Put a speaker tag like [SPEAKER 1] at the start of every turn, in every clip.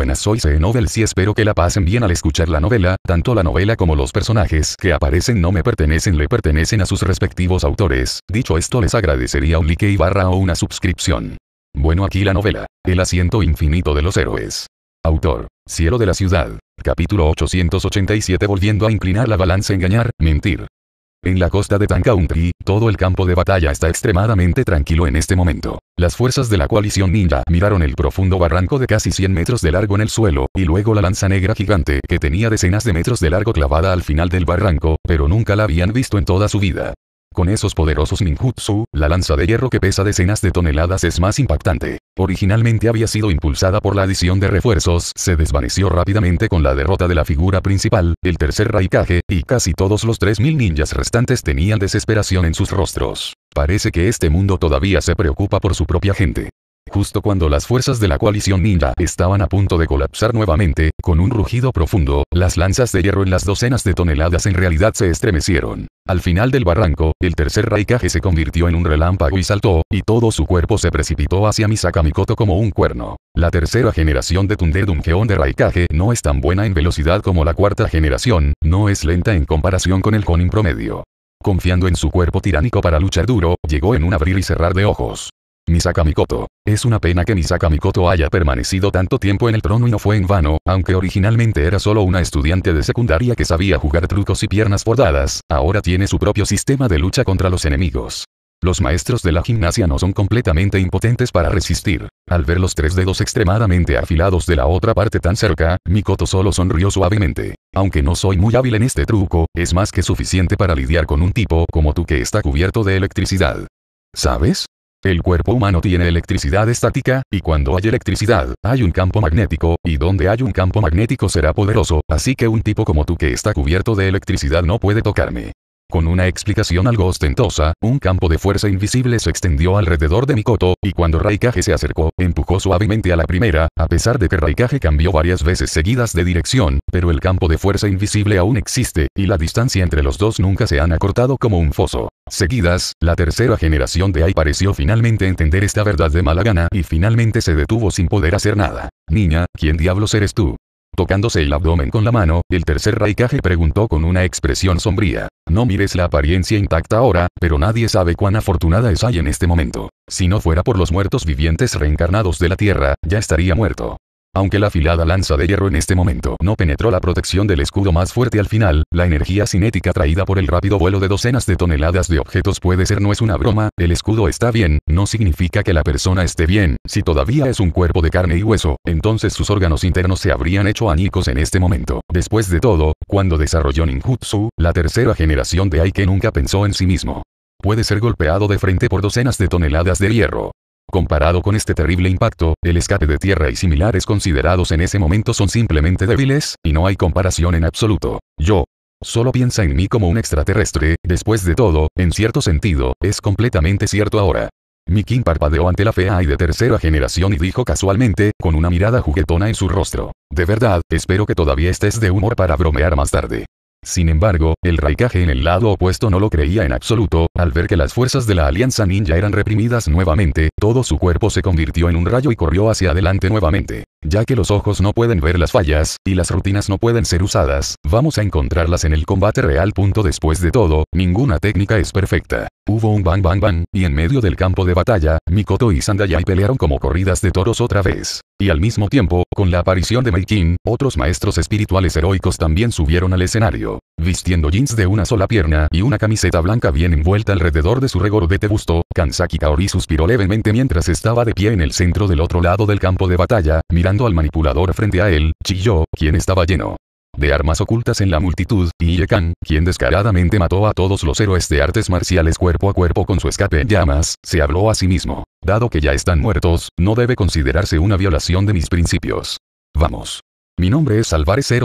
[SPEAKER 1] buenas soy C. y espero que la pasen bien al escuchar la novela, tanto la novela como los personajes que aparecen no me pertenecen le pertenecen a sus respectivos autores, dicho esto les agradecería un like y barra o una suscripción. Bueno aquí la novela, El asiento infinito de los héroes. Autor, Cielo de la ciudad, capítulo 887 volviendo a inclinar la balanza engañar, mentir, en la costa de Tan todo el campo de batalla está extremadamente tranquilo en este momento. Las fuerzas de la coalición ninja miraron el profundo barranco de casi 100 metros de largo en el suelo, y luego la lanza negra gigante que tenía decenas de metros de largo clavada al final del barranco, pero nunca la habían visto en toda su vida. Con esos poderosos ninjutsu, la lanza de hierro que pesa decenas de toneladas es más impactante. Originalmente había sido impulsada por la adición de refuerzos, se desvaneció rápidamente con la derrota de la figura principal, el tercer Raikage, y casi todos los 3000 ninjas restantes tenían desesperación en sus rostros. Parece que este mundo todavía se preocupa por su propia gente. Justo cuando las fuerzas de la coalición ninja estaban a punto de colapsar nuevamente, con un rugido profundo, las lanzas de hierro en las docenas de toneladas en realidad se estremecieron. Al final del barranco, el tercer Raikage se convirtió en un relámpago y saltó, y todo su cuerpo se precipitó hacia Misakamikoto como un cuerno. La tercera generación de Thunder Dungeon de Raikage no es tan buena en velocidad como la cuarta generación, no es lenta en comparación con el conin promedio. Confiando en su cuerpo tiránico para luchar duro, llegó en un abrir y cerrar de ojos. Misaka Mikoto. Es una pena que Misaka Mikoto haya permanecido tanto tiempo en el trono y no fue en vano, aunque originalmente era solo una estudiante de secundaria que sabía jugar trucos y piernas bordadas, ahora tiene su propio sistema de lucha contra los enemigos. Los maestros de la gimnasia no son completamente impotentes para resistir. Al ver los tres dedos extremadamente afilados de la otra parte tan cerca, Mikoto solo sonrió suavemente. Aunque no soy muy hábil en este truco, es más que suficiente para lidiar con un tipo como tú que está cubierto de electricidad. ¿Sabes? El cuerpo humano tiene electricidad estática, y cuando hay electricidad, hay un campo magnético, y donde hay un campo magnético será poderoso, así que un tipo como tú que está cubierto de electricidad no puede tocarme. Con una explicación algo ostentosa, un campo de fuerza invisible se extendió alrededor de Mikoto, y cuando Raikage se acercó, empujó suavemente a la primera, a pesar de que Raikage cambió varias veces seguidas de dirección, pero el campo de fuerza invisible aún existe, y la distancia entre los dos nunca se han acortado como un foso. Seguidas, la tercera generación de Ai pareció finalmente entender esta verdad de mala gana y finalmente se detuvo sin poder hacer nada. Niña, ¿quién diablos eres tú? tocándose el abdomen con la mano, el tercer Raikage preguntó con una expresión sombría. No mires la apariencia intacta ahora, pero nadie sabe cuán afortunada es Ai en este momento. Si no fuera por los muertos vivientes reencarnados de la Tierra, ya estaría muerto. Aunque la afilada lanza de hierro en este momento no penetró la protección del escudo más fuerte al final, la energía cinética traída por el rápido vuelo de docenas de toneladas de objetos puede ser no es una broma, el escudo está bien, no significa que la persona esté bien, si todavía es un cuerpo de carne y hueso, entonces sus órganos internos se habrían hecho añicos en este momento. Después de todo, cuando desarrolló ninjutsu, la tercera generación de Aike nunca pensó en sí mismo. Puede ser golpeado de frente por docenas de toneladas de hierro. Comparado con este terrible impacto, el escape de tierra y similares considerados en ese momento son simplemente débiles, y no hay comparación en absoluto. Yo, Solo piensa en mí como un extraterrestre, después de todo, en cierto sentido, es completamente cierto ahora. Mikin parpadeó ante la fea y de tercera generación y dijo casualmente, con una mirada juguetona en su rostro. De verdad, espero que todavía estés de humor para bromear más tarde. Sin embargo, el Raikage en el lado opuesto no lo creía en absoluto, al ver que las fuerzas de la Alianza Ninja eran reprimidas nuevamente, todo su cuerpo se convirtió en un rayo y corrió hacia adelante nuevamente. Ya que los ojos no pueden ver las fallas, y las rutinas no pueden ser usadas, vamos a encontrarlas en el combate real. Punto después de todo, ninguna técnica es perfecta. Hubo un bang bang bang, y en medio del campo de batalla, Mikoto y Sandayai pelearon como corridas de toros otra vez. Y al mismo tiempo, con la aparición de Meikin, otros maestros espirituales heroicos también subieron al escenario. Vistiendo jeans de una sola pierna y una camiseta blanca bien envuelta alrededor de su regordete busto, Kansaki Kaori suspiró levemente mientras estaba de pie en el centro del otro lado del campo de batalla, mirando al manipulador frente a él, Chiyo, quien estaba lleno de armas ocultas en la multitud, y Yekan, quien descaradamente mató a todos los héroes de artes marciales cuerpo a cuerpo con su escape en llamas, se habló a sí mismo. Dado que ya están muertos, no debe considerarse una violación de mis principios. Vamos. Mi nombre es Salvar 000,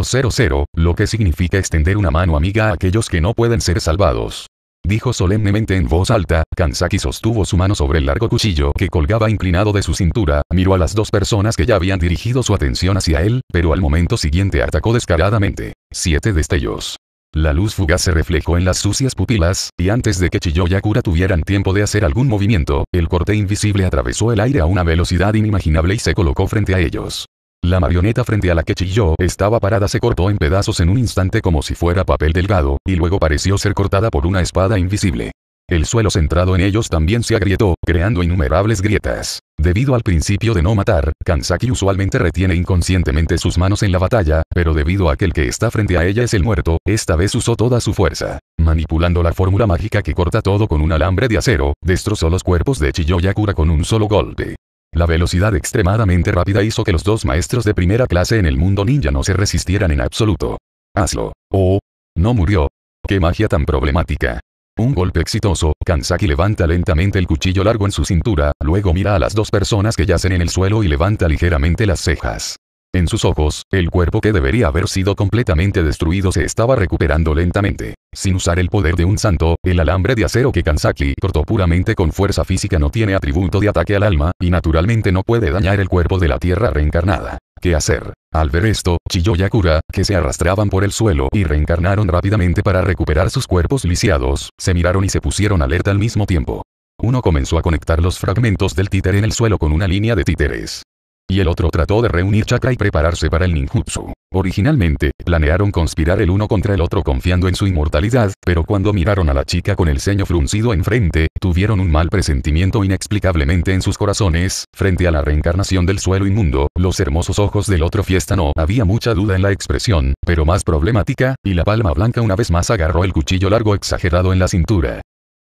[SPEAKER 1] lo que significa extender una mano amiga a aquellos que no pueden ser salvados. Dijo solemnemente en voz alta, Kansaki sostuvo su mano sobre el largo cuchillo que colgaba inclinado de su cintura, miró a las dos personas que ya habían dirigido su atención hacia él, pero al momento siguiente atacó descaradamente. Siete destellos. La luz fugaz se reflejó en las sucias pupilas, y antes de que Chiyo y tuvieran tiempo de hacer algún movimiento, el corte invisible atravesó el aire a una velocidad inimaginable y se colocó frente a ellos. La marioneta frente a la que Chiyo estaba parada se cortó en pedazos en un instante como si fuera papel delgado, y luego pareció ser cortada por una espada invisible. El suelo centrado en ellos también se agrietó, creando innumerables grietas. Debido al principio de no matar, Kansaki usualmente retiene inconscientemente sus manos en la batalla, pero debido a que el que está frente a ella es el muerto, esta vez usó toda su fuerza. Manipulando la fórmula mágica que corta todo con un alambre de acero, destrozó los cuerpos de Chiyo y Akura con un solo golpe. La velocidad extremadamente rápida hizo que los dos maestros de primera clase en el mundo ninja no se resistieran en absoluto. Hazlo. Oh. No murió. Qué magia tan problemática. Un golpe exitoso, Kansaki levanta lentamente el cuchillo largo en su cintura, luego mira a las dos personas que yacen en el suelo y levanta ligeramente las cejas. En sus ojos, el cuerpo que debería haber sido completamente destruido se estaba recuperando lentamente. Sin usar el poder de un santo, el alambre de acero que Kansaki cortó puramente con fuerza física no tiene atributo de ataque al alma, y naturalmente no puede dañar el cuerpo de la tierra reencarnada. ¿Qué hacer? Al ver esto, Chiyo y Akura, que se arrastraban por el suelo y reencarnaron rápidamente para recuperar sus cuerpos lisiados, se miraron y se pusieron alerta al mismo tiempo. Uno comenzó a conectar los fragmentos del títer en el suelo con una línea de títeres y el otro trató de reunir chakra y prepararse para el ninjutsu. Originalmente, planearon conspirar el uno contra el otro confiando en su inmortalidad, pero cuando miraron a la chica con el ceño fruncido enfrente, tuvieron un mal presentimiento inexplicablemente en sus corazones, frente a la reencarnación del suelo inmundo, los hermosos ojos del otro fiesta no había mucha duda en la expresión, pero más problemática, y la palma blanca una vez más agarró el cuchillo largo exagerado en la cintura.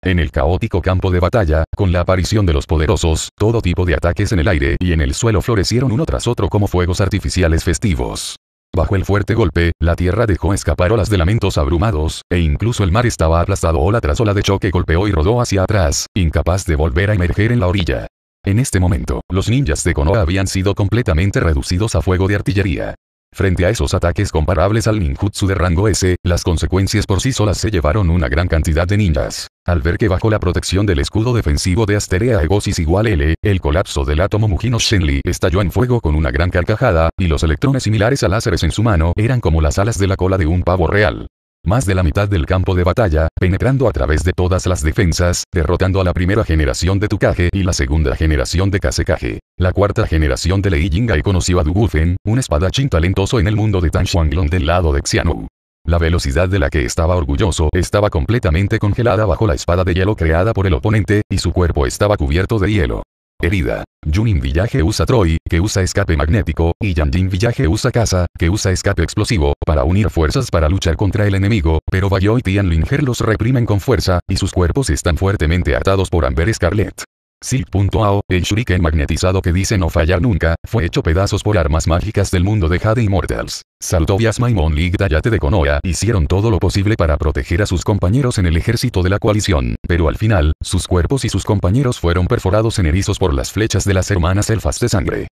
[SPEAKER 1] En el caótico campo de batalla, con la aparición de los poderosos, todo tipo de ataques en el aire y en el suelo florecieron uno tras otro como fuegos artificiales festivos. Bajo el fuerte golpe, la tierra dejó escapar olas de lamentos abrumados, e incluso el mar estaba aplastado ola tras ola de choque golpeó y rodó hacia atrás, incapaz de volver a emerger en la orilla. En este momento, los ninjas de Konoha habían sido completamente reducidos a fuego de artillería. Frente a esos ataques comparables al ninjutsu de rango S, las consecuencias por sí solas se llevaron una gran cantidad de ninjas. Al ver que bajo la protección del escudo defensivo de Asterea Egosis igual L, el colapso del átomo Mujino Shenli estalló en fuego con una gran carcajada, y los electrones similares a láseres en su mano eran como las alas de la cola de un pavo real más de la mitad del campo de batalla, penetrando a través de todas las defensas, derrotando a la primera generación de Tukage y la segunda generación de Kasekage. La cuarta generación de Lei Jingai conoció a Dugufen, un espadachín talentoso en el mundo de Tan Shuanglong del lado de Xianou. La velocidad de la que estaba orgulloso estaba completamente congelada bajo la espada de hielo creada por el oponente, y su cuerpo estaba cubierto de hielo. Herida. Junin Village usa Troy, que usa escape magnético, y Yanjin Village usa Casa, que usa escape explosivo, para unir fuerzas para luchar contra el enemigo, pero Bayo y Tianlinger los reprimen con fuerza, y sus cuerpos están fuertemente atados por Amber Scarlet. Silk.ao, el shuriken magnetizado que dice no fallar nunca, fue hecho pedazos por armas mágicas del mundo de Jade Immortals. maimon y League Dayate de Konoha hicieron todo lo posible para proteger a sus compañeros en el ejército de la coalición, pero al final, sus cuerpos y sus compañeros fueron perforados en erizos por las flechas de las hermanas elfas de sangre.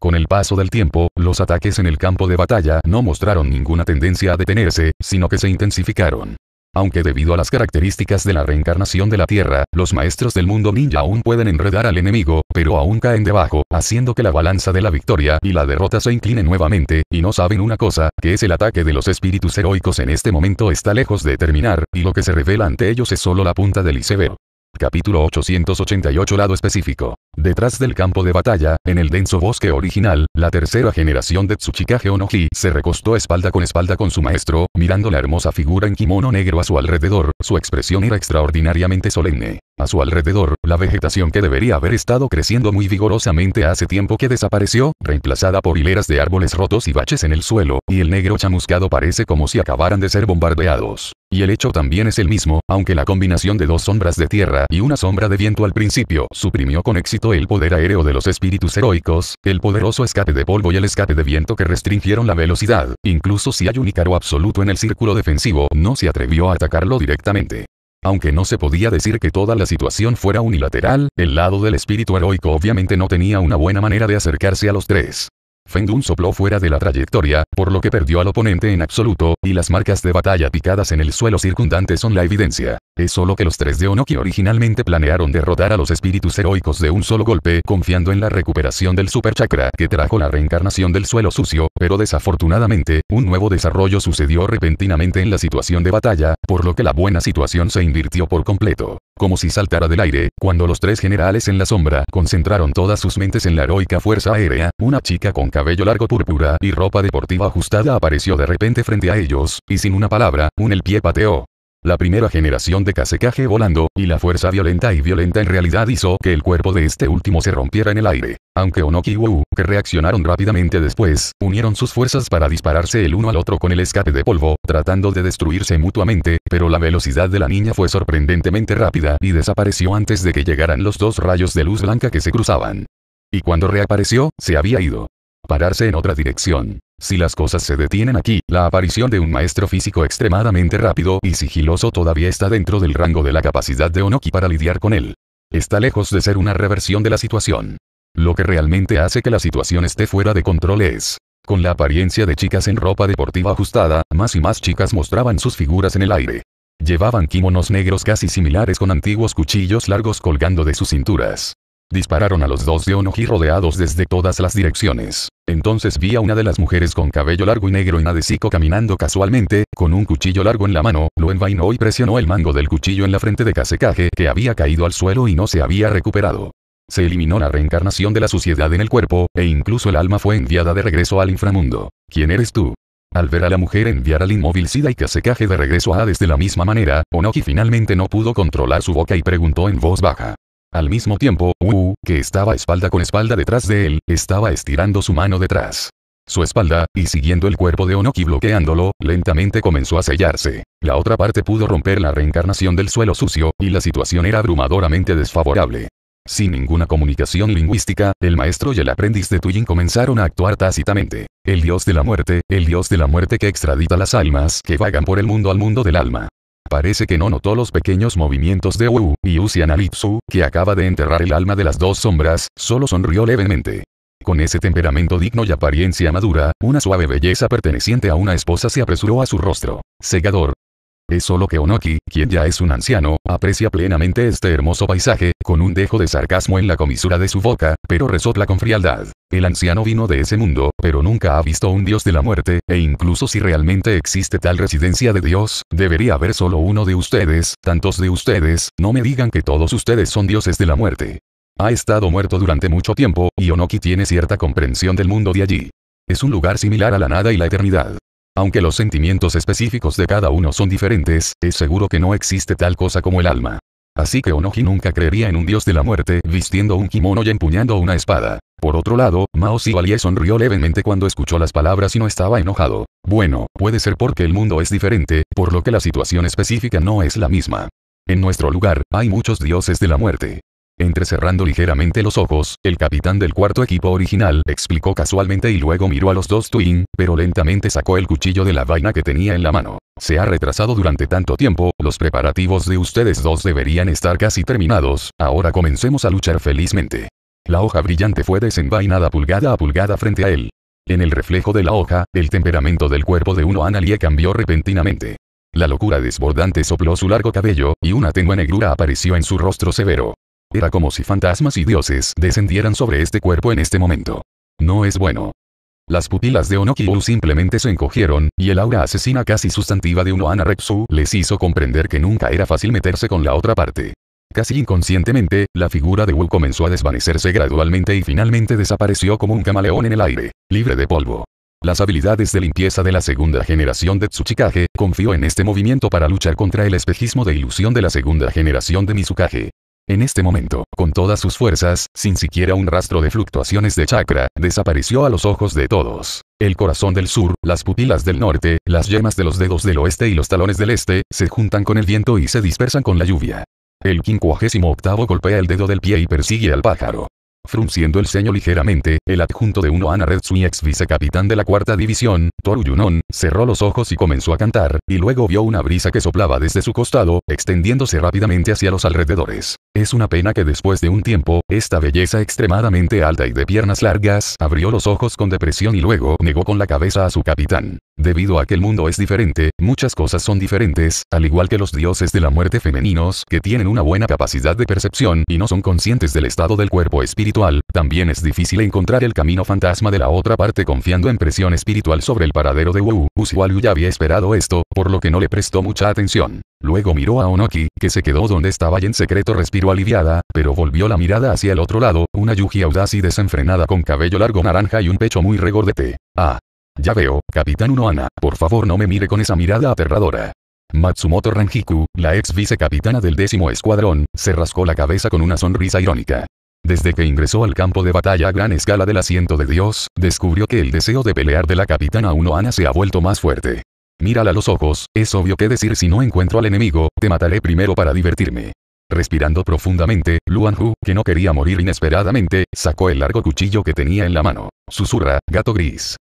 [SPEAKER 1] Con el paso del tiempo, los ataques en el campo de batalla no mostraron ninguna tendencia a detenerse, sino que se intensificaron. Aunque debido a las características de la reencarnación de la Tierra, los maestros del mundo ninja aún pueden enredar al enemigo, pero aún caen debajo, haciendo que la balanza de la victoria y la derrota se incline nuevamente, y no saben una cosa, que es el ataque de los espíritus heroicos en este momento está lejos de terminar, y lo que se revela ante ellos es solo la punta del iceberg. Capítulo 888 Lado específico. Detrás del campo de batalla, en el denso bosque original, la tercera generación de Tsuchikage Onoji se recostó espalda con espalda con su maestro, mirando la hermosa figura en kimono negro a su alrededor, su expresión era extraordinariamente solemne. A su alrededor, la vegetación que debería haber estado creciendo muy vigorosamente hace tiempo que desapareció, reemplazada por hileras de árboles rotos y baches en el suelo, y el negro chamuscado parece como si acabaran de ser bombardeados. Y el hecho también es el mismo, aunque la combinación de dos sombras de tierra y una sombra de viento al principio suprimió con éxito el poder aéreo de los espíritus heroicos, el poderoso escape de polvo y el escape de viento que restringieron la velocidad, incluso si hay un Ícaro absoluto en el círculo defensivo, no se atrevió a atacarlo directamente. Aunque no se podía decir que toda la situación fuera unilateral, el lado del espíritu heroico obviamente no tenía una buena manera de acercarse a los tres. Fendun sopló fuera de la trayectoria, por lo que perdió al oponente en absoluto, y las marcas de batalla picadas en el suelo circundante son la evidencia. Es solo que los tres de Onoki originalmente planearon derrotar a los espíritus heroicos de un solo golpe, confiando en la recuperación del super chakra que trajo la reencarnación del suelo sucio, pero desafortunadamente, un nuevo desarrollo sucedió repentinamente en la situación de batalla, por lo que la buena situación se invirtió por completo como si saltara del aire, cuando los tres generales en la sombra concentraron todas sus mentes en la heroica fuerza aérea, una chica con cabello largo púrpura y ropa deportiva ajustada apareció de repente frente a ellos, y sin una palabra, un el pie pateó la primera generación de casecaje volando, y la fuerza violenta y violenta en realidad hizo que el cuerpo de este último se rompiera en el aire. Aunque Onoki y Wu, que reaccionaron rápidamente después, unieron sus fuerzas para dispararse el uno al otro con el escape de polvo, tratando de destruirse mutuamente, pero la velocidad de la niña fue sorprendentemente rápida y desapareció antes de que llegaran los dos rayos de luz blanca que se cruzaban. Y cuando reapareció, se había ido pararse en otra dirección. Si las cosas se detienen aquí, la aparición de un maestro físico extremadamente rápido y sigiloso todavía está dentro del rango de la capacidad de Onoki para lidiar con él. Está lejos de ser una reversión de la situación. Lo que realmente hace que la situación esté fuera de control es, con la apariencia de chicas en ropa deportiva ajustada, más y más chicas mostraban sus figuras en el aire. Llevaban kimonos negros casi similares con antiguos cuchillos largos colgando de sus cinturas. Dispararon a los dos de Onoji rodeados desde todas las direcciones. Entonces vi a una de las mujeres con cabello largo y negro y nadecico caminando casualmente, con un cuchillo largo en la mano, lo envainó y presionó el mango del cuchillo en la frente de Kasekage que había caído al suelo y no se había recuperado. Se eliminó la reencarnación de la suciedad en el cuerpo, e incluso el alma fue enviada de regreso al inframundo. ¿Quién eres tú? Al ver a la mujer enviar al inmóvil Sida y Kasekage de regreso a Hades de la misma manera, Onoki finalmente no pudo controlar su boca y preguntó en voz baja. Al mismo tiempo, Wu, que estaba espalda con espalda detrás de él, estaba estirando su mano detrás. Su espalda, y siguiendo el cuerpo de Onoki bloqueándolo, lentamente comenzó a sellarse. La otra parte pudo romper la reencarnación del suelo sucio, y la situación era abrumadoramente desfavorable. Sin ninguna comunicación lingüística, el maestro y el aprendiz de Tuyin comenzaron a actuar tácitamente. El dios de la muerte, el dios de la muerte que extradita las almas que vagan por el mundo al mundo del alma. Parece que no notó los pequeños movimientos de Wu y Usianalitsu, que acaba de enterrar el alma de las dos sombras, solo sonrió levemente. Con ese temperamento digno y apariencia madura, una suave belleza perteneciente a una esposa se apresuró a su rostro. Segador, es solo que Onoki, quien ya es un anciano, aprecia plenamente este hermoso paisaje, con un dejo de sarcasmo en la comisura de su boca, pero resopla con frialdad. El anciano vino de ese mundo, pero nunca ha visto un dios de la muerte, e incluso si realmente existe tal residencia de dios, debería haber solo uno de ustedes, tantos de ustedes, no me digan que todos ustedes son dioses de la muerte. Ha estado muerto durante mucho tiempo, y Onoki tiene cierta comprensión del mundo de allí. Es un lugar similar a la nada y la eternidad. Aunque los sentimientos específicos de cada uno son diferentes, es seguro que no existe tal cosa como el alma. Así que Onoji nunca creería en un dios de la muerte vistiendo un kimono y empuñando una espada. Por otro lado, Mao Zedong sonrió levemente cuando escuchó las palabras y no estaba enojado. Bueno, puede ser porque el mundo es diferente, por lo que la situación específica no es la misma. En nuestro lugar, hay muchos dioses de la muerte. Entrecerrando ligeramente los ojos, el capitán del cuarto equipo original explicó casualmente y luego miró a los dos Twin, pero lentamente sacó el cuchillo de la vaina que tenía en la mano. Se ha retrasado durante tanto tiempo, los preparativos de ustedes dos deberían estar casi terminados, ahora comencemos a luchar felizmente. La hoja brillante fue desenvainada pulgada a pulgada frente a él. En el reflejo de la hoja, el temperamento del cuerpo de uno analie cambió repentinamente. La locura desbordante sopló su largo cabello, y una tenue negrura apareció en su rostro severo. Era como si fantasmas y dioses descendieran sobre este cuerpo en este momento. No es bueno. Las pupilas de Wu simplemente se encogieron, y el aura asesina casi sustantiva de Unohana Repsu les hizo comprender que nunca era fácil meterse con la otra parte. Casi inconscientemente, la figura de Wu comenzó a desvanecerse gradualmente y finalmente desapareció como un camaleón en el aire, libre de polvo. Las habilidades de limpieza de la segunda generación de Tsuchikage, confió en este movimiento para luchar contra el espejismo de ilusión de la segunda generación de Mizukage. En este momento, con todas sus fuerzas, sin siquiera un rastro de fluctuaciones de chakra, desapareció a los ojos de todos. El corazón del sur, las pupilas del norte, las yemas de los dedos del oeste y los talones del este, se juntan con el viento y se dispersan con la lluvia. El quincuagésimo octavo golpea el dedo del pie y persigue al pájaro. Frunciendo el ceño ligeramente, el adjunto de uno Ana y ex vicecapitán de la cuarta división, Toru Yunon, cerró los ojos y comenzó a cantar, y luego vio una brisa que soplaba desde su costado, extendiéndose rápidamente hacia los alrededores. Es una pena que después de un tiempo, esta belleza extremadamente alta y de piernas largas, abrió los ojos con depresión y luego negó con la cabeza a su capitán. Debido a que el mundo es diferente, muchas cosas son diferentes, al igual que los dioses de la muerte femeninos que tienen una buena capacidad de percepción y no son conscientes del estado del cuerpo espiritual también es difícil encontrar el camino fantasma de la otra parte confiando en presión espiritual sobre el paradero de Wu. Usualu ya había esperado esto, por lo que no le prestó mucha atención. Luego miró a Onoki, que se quedó donde estaba y en secreto respiró aliviada, pero volvió la mirada hacia el otro lado, una Yuji audaz y desenfrenada con cabello largo naranja y un pecho muy regordete. Ah. Ya veo, Capitán Unoana, por favor no me mire con esa mirada aterradora. Matsumoto Ranjiku, la ex vicecapitana del décimo escuadrón, se rascó la cabeza con una sonrisa irónica. Desde que ingresó al campo de batalla a gran escala del asiento de Dios, descubrió que el deseo de pelear de la capitana Ana se ha vuelto más fuerte. Mírala a los ojos, es obvio que decir si no encuentro al enemigo, te mataré primero para divertirme. Respirando profundamente, Luan Hu, que no quería morir inesperadamente, sacó el largo cuchillo que tenía en la mano. Susurra, gato gris.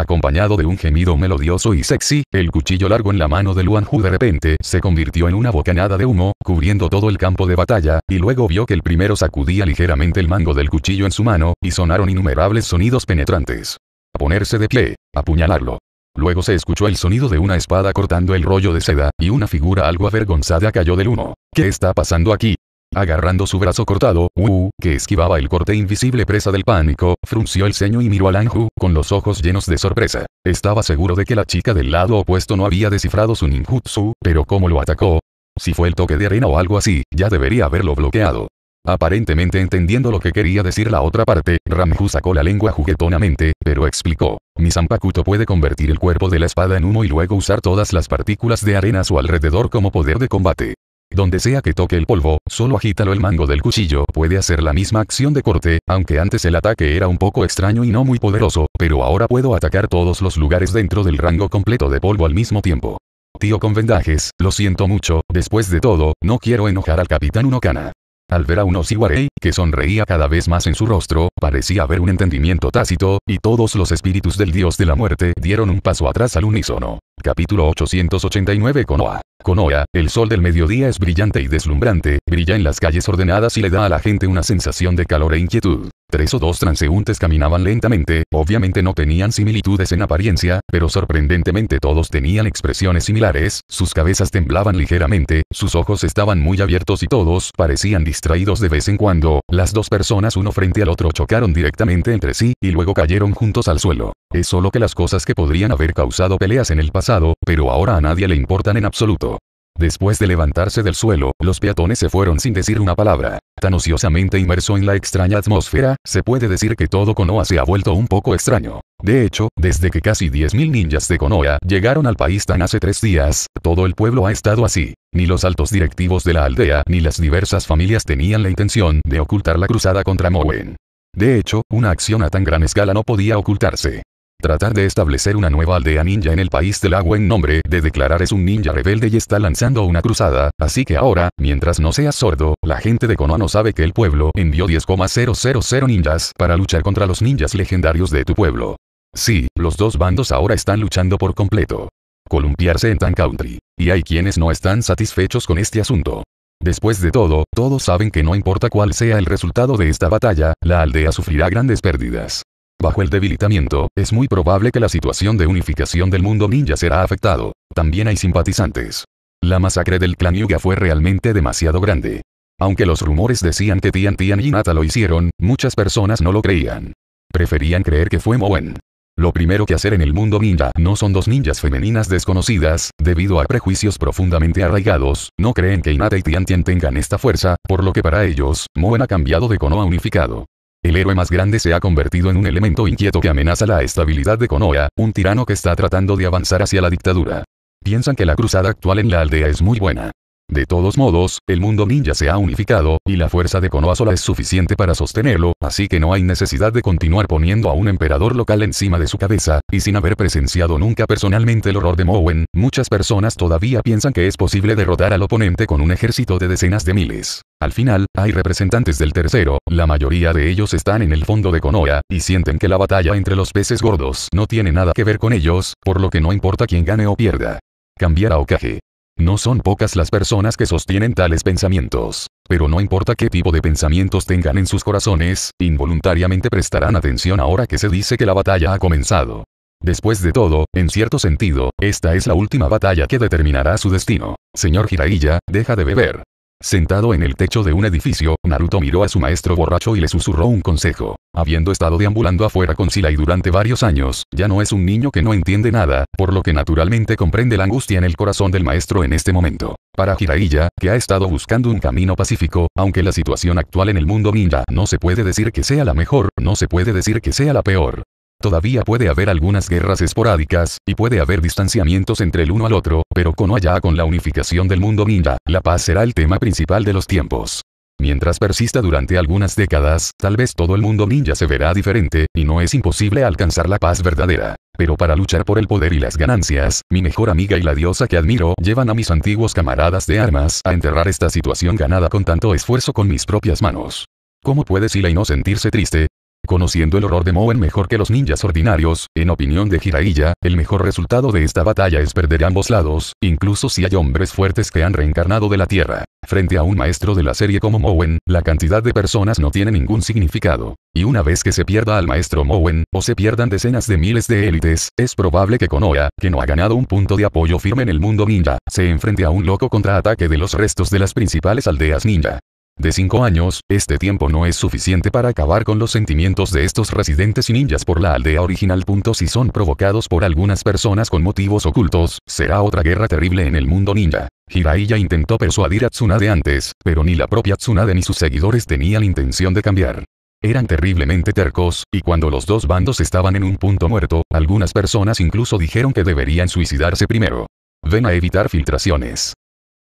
[SPEAKER 1] Acompañado de un gemido melodioso y sexy, el cuchillo largo en la mano de Luan Hu de repente se convirtió en una bocanada de humo, cubriendo todo el campo de batalla, y luego vio que el primero sacudía ligeramente el mango del cuchillo en su mano, y sonaron innumerables sonidos penetrantes. A ponerse de pie, apuñalarlo. Luego se escuchó el sonido de una espada cortando el rollo de seda, y una figura algo avergonzada cayó del humo. ¿Qué está pasando aquí? Agarrando su brazo cortado, Wu, que esquivaba el corte invisible presa del pánico, frunció el ceño y miró a Anju con los ojos llenos de sorpresa. Estaba seguro de que la chica del lado opuesto no había descifrado su ninjutsu, pero cómo lo atacó. Si fue el toque de arena o algo así, ya debería haberlo bloqueado. Aparentemente entendiendo lo que quería decir la otra parte, Ramju sacó la lengua juguetonamente, pero explicó. Mi Sampakuto puede convertir el cuerpo de la espada en humo y luego usar todas las partículas de arena a su alrededor como poder de combate. Donde sea que toque el polvo, solo agítalo el mango del cuchillo puede hacer la misma acción de corte, aunque antes el ataque era un poco extraño y no muy poderoso, pero ahora puedo atacar todos los lugares dentro del rango completo de polvo al mismo tiempo. Tío con vendajes, lo siento mucho, después de todo, no quiero enojar al capitán Unokana. Al ver a Unosiwarei, que sonreía cada vez más en su rostro, parecía haber un entendimiento tácito, y todos los espíritus del dios de la muerte dieron un paso atrás al unísono. Capítulo 889 conoa conoa el sol del mediodía es brillante y deslumbrante, brilla en las calles ordenadas y le da a la gente una sensación de calor e inquietud. Tres o dos transeúntes caminaban lentamente, obviamente no tenían similitudes en apariencia, pero sorprendentemente todos tenían expresiones similares, sus cabezas temblaban ligeramente, sus ojos estaban muy abiertos y todos parecían distraídos de vez en cuando, las dos personas uno frente al otro chocaron directamente entre sí, y luego cayeron juntos al suelo. Es solo que las cosas que podrían haber causado peleas en el pasado pero ahora a nadie le importan en absoluto. Después de levantarse del suelo, los peatones se fueron sin decir una palabra. Tan ociosamente inmerso en la extraña atmósfera, se puede decir que todo Konoha se ha vuelto un poco extraño. De hecho, desde que casi 10.000 ninjas de Konoha llegaron al país tan hace tres días, todo el pueblo ha estado así. Ni los altos directivos de la aldea ni las diversas familias tenían la intención de ocultar la cruzada contra Mowen. De hecho, una acción a tan gran escala no podía ocultarse. Tratar de establecer una nueva aldea ninja en el país del agua en nombre de declarar es un ninja rebelde y está lanzando una cruzada, así que ahora, mientras no seas sordo, la gente de Konoha no sabe que el pueblo envió 10,000 ninjas para luchar contra los ninjas legendarios de tu pueblo. Sí, los dos bandos ahora están luchando por completo. Columpiarse en Tan Country. Y hay quienes no están satisfechos con este asunto. Después de todo, todos saben que no importa cuál sea el resultado de esta batalla, la aldea sufrirá grandes pérdidas. Bajo el debilitamiento, es muy probable que la situación de unificación del mundo ninja será afectado. También hay simpatizantes. La masacre del clan Yuga fue realmente demasiado grande. Aunque los rumores decían que Tian Tian y Nata lo hicieron, muchas personas no lo creían. Preferían creer que fue Moen. Lo primero que hacer en el mundo ninja no son dos ninjas femeninas desconocidas, debido a prejuicios profundamente arraigados, no creen que Inata y Tian Tian tengan esta fuerza, por lo que para ellos, Moen ha cambiado de Konoha unificado. El héroe más grande se ha convertido en un elemento inquieto que amenaza la estabilidad de Konoha, un tirano que está tratando de avanzar hacia la dictadura. Piensan que la cruzada actual en la aldea es muy buena. De todos modos, el mundo ninja se ha unificado, y la fuerza de Konoha sola es suficiente para sostenerlo, así que no hay necesidad de continuar poniendo a un emperador local encima de su cabeza, y sin haber presenciado nunca personalmente el horror de Mowen, muchas personas todavía piensan que es posible derrotar al oponente con un ejército de decenas de miles. Al final, hay representantes del tercero, la mayoría de ellos están en el fondo de Konoha, y sienten que la batalla entre los peces gordos no tiene nada que ver con ellos, por lo que no importa quién gane o pierda. Cambiar a Okage. No son pocas las personas que sostienen tales pensamientos. Pero no importa qué tipo de pensamientos tengan en sus corazones, involuntariamente prestarán atención ahora que se dice que la batalla ha comenzado. Después de todo, en cierto sentido, esta es la última batalla que determinará su destino. Señor Jiraiya, deja de beber. Sentado en el techo de un edificio, Naruto miró a su maestro borracho y le susurró un consejo. Habiendo estado deambulando afuera con Sila y durante varios años, ya no es un niño que no entiende nada, por lo que naturalmente comprende la angustia en el corazón del maestro en este momento. Para Jiraiya, que ha estado buscando un camino pacífico, aunque la situación actual en el mundo ninja no se puede decir que sea la mejor, no se puede decir que sea la peor, Todavía puede haber algunas guerras esporádicas, y puede haber distanciamientos entre el uno al otro, pero con allá con la unificación del mundo ninja, la paz será el tema principal de los tiempos. Mientras persista durante algunas décadas, tal vez todo el mundo ninja se verá diferente, y no es imposible alcanzar la paz verdadera. Pero para luchar por el poder y las ganancias, mi mejor amiga y la diosa que admiro llevan a mis antiguos camaradas de armas a enterrar esta situación ganada con tanto esfuerzo con mis propias manos. ¿Cómo puede Sila y no sentirse triste? Conociendo el horror de Moen mejor que los ninjas ordinarios, en opinión de Hiraiya, el mejor resultado de esta batalla es perder ambos lados, incluso si hay hombres fuertes que han reencarnado de la Tierra. Frente a un maestro de la serie como Moen, la cantidad de personas no tiene ningún significado. Y una vez que se pierda al maestro Moen, o se pierdan decenas de miles de élites, es probable que Konoha, que no ha ganado un punto de apoyo firme en el mundo ninja, se enfrente a un loco contraataque de los restos de las principales aldeas ninja de 5 años, este tiempo no es suficiente para acabar con los sentimientos de estos residentes y ninjas por la aldea original. Si son provocados por algunas personas con motivos ocultos, será otra guerra terrible en el mundo ninja. Hiraiya intentó persuadir a Tsunade antes, pero ni la propia Tsunade ni sus seguidores tenían intención de cambiar. Eran terriblemente tercos, y cuando los dos bandos estaban en un punto muerto, algunas personas incluso dijeron que deberían suicidarse primero. Ven a evitar filtraciones.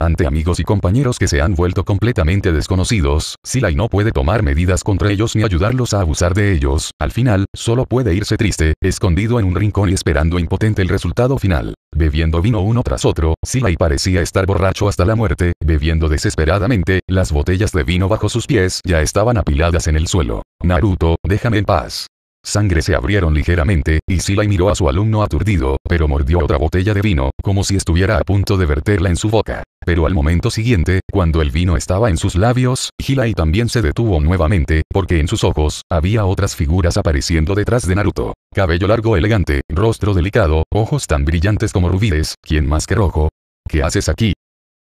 [SPEAKER 1] Ante amigos y compañeros que se han vuelto completamente desconocidos, Silai no puede tomar medidas contra ellos ni ayudarlos a abusar de ellos, al final, solo puede irse triste, escondido en un rincón y esperando impotente el resultado final. Bebiendo vino uno tras otro, Silai parecía estar borracho hasta la muerte, bebiendo desesperadamente, las botellas de vino bajo sus pies ya estaban apiladas en el suelo. Naruto, déjame en paz sangre se abrieron ligeramente, y Sila miró a su alumno aturdido, pero mordió otra botella de vino, como si estuviera a punto de verterla en su boca. Pero al momento siguiente, cuando el vino estaba en sus labios, Hilai también se detuvo nuevamente, porque en sus ojos, había otras figuras apareciendo detrás de Naruto. Cabello largo elegante, rostro delicado, ojos tan brillantes como rubíes, ¿quién más que rojo? ¿Qué haces aquí?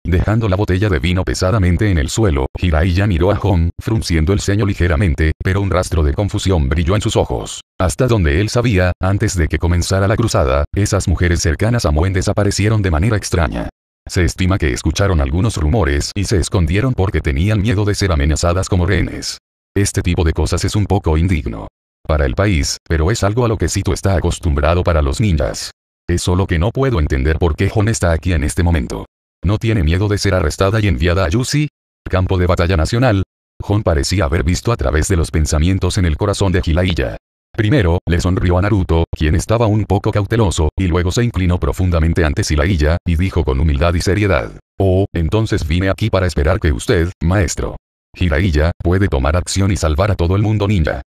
[SPEAKER 1] Dejando la botella de vino pesadamente en el suelo, ya miró a Hon, frunciendo el ceño ligeramente, pero un rastro de confusión brilló en sus ojos. Hasta donde él sabía, antes de que comenzara la cruzada, esas mujeres cercanas a Moen desaparecieron de manera extraña. Se estima que escucharon algunos rumores y se escondieron porque tenían miedo de ser amenazadas como rehenes. Este tipo de cosas es un poco indigno. Para el país, pero es algo a lo que Sito está acostumbrado para los ninjas. Es solo que no puedo entender por qué Hon está aquí en este momento. ¿No tiene miedo de ser arrestada y enviada a Yusi? Campo de batalla nacional. Jon parecía haber visto a través de los pensamientos en el corazón de Jiraiya. Primero, le sonrió a Naruto, quien estaba un poco cauteloso, y luego se inclinó profundamente ante Jiraiya, y dijo con humildad y seriedad. Oh, entonces vine aquí para esperar que usted, maestro. Jiraiya, puede tomar acción y salvar a todo el mundo ninja.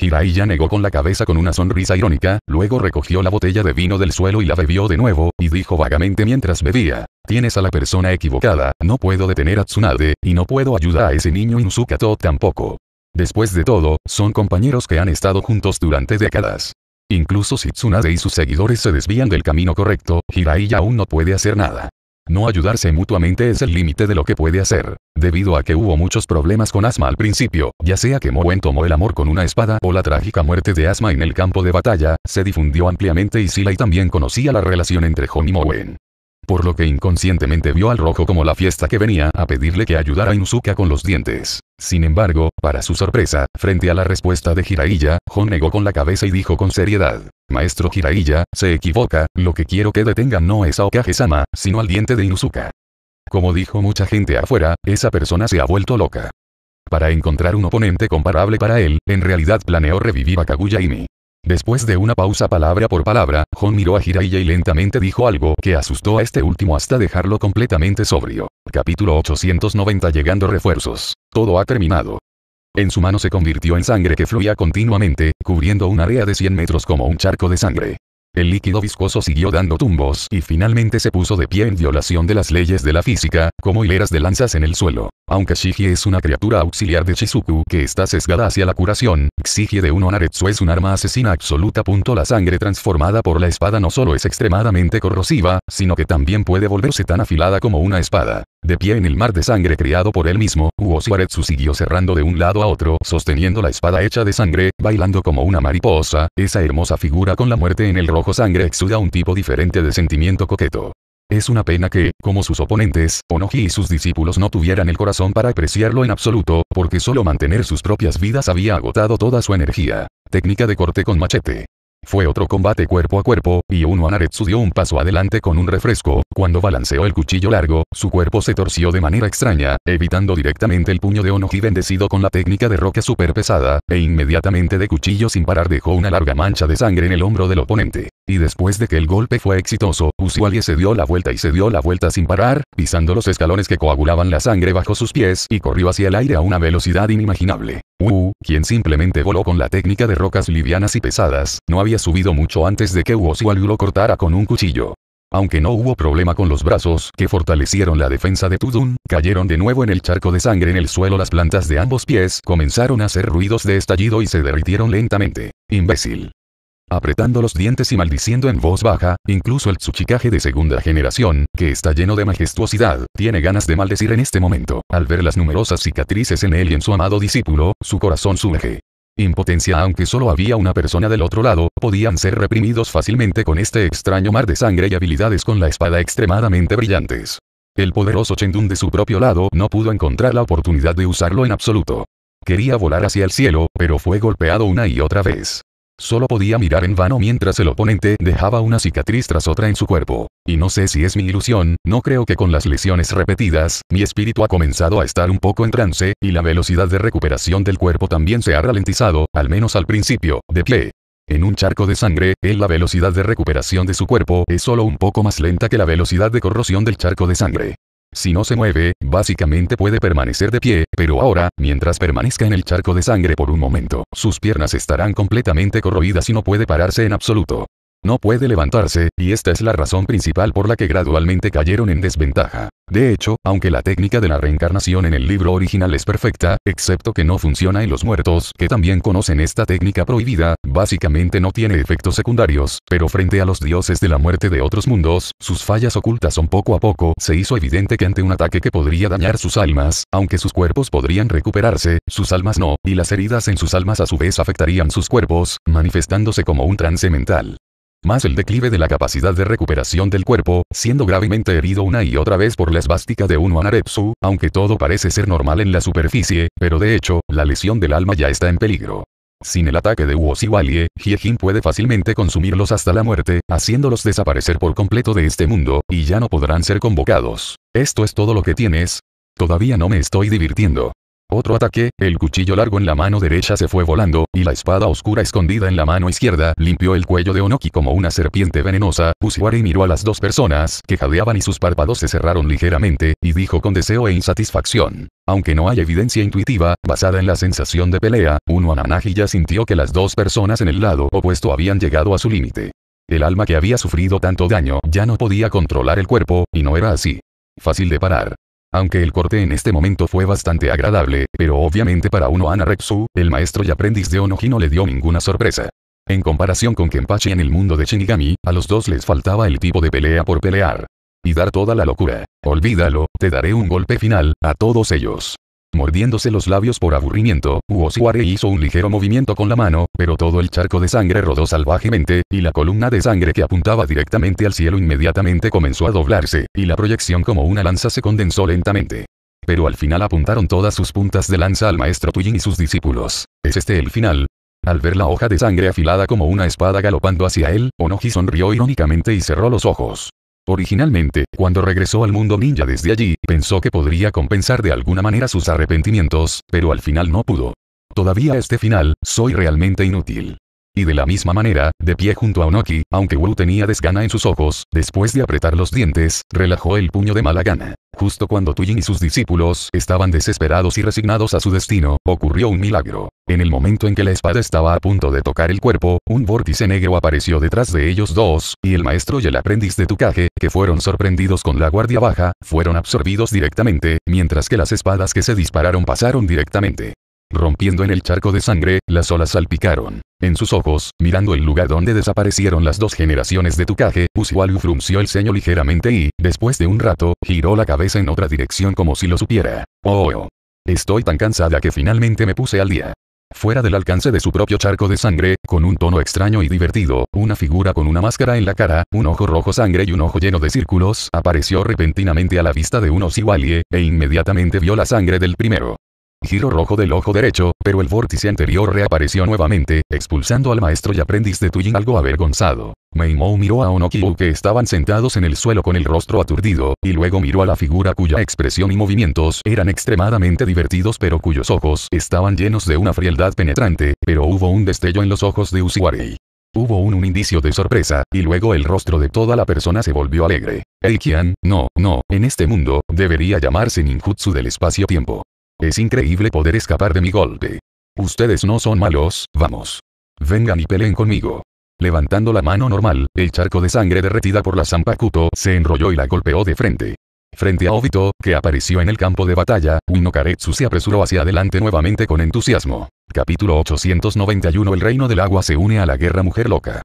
[SPEAKER 1] Hiraiya negó con la cabeza con una sonrisa irónica, luego recogió la botella de vino del suelo y la bebió de nuevo, y dijo vagamente mientras bebía. Tienes a la persona equivocada, no puedo detener a Tsunade, y no puedo ayudar a ese niño Insukato tampoco. Después de todo, son compañeros que han estado juntos durante décadas. Incluso si Tsunade y sus seguidores se desvían del camino correcto, Hiraiya aún no puede hacer nada. No ayudarse mutuamente es el límite de lo que puede hacer. Debido a que hubo muchos problemas con Asma al principio, ya sea que Moen tomó el amor con una espada o la trágica muerte de Asma en el campo de batalla, se difundió ampliamente y Sila también conocía la relación entre Hon y Moen por lo que inconscientemente vio al rojo como la fiesta que venía a pedirle que ayudara a Inuzuka con los dientes. Sin embargo, para su sorpresa, frente a la respuesta de Jiraiya, Hon negó con la cabeza y dijo con seriedad, Maestro Jiraiya, se equivoca, lo que quiero que detengan no es a Okage-sama, sino al diente de Inuzuka. Como dijo mucha gente afuera, esa persona se ha vuelto loca. Para encontrar un oponente comparable para él, en realidad planeó revivir a Kaguya Imi. Después de una pausa palabra por palabra, Hon miró a Hiraiya y lentamente dijo algo que asustó a este último hasta dejarlo completamente sobrio. Capítulo 890 Llegando refuerzos. Todo ha terminado. En su mano se convirtió en sangre que fluía continuamente, cubriendo un área de 100 metros como un charco de sangre. El líquido viscoso siguió dando tumbos y finalmente se puso de pie en violación de las leyes de la física, como hileras de lanzas en el suelo. Aunque Shigi es una criatura auxiliar de Shizuku que está sesgada hacia la curación, Shigi de un Naretsu es un arma asesina absoluta. La sangre transformada por la espada no solo es extremadamente corrosiva, sino que también puede volverse tan afilada como una espada. De pie en el mar de sangre criado por él mismo, Uosuaretsu siguió cerrando de un lado a otro, sosteniendo la espada hecha de sangre, bailando como una mariposa, esa hermosa figura con la muerte en el rojo sangre exuda un tipo diferente de sentimiento coqueto. Es una pena que, como sus oponentes, Onoji y sus discípulos no tuvieran el corazón para apreciarlo en absoluto, porque solo mantener sus propias vidas había agotado toda su energía. Técnica de corte con machete. Fue otro combate cuerpo a cuerpo, y Uno Anaretsu dio un paso adelante con un refresco, cuando balanceó el cuchillo largo, su cuerpo se torció de manera extraña, evitando directamente el puño de Onoji bendecido con la técnica de roca pesada, e inmediatamente de cuchillo sin parar dejó una larga mancha de sangre en el hombro del oponente. Y después de que el golpe fue exitoso, Usualie se dio la vuelta y se dio la vuelta sin parar, pisando los escalones que coagulaban la sangre bajo sus pies y corrió hacia el aire a una velocidad inimaginable. Wu, uh, quien simplemente voló con la técnica de rocas livianas y pesadas, no había subido mucho antes de que Usualie lo cortara con un cuchillo. Aunque no hubo problema con los brazos, que fortalecieron la defensa de Tudun, cayeron de nuevo en el charco de sangre en el suelo las plantas de ambos pies, comenzaron a hacer ruidos de estallido y se derritieron lentamente. Imbécil apretando los dientes y maldiciendo en voz baja, incluso el Tsuchikage de segunda generación, que está lleno de majestuosidad, tiene ganas de maldecir en este momento. Al ver las numerosas cicatrices en él y en su amado discípulo, su corazón surge. Impotencia aunque solo había una persona del otro lado, podían ser reprimidos fácilmente con este extraño mar de sangre y habilidades con la espada extremadamente brillantes. El poderoso Chendun de su propio lado no pudo encontrar la oportunidad de usarlo en absoluto. Quería volar hacia el cielo, pero fue golpeado una y otra vez. Solo podía mirar en vano mientras el oponente dejaba una cicatriz tras otra en su cuerpo. Y no sé si es mi ilusión, no creo que con las lesiones repetidas, mi espíritu ha comenzado a estar un poco en trance, y la velocidad de recuperación del cuerpo también se ha ralentizado, al menos al principio, de pie. En un charco de sangre, él la velocidad de recuperación de su cuerpo es solo un poco más lenta que la velocidad de corrosión del charco de sangre. Si no se mueve, básicamente puede permanecer de pie, pero ahora, mientras permanezca en el charco de sangre por un momento, sus piernas estarán completamente corroídas y no puede pararse en absoluto. No puede levantarse, y esta es la razón principal por la que gradualmente cayeron en desventaja. De hecho, aunque la técnica de la reencarnación en el libro original es perfecta, excepto que no funciona en los muertos, que también conocen esta técnica prohibida, básicamente no tiene efectos secundarios, pero frente a los dioses de la muerte de otros mundos, sus fallas ocultas son poco a poco, se hizo evidente que ante un ataque que podría dañar sus almas, aunque sus cuerpos podrían recuperarse, sus almas no, y las heridas en sus almas a su vez afectarían sus cuerpos, manifestándose como un trance mental más el declive de la capacidad de recuperación del cuerpo, siendo gravemente herido una y otra vez por la esvástica de Uno Anarepsu, aunque todo parece ser normal en la superficie, pero de hecho, la lesión del alma ya está en peligro. Sin el ataque de Uosiwalie, Hiejin puede fácilmente consumirlos hasta la muerte, haciéndolos desaparecer por completo de este mundo, y ya no podrán ser convocados. Esto es todo lo que tienes. Todavía no me estoy divirtiendo. Otro ataque, el cuchillo largo en la mano derecha se fue volando, y la espada oscura escondida en la mano izquierda limpió el cuello de Onoki como una serpiente venenosa. Usuari miró a las dos personas que jadeaban y sus párpados se cerraron ligeramente, y dijo con deseo e insatisfacción. Aunque no hay evidencia intuitiva, basada en la sensación de pelea, Uno Ananagi ya sintió que las dos personas en el lado opuesto habían llegado a su límite. El alma que había sufrido tanto daño ya no podía controlar el cuerpo, y no era así. Fácil de parar. Aunque el corte en este momento fue bastante agradable, pero obviamente para uno Ana Repsu, el maestro y aprendiz de Onoji no le dio ninguna sorpresa. En comparación con Kenpachi en el mundo de Shinigami, a los dos les faltaba el tipo de pelea por pelear. Y dar toda la locura. Olvídalo, te daré un golpe final, a todos ellos. Mordiéndose los labios por aburrimiento, Uoshiware hizo un ligero movimiento con la mano, pero todo el charco de sangre rodó salvajemente, y la columna de sangre que apuntaba directamente al cielo inmediatamente comenzó a doblarse, y la proyección como una lanza se condensó lentamente. Pero al final apuntaron todas sus puntas de lanza al maestro Tuyin y sus discípulos. ¿Es este el final? Al ver la hoja de sangre afilada como una espada galopando hacia él, Onoji sonrió irónicamente y cerró los ojos. Originalmente, cuando regresó al mundo ninja desde allí, pensó que podría compensar de alguna manera sus arrepentimientos, pero al final no pudo. Todavía este final, soy realmente inútil. Y de la misma manera, de pie junto a Unoki, aunque Wu tenía desgana en sus ojos, después de apretar los dientes, relajó el puño de mala gana. Justo cuando Tuyin y sus discípulos estaban desesperados y resignados a su destino, ocurrió un milagro. En el momento en que la espada estaba a punto de tocar el cuerpo, un vórtice negro apareció detrás de ellos dos, y el maestro y el aprendiz de Tukage, que fueron sorprendidos con la guardia baja, fueron absorbidos directamente, mientras que las espadas que se dispararon pasaron directamente. Rompiendo en el charco de sangre, las olas salpicaron. En sus ojos, mirando el lugar donde desaparecieron las dos generaciones de Tukage, Usualu frunció el ceño ligeramente y, después de un rato, giró la cabeza en otra dirección como si lo supiera. Oh, oh, Estoy tan cansada que finalmente me puse al día. Fuera del alcance de su propio charco de sangre, con un tono extraño y divertido, una figura con una máscara en la cara, un ojo rojo sangre y un ojo lleno de círculos, apareció repentinamente a la vista de unos Osiwalie, e inmediatamente vio la sangre del primero. Giro rojo del ojo derecho, pero el vórtice anterior reapareció nuevamente, expulsando al maestro y aprendiz de Tuyin algo avergonzado. Meimou miró a Onokiu que estaban sentados en el suelo con el rostro aturdido, y luego miró a la figura cuya expresión y movimientos eran extremadamente divertidos pero cuyos ojos estaban llenos de una frialdad penetrante, pero hubo un destello en los ojos de Usiwarei. Hubo un, un, indicio de sorpresa, y luego el rostro de toda la persona se volvió alegre. Eikian, no, no, en este mundo, debería llamarse ninjutsu del espacio-tiempo. Es increíble poder escapar de mi golpe. Ustedes no son malos, vamos. Vengan y peleen conmigo. Levantando la mano normal, el charco de sangre derretida por la Zampakuto se enrolló y la golpeó de frente. Frente a Obito, que apareció en el campo de batalla, Winokaretsu se apresuró hacia adelante nuevamente con entusiasmo. Capítulo 891 El reino del agua se une a la guerra mujer loca.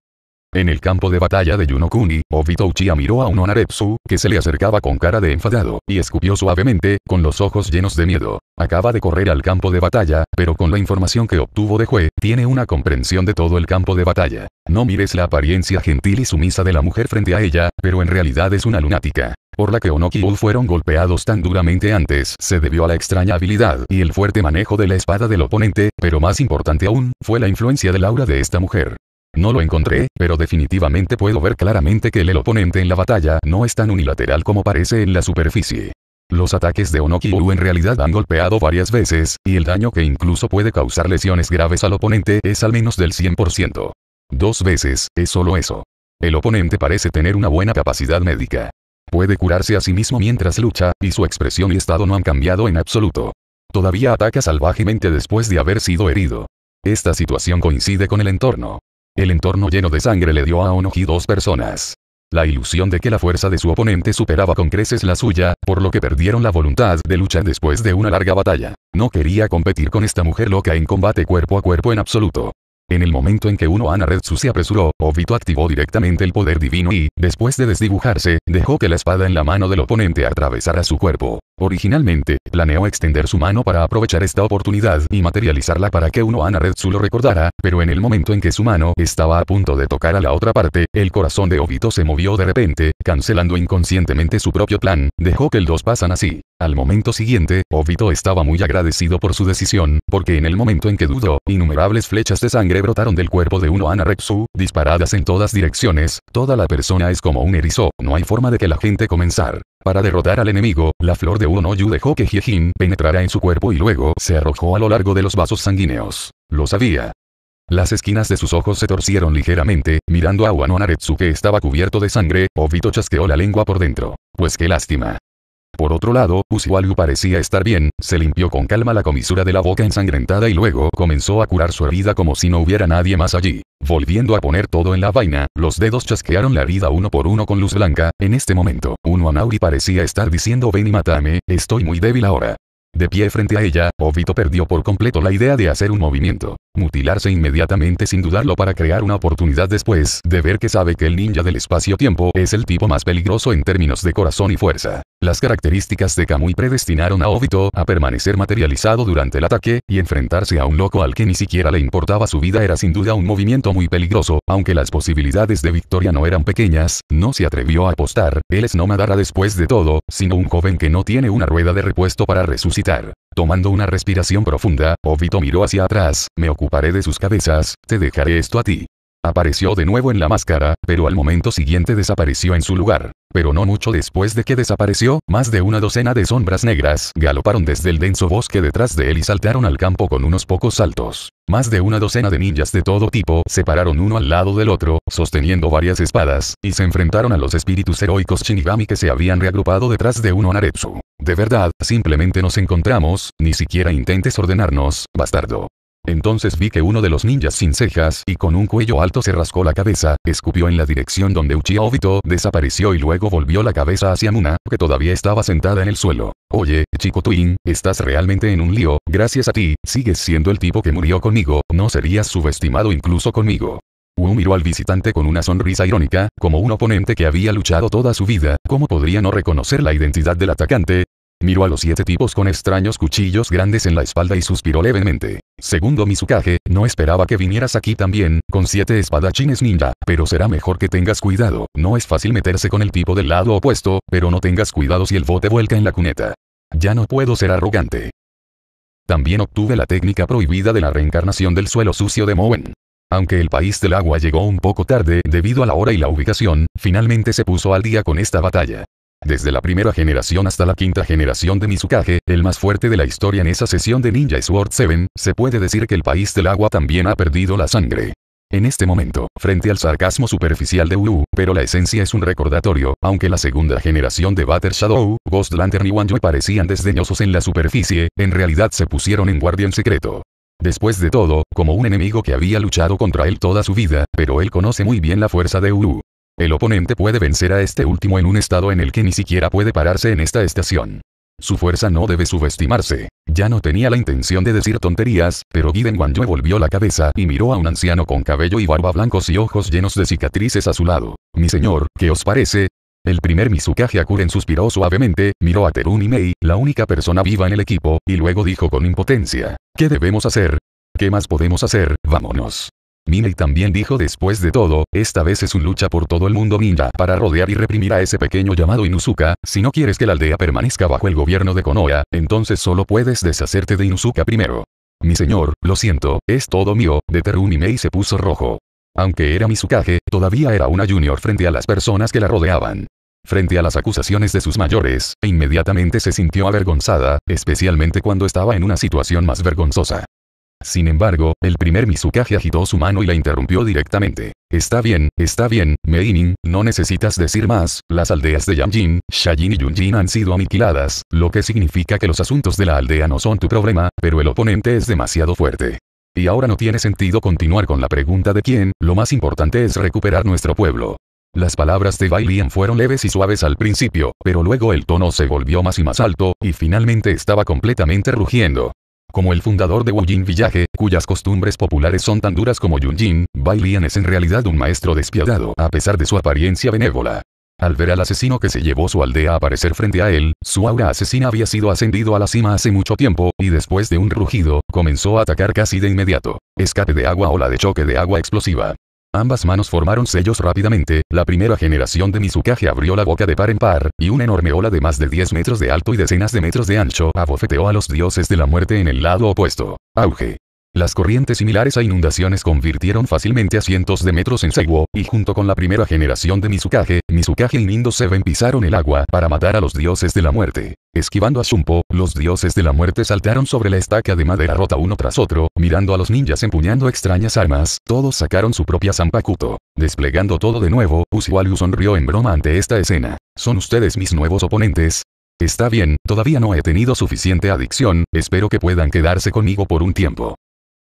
[SPEAKER 1] En el campo de batalla de Yunokuni, Obito Uchiha miró a un Onaretsu, que se le acercaba con cara de enfadado, y escupió suavemente, con los ojos llenos de miedo. Acaba de correr al campo de batalla, pero con la información que obtuvo de Jue, tiene una comprensión de todo el campo de batalla. No mires la apariencia gentil y sumisa de la mujer frente a ella, pero en realidad es una lunática por la que Onoki U fueron golpeados tan duramente antes se debió a la extraña habilidad y el fuerte manejo de la espada del oponente, pero más importante aún, fue la influencia del aura de esta mujer. No lo encontré, pero definitivamente puedo ver claramente que el oponente en la batalla no es tan unilateral como parece en la superficie. Los ataques de Onokiyu en realidad han golpeado varias veces, y el daño que incluso puede causar lesiones graves al oponente es al menos del 100%. Dos veces, es solo eso. El oponente parece tener una buena capacidad médica. Puede curarse a sí mismo mientras lucha, y su expresión y estado no han cambiado en absoluto. Todavía ataca salvajemente después de haber sido herido. Esta situación coincide con el entorno. El entorno lleno de sangre le dio a Onoji dos personas. La ilusión de que la fuerza de su oponente superaba con creces la suya, por lo que perdieron la voluntad de lucha después de una larga batalla. No quería competir con esta mujer loca en combate cuerpo a cuerpo en absoluto. En el momento en que uno Naretsu se apresuró, Obito activó directamente el poder divino y, después de desdibujarse, dejó que la espada en la mano del oponente atravesara su cuerpo. Originalmente, planeó extender su mano para aprovechar esta oportunidad y materializarla para que uno Anaretsu lo recordara, pero en el momento en que su mano estaba a punto de tocar a la otra parte, el corazón de Obito se movió de repente, cancelando inconscientemente su propio plan, dejó que el dos pasan así. Al momento siguiente, Obito estaba muy agradecido por su decisión, porque en el momento en que dudó, innumerables flechas de sangre brotaron del cuerpo de uno Anaretsu, disparadas en todas direcciones, toda la persona es como un erizo, no hay forma de que la gente comenzar para derrotar al enemigo, la flor de unoyu dejó que Hiejin penetrara en su cuerpo y luego se arrojó a lo largo de los vasos sanguíneos. Lo sabía. Las esquinas de sus ojos se torcieron ligeramente, mirando a Wano que estaba cubierto de sangre, Obito chasqueó la lengua por dentro. Pues qué lástima. Por otro lado, Usualu parecía estar bien, se limpió con calma la comisura de la boca ensangrentada y luego comenzó a curar su herida como si no hubiera nadie más allí. Volviendo a poner todo en la vaina, los dedos chasquearon la herida uno por uno con luz blanca, en este momento, Uno Nauri parecía estar diciendo ven y matame, estoy muy débil ahora. De pie frente a ella, Obito perdió por completo la idea de hacer un movimiento. Mutilarse inmediatamente sin dudarlo para crear una oportunidad después de ver que sabe que el ninja del espacio-tiempo es el tipo más peligroso en términos de corazón y fuerza. Las características de Kamui predestinaron a Obito a permanecer materializado durante el ataque, y enfrentarse a un loco al que ni siquiera le importaba su vida era sin duda un movimiento muy peligroso, aunque las posibilidades de victoria no eran pequeñas, no se atrevió a apostar, él es no después de todo, sino un joven que no tiene una rueda de repuesto para resucitar. Tomando una respiración profunda, Obito miró hacia atrás, me ocurrió paré de sus cabezas, te dejaré esto a ti. Apareció de nuevo en la máscara, pero al momento siguiente desapareció en su lugar. Pero no mucho después de que desapareció, más de una docena de sombras negras galoparon desde el denso bosque detrás de él y saltaron al campo con unos pocos saltos. Más de una docena de ninjas de todo tipo se pararon uno al lado del otro, sosteniendo varias espadas, y se enfrentaron a los espíritus heroicos Shinigami que se habían reagrupado detrás de uno Naretsu. De verdad, simplemente nos encontramos, ni siquiera intentes ordenarnos, bastardo. Entonces vi que uno de los ninjas sin cejas y con un cuello alto se rascó la cabeza, escupió en la dirección donde Uchiha Obito desapareció y luego volvió la cabeza hacia Muna, que todavía estaba sentada en el suelo. Oye, chico Twin, estás realmente en un lío, gracias a ti, sigues siendo el tipo que murió conmigo, no serías subestimado incluso conmigo. Wu miró al visitante con una sonrisa irónica, como un oponente que había luchado toda su vida, ¿cómo podría no reconocer la identidad del atacante? Miró a los siete tipos con extraños cuchillos grandes en la espalda y suspiró levemente. Segundo Mizukage, no esperaba que vinieras aquí también, con siete espadachines ninja, pero será mejor que tengas cuidado, no es fácil meterse con el tipo del lado opuesto, pero no tengas cuidado si el bote vuelca en la cuneta. Ya no puedo ser arrogante. También obtuve la técnica prohibida de la reencarnación del suelo sucio de Moen. Aunque el país del agua llegó un poco tarde debido a la hora y la ubicación, finalmente se puso al día con esta batalla. Desde la primera generación hasta la quinta generación de Mizukage, el más fuerte de la historia en esa sesión de Ninja Sword 7, se puede decir que el país del agua también ha perdido la sangre. En este momento, frente al sarcasmo superficial de Uru, pero la esencia es un recordatorio, aunque la segunda generación de Butter Shadow, Ghost Lantern y Wanjo parecían desdeñosos en la superficie, en realidad se pusieron en guardia en secreto. Después de todo, como un enemigo que había luchado contra él toda su vida, pero él conoce muy bien la fuerza de Uru. El oponente puede vencer a este último en un estado en el que ni siquiera puede pararse en esta estación. Su fuerza no debe subestimarse. Ya no tenía la intención de decir tonterías, pero Giden Wanyue volvió la cabeza y miró a un anciano con cabello y barba blancos y ojos llenos de cicatrices a su lado. Mi señor, ¿qué os parece? El primer Mizukage Akuren suspiró suavemente, miró a Terunimei, la única persona viva en el equipo, y luego dijo con impotencia. ¿Qué debemos hacer? ¿Qué más podemos hacer? Vámonos. Mimei también dijo después de todo, esta vez es un lucha por todo el mundo ninja para rodear y reprimir a ese pequeño llamado Inuzuka, si no quieres que la aldea permanezca bajo el gobierno de Konoha, entonces solo puedes deshacerte de Inuzuka primero. Mi señor, lo siento, es todo mío, de y se puso rojo. Aunque era Mizukage, todavía era una junior frente a las personas que la rodeaban. Frente a las acusaciones de sus mayores, inmediatamente se sintió avergonzada, especialmente cuando estaba en una situación más vergonzosa. Sin embargo, el primer Mizukage agitó su mano y la interrumpió directamente. Está bien, está bien, Meinin, no necesitas decir más, las aldeas de Yanjin, Shajin y Yunjin han sido aniquiladas, lo que significa que los asuntos de la aldea no son tu problema, pero el oponente es demasiado fuerte. Y ahora no tiene sentido continuar con la pregunta de quién, lo más importante es recuperar nuestro pueblo. Las palabras de Bailian fueron leves y suaves al principio, pero luego el tono se volvió más y más alto, y finalmente estaba completamente rugiendo. Como el fundador de Wujin Village, cuyas costumbres populares son tan duras como Yunjin, Bai Lian es en realidad un maestro despiadado a pesar de su apariencia benévola. Al ver al asesino que se llevó su aldea a aparecer frente a él, su aura asesina había sido ascendido a la cima hace mucho tiempo, y después de un rugido, comenzó a atacar casi de inmediato. Escape de agua o la de choque de agua explosiva. Ambas manos formaron sellos rápidamente, la primera generación de Mizukage abrió la boca de par en par, y una enorme ola de más de 10 metros de alto y decenas de metros de ancho abofeteó a los dioses de la muerte en el lado opuesto. Auge. Las corrientes similares a inundaciones convirtieron fácilmente a cientos de metros en Seiwo, y junto con la primera generación de Mizukage, Mizukage y Nindo Seven pisaron el agua para matar a los dioses de la muerte. Esquivando a Shumpo, los dioses de la muerte saltaron sobre la estaca de madera rota uno tras otro, mirando a los ninjas empuñando extrañas armas, todos sacaron su propia Zanpakuto. Desplegando todo de nuevo, Usualu sonrió en broma ante esta escena. ¿Son ustedes mis nuevos oponentes? Está bien, todavía no he tenido suficiente adicción, espero que puedan quedarse conmigo por un tiempo.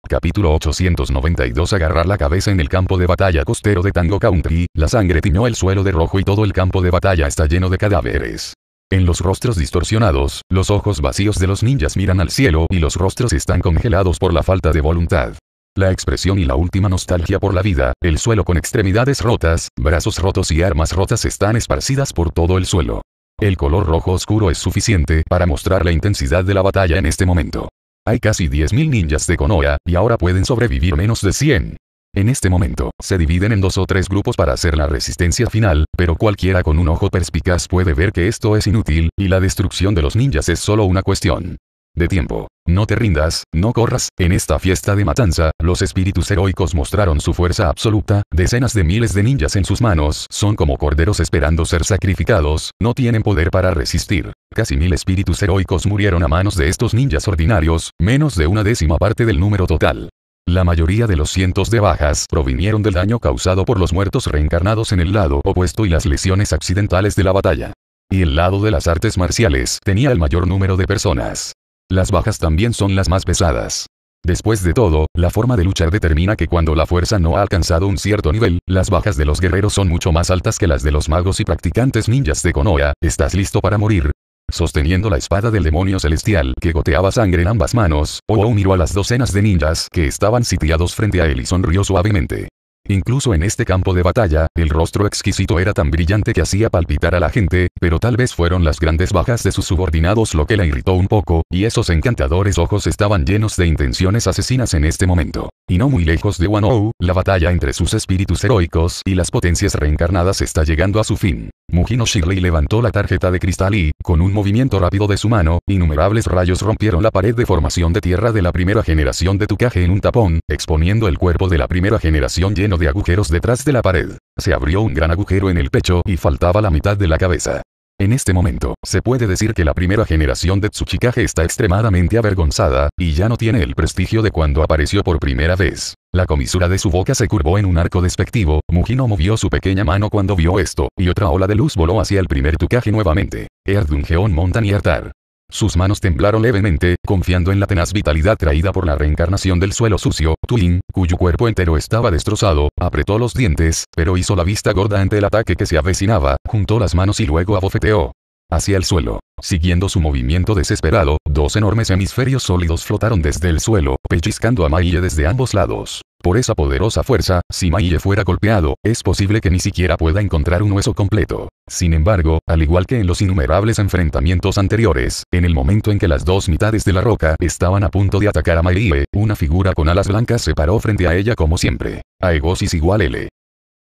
[SPEAKER 1] Capítulo 892 Agarrar la cabeza en el campo de batalla costero de Tango Country, la sangre tiñó el suelo de rojo y todo el campo de batalla está lleno de cadáveres. En los rostros distorsionados, los ojos vacíos de los ninjas miran al cielo y los rostros están congelados por la falta de voluntad. La expresión y la última nostalgia por la vida, el suelo con extremidades rotas, brazos rotos y armas rotas están esparcidas por todo el suelo. El color rojo oscuro es suficiente para mostrar la intensidad de la batalla en este momento. Hay casi 10.000 ninjas de Konoha, y ahora pueden sobrevivir menos de 100. En este momento, se dividen en dos o tres grupos para hacer la resistencia final, pero cualquiera con un ojo perspicaz puede ver que esto es inútil, y la destrucción de los ninjas es solo una cuestión de tiempo. No te rindas, no corras, en esta fiesta de matanza, los espíritus heroicos mostraron su fuerza absoluta, decenas de miles de ninjas en sus manos son como corderos esperando ser sacrificados, no tienen poder para resistir. Casi mil espíritus heroicos murieron a manos de estos ninjas ordinarios, menos de una décima parte del número total. La mayoría de los cientos de bajas provinieron del daño causado por los muertos reencarnados en el lado opuesto y las lesiones accidentales de la batalla. Y el lado de las artes marciales tenía el mayor número de personas. Las bajas también son las más pesadas. Después de todo, la forma de luchar determina que cuando la fuerza no ha alcanzado un cierto nivel, las bajas de los guerreros son mucho más altas que las de los magos y practicantes ninjas de Konoha, ¿estás listo para morir? Sosteniendo la espada del demonio celestial que goteaba sangre en ambas manos, Oo miró a las docenas de ninjas que estaban sitiados frente a él y sonrió suavemente. Incluso en este campo de batalla, el rostro exquisito era tan brillante que hacía palpitar a la gente, pero tal vez fueron las grandes bajas de sus subordinados lo que la irritó un poco, y esos encantadores ojos estaban llenos de intenciones asesinas en este momento. Y no muy lejos de Wanou, la batalla entre sus espíritus heroicos y las potencias reencarnadas está llegando a su fin. Mujino Shigley levantó la tarjeta de cristal y, con un movimiento rápido de su mano, innumerables rayos rompieron la pared de formación de tierra de la primera generación de Tukage en un tapón, exponiendo el cuerpo de la primera generación lleno de agujeros detrás de la pared. Se abrió un gran agujero en el pecho y faltaba la mitad de la cabeza. En este momento, se puede decir que la primera generación de Tsuchikage está extremadamente avergonzada, y ya no tiene el prestigio de cuando apareció por primera vez. La comisura de su boca se curvó en un arco despectivo, Mujino movió su pequeña mano cuando vio esto, y otra ola de luz voló hacia el primer Tukage nuevamente. Erdungeon Montan y Artar. Sus manos temblaron levemente, confiando en la tenaz vitalidad traída por la reencarnación del suelo sucio, Twin, cuyo cuerpo entero estaba destrozado, apretó los dientes, pero hizo la vista gorda ante el ataque que se avecinaba, juntó las manos y luego abofeteó hacia el suelo. Siguiendo su movimiento desesperado, dos enormes hemisferios sólidos flotaron desde el suelo, pellizcando a Maille desde ambos lados. Por esa poderosa fuerza, si Maille fuera golpeado, es posible que ni siquiera pueda encontrar un hueso completo. Sin embargo, al igual que en los innumerables enfrentamientos anteriores, en el momento en que las dos mitades de la roca estaban a punto de atacar a Maille, una figura con alas blancas se paró frente a ella como siempre. Aegosis igual L.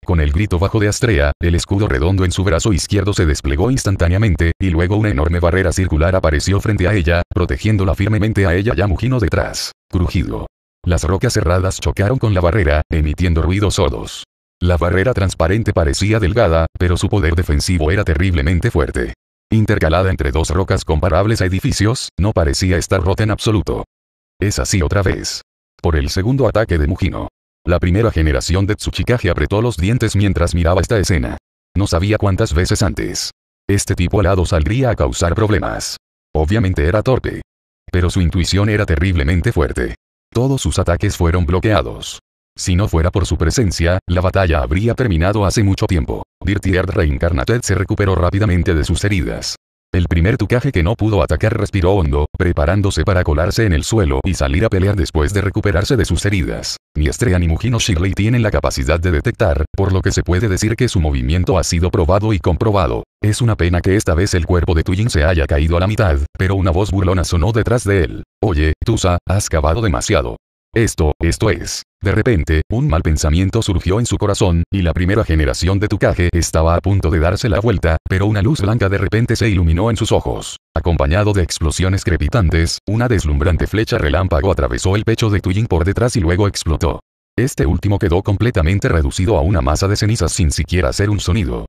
[SPEAKER 1] Con el grito bajo de Astrea, el escudo redondo en su brazo izquierdo se desplegó instantáneamente, y luego una enorme barrera circular apareció frente a ella, protegiéndola firmemente a ella y a Mujino detrás. Crujido. Las rocas cerradas chocaron con la barrera, emitiendo ruidos sordos. La barrera transparente parecía delgada, pero su poder defensivo era terriblemente fuerte. Intercalada entre dos rocas comparables a edificios, no parecía estar rota en absoluto. Es así otra vez. Por el segundo ataque de Mujino. La primera generación de Tsuchikage apretó los dientes mientras miraba esta escena. No sabía cuántas veces antes. Este tipo alado saldría a causar problemas. Obviamente era torpe. Pero su intuición era terriblemente fuerte. Todos sus ataques fueron bloqueados. Si no fuera por su presencia, la batalla habría terminado hace mucho tiempo. Dirtier Reincarnated se recuperó rápidamente de sus heridas. El primer tucaje que no pudo atacar respiró hondo, preparándose para colarse en el suelo y salir a pelear después de recuperarse de sus heridas. Ni Estrella ni Mujino Shirley tienen la capacidad de detectar, por lo que se puede decir que su movimiento ha sido probado y comprobado. Es una pena que esta vez el cuerpo de Tuyin se haya caído a la mitad, pero una voz burlona sonó detrás de él. Oye, Tusa, has cavado demasiado. Esto, esto es. De repente, un mal pensamiento surgió en su corazón, y la primera generación de Tukage estaba a punto de darse la vuelta, pero una luz blanca de repente se iluminó en sus ojos. Acompañado de explosiones crepitantes, una deslumbrante flecha relámpago atravesó el pecho de Tuyin por detrás y luego explotó. Este último quedó completamente reducido a una masa de cenizas sin siquiera hacer un sonido.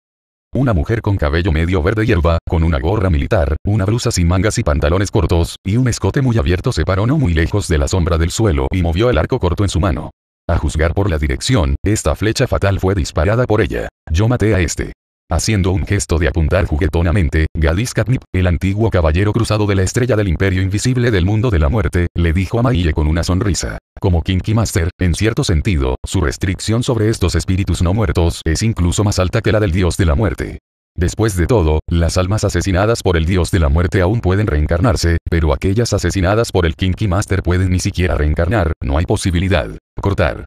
[SPEAKER 1] Una mujer con cabello medio verde hierba, con una gorra militar, una blusa sin mangas y pantalones cortos, y un escote muy abierto se paró no muy lejos de la sombra del suelo y movió el arco corto en su mano. A juzgar por la dirección, esta flecha fatal fue disparada por ella. Yo maté a este. Haciendo un gesto de apuntar juguetonamente, Katnip, el antiguo caballero cruzado de la estrella del imperio invisible del mundo de la muerte, le dijo a Maille con una sonrisa. Como Kinky Master, en cierto sentido, su restricción sobre estos espíritus no muertos es incluso más alta que la del dios de la muerte. Después de todo, las almas asesinadas por el dios de la muerte aún pueden reencarnarse, pero aquellas asesinadas por el Kinky Master pueden ni siquiera reencarnar, no hay posibilidad. Cortar.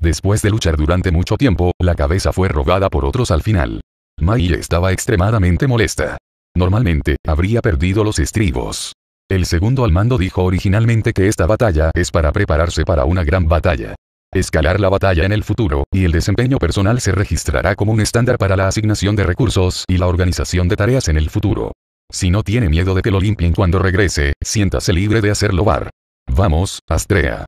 [SPEAKER 1] Después de luchar durante mucho tiempo, la cabeza fue robada por otros al final. Mai estaba extremadamente molesta. Normalmente, habría perdido los estribos. El segundo al mando dijo originalmente que esta batalla es para prepararse para una gran batalla. Escalar la batalla en el futuro, y el desempeño personal se registrará como un estándar para la asignación de recursos y la organización de tareas en el futuro. Si no tiene miedo de que lo limpien cuando regrese, siéntase libre de hacerlo bar. Vamos, Astrea.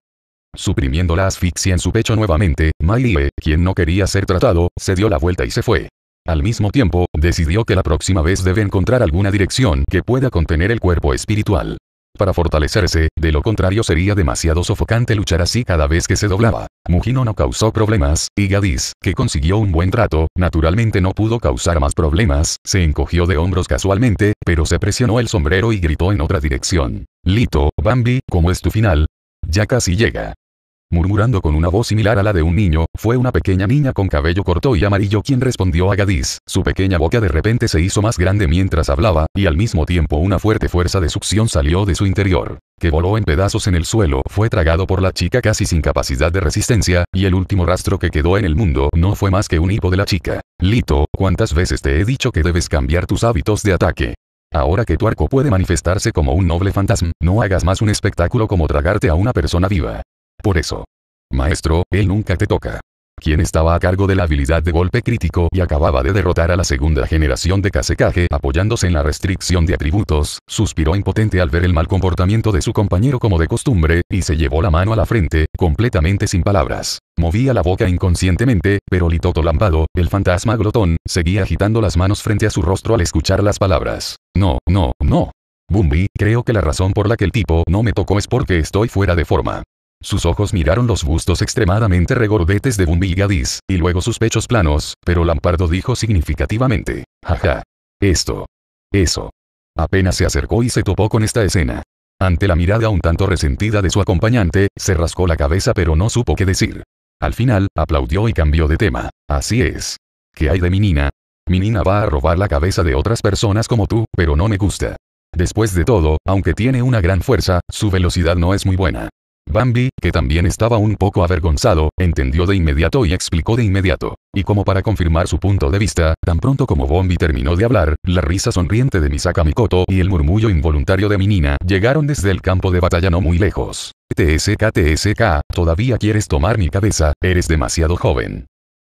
[SPEAKER 1] Suprimiendo la asfixia en su pecho nuevamente, Maile, quien no quería ser tratado, se dio la vuelta y se fue. Al mismo tiempo, decidió que la próxima vez debe encontrar alguna dirección que pueda contener el cuerpo espiritual. Para fortalecerse, de lo contrario sería demasiado sofocante luchar así cada vez que se doblaba. Mujino no causó problemas, y Gadis, que consiguió un buen trato, naturalmente no pudo causar más problemas, se encogió de hombros casualmente, pero se presionó el sombrero y gritó en otra dirección. Lito, Bambi, ¿cómo es tu final? Ya casi llega murmurando con una voz similar a la de un niño, fue una pequeña niña con cabello corto y amarillo quien respondió a Gadis. Su pequeña boca de repente se hizo más grande mientras hablaba, y al mismo tiempo una fuerte fuerza de succión salió de su interior, que voló en pedazos en el suelo, fue tragado por la chica casi sin capacidad de resistencia, y el último rastro que quedó en el mundo no fue más que un hipo de la chica. Lito, ¿cuántas veces te he dicho que debes cambiar tus hábitos de ataque? Ahora que tu arco puede manifestarse como un noble fantasma, no hagas más un espectáculo como tragarte a una persona viva. Por eso. Maestro, él nunca te toca. Quien estaba a cargo de la habilidad de golpe crítico y acababa de derrotar a la segunda generación de casecaje apoyándose en la restricción de atributos, suspiró impotente al ver el mal comportamiento de su compañero como de costumbre, y se llevó la mano a la frente, completamente sin palabras. Movía la boca inconscientemente, pero Litoto Lampado, el fantasma glotón, seguía agitando las manos frente a su rostro al escuchar las palabras. No, no, no. Bumbi, creo que la razón por la que el tipo no me tocó es porque estoy fuera de forma. Sus ojos miraron los bustos extremadamente regordetes de Bumbi y Gadis, y luego sus pechos planos, pero Lampardo dijo significativamente, jaja. Esto. Eso. Apenas se acercó y se topó con esta escena. Ante la mirada un tanto resentida de su acompañante, se rascó la cabeza pero no supo qué decir. Al final, aplaudió y cambió de tema. Así es. ¿Qué hay de mi Nina? Mi Nina va a robar la cabeza de otras personas como tú, pero no me gusta. Después de todo, aunque tiene una gran fuerza, su velocidad no es muy buena. Bambi, que también estaba un poco avergonzado, entendió de inmediato y explicó de inmediato. Y como para confirmar su punto de vista, tan pronto como Bambi terminó de hablar, la risa sonriente de Misaka Mikoto y el murmullo involuntario de Minina llegaron desde el campo de batalla no muy lejos. TSK TSK, todavía quieres tomar mi cabeza, eres demasiado joven.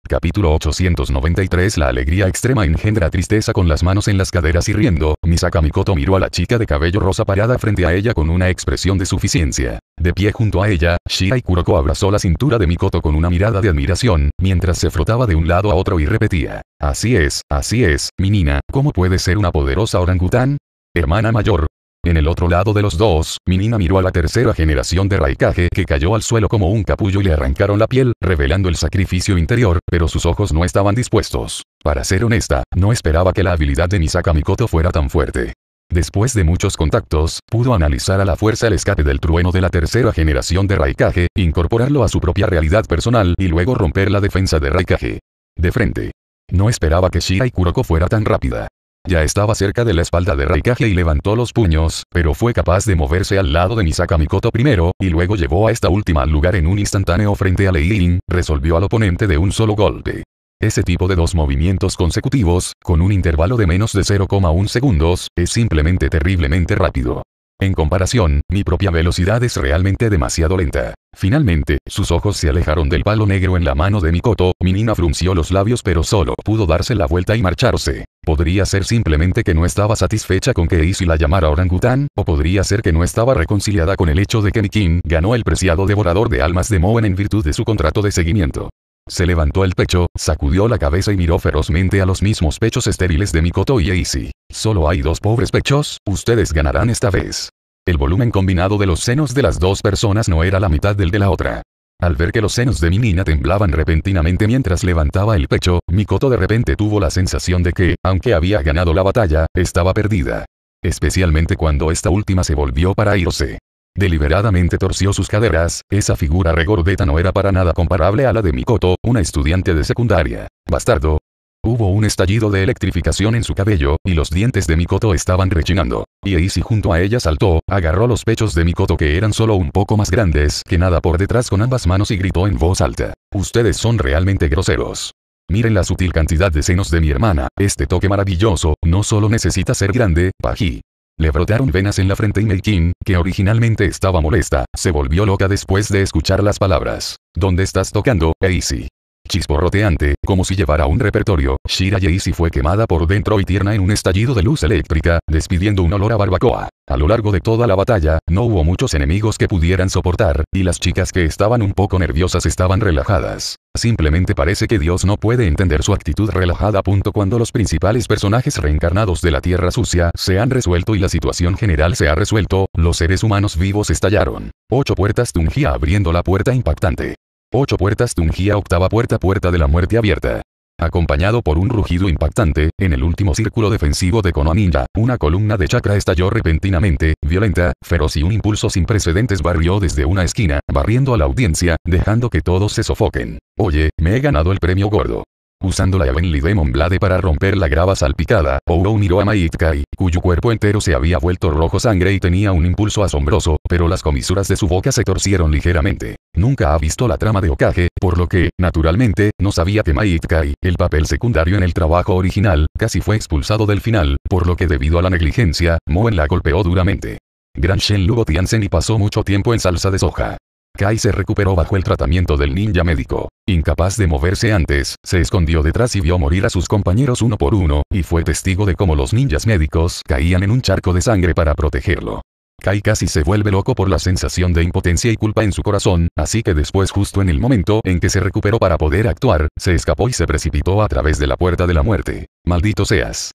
[SPEAKER 1] Capítulo 893 La alegría extrema engendra tristeza con las manos en las caderas y riendo, Misaka Mikoto miró a la chica de cabello rosa parada frente a ella con una expresión de suficiencia. De pie junto a ella, Shira y Kuroko abrazó la cintura de Mikoto con una mirada de admiración, mientras se frotaba de un lado a otro y repetía. Así es, así es, mi nina, ¿cómo puede ser una poderosa orangután? Hermana mayor, en el otro lado de los dos, Minina miró a la tercera generación de Raikage que cayó al suelo como un capullo y le arrancaron la piel, revelando el sacrificio interior, pero sus ojos no estaban dispuestos. Para ser honesta, no esperaba que la habilidad de Misaka Mikoto fuera tan fuerte. Después de muchos contactos, pudo analizar a la fuerza el escape del trueno de la tercera generación de Raikage, incorporarlo a su propia realidad personal y luego romper la defensa de Raikage. De frente. No esperaba que Shira y Kuroko fuera tan rápida. Ya estaba cerca de la espalda de Raikage y levantó los puños, pero fue capaz de moverse al lado de Misaka Mikoto primero, y luego llevó a esta última al lugar en un instantáneo frente a Leilin, resolvió al oponente de un solo golpe. Ese tipo de dos movimientos consecutivos, con un intervalo de menos de 0,1 segundos, es simplemente terriblemente rápido. En comparación, mi propia velocidad es realmente demasiado lenta. Finalmente, sus ojos se alejaron del palo negro en la mano de Mikoto, Minina frunció los labios pero solo pudo darse la vuelta y marcharse. Podría ser simplemente que no estaba satisfecha con que Izzy la llamara orangután, o podría ser que no estaba reconciliada con el hecho de que Mikin ganó el preciado devorador de almas de Moen en virtud de su contrato de seguimiento. Se levantó el pecho, sacudió la cabeza y miró ferozmente a los mismos pechos estériles de Mikoto y Eisi. Solo hay dos pobres pechos, ustedes ganarán esta vez. El volumen combinado de los senos de las dos personas no era la mitad del de la otra. Al ver que los senos de mi temblaban repentinamente mientras levantaba el pecho, Mikoto de repente tuvo la sensación de que, aunque había ganado la batalla, estaba perdida. Especialmente cuando esta última se volvió para irse. Deliberadamente torció sus caderas, esa figura regordeta no era para nada comparable a la de Mikoto, una estudiante de secundaria. Bastardo. Hubo un estallido de electrificación en su cabello, y los dientes de Mikoto estaban rechinando. Y si junto a ella saltó, agarró los pechos de Mikoto que eran solo un poco más grandes que nada por detrás con ambas manos y gritó en voz alta. Ustedes son realmente groseros. Miren la sutil cantidad de senos de mi hermana, este toque maravilloso, no solo necesita ser grande, bají." Le brotaron venas en la frente y Meikin, que originalmente estaba molesta, se volvió loca después de escuchar las palabras. ¿Dónde estás tocando, Easy? Chisporroteante, como si llevara un repertorio, Shira Eisi fue quemada por dentro y tierna en un estallido de luz eléctrica, despidiendo un olor a barbacoa. A lo largo de toda la batalla, no hubo muchos enemigos que pudieran soportar, y las chicas que estaban un poco nerviosas estaban relajadas. Simplemente parece que Dios no puede entender su actitud relajada. Cuando los principales personajes reencarnados de la Tierra Sucia se han resuelto y la situación general se ha resuelto, los seres humanos vivos estallaron. Ocho puertas tungía abriendo la puerta impactante. Ocho puertas tungía octava puerta puerta de la muerte abierta. Acompañado por un rugido impactante, en el último círculo defensivo de Kononinja, una columna de chakra estalló repentinamente, violenta, feroz y un impulso sin precedentes barrió desde una esquina, barriendo a la audiencia, dejando que todos se sofoquen. Oye, me he ganado el premio gordo. Usando la Heavenly Demon Blade para romper la grava salpicada, Ouro miró a Maitkai, cuyo cuerpo entero se había vuelto rojo sangre y tenía un impulso asombroso, pero las comisuras de su boca se torcieron ligeramente. Nunca ha visto la trama de Okage, por lo que, naturalmente, no sabía que Kai, el papel secundario en el trabajo original, casi fue expulsado del final, por lo que debido a la negligencia, Moen la golpeó duramente. Gran Shen Lugo Tianzen y pasó mucho tiempo en salsa de soja. Kai se recuperó bajo el tratamiento del ninja médico. Incapaz de moverse antes, se escondió detrás y vio morir a sus compañeros uno por uno, y fue testigo de cómo los ninjas médicos caían en un charco de sangre para protegerlo. Kai casi se vuelve loco por la sensación de impotencia y culpa en su corazón, así que después justo en el momento en que se recuperó para poder actuar, se escapó y se precipitó a través de la puerta de la muerte. Maldito seas.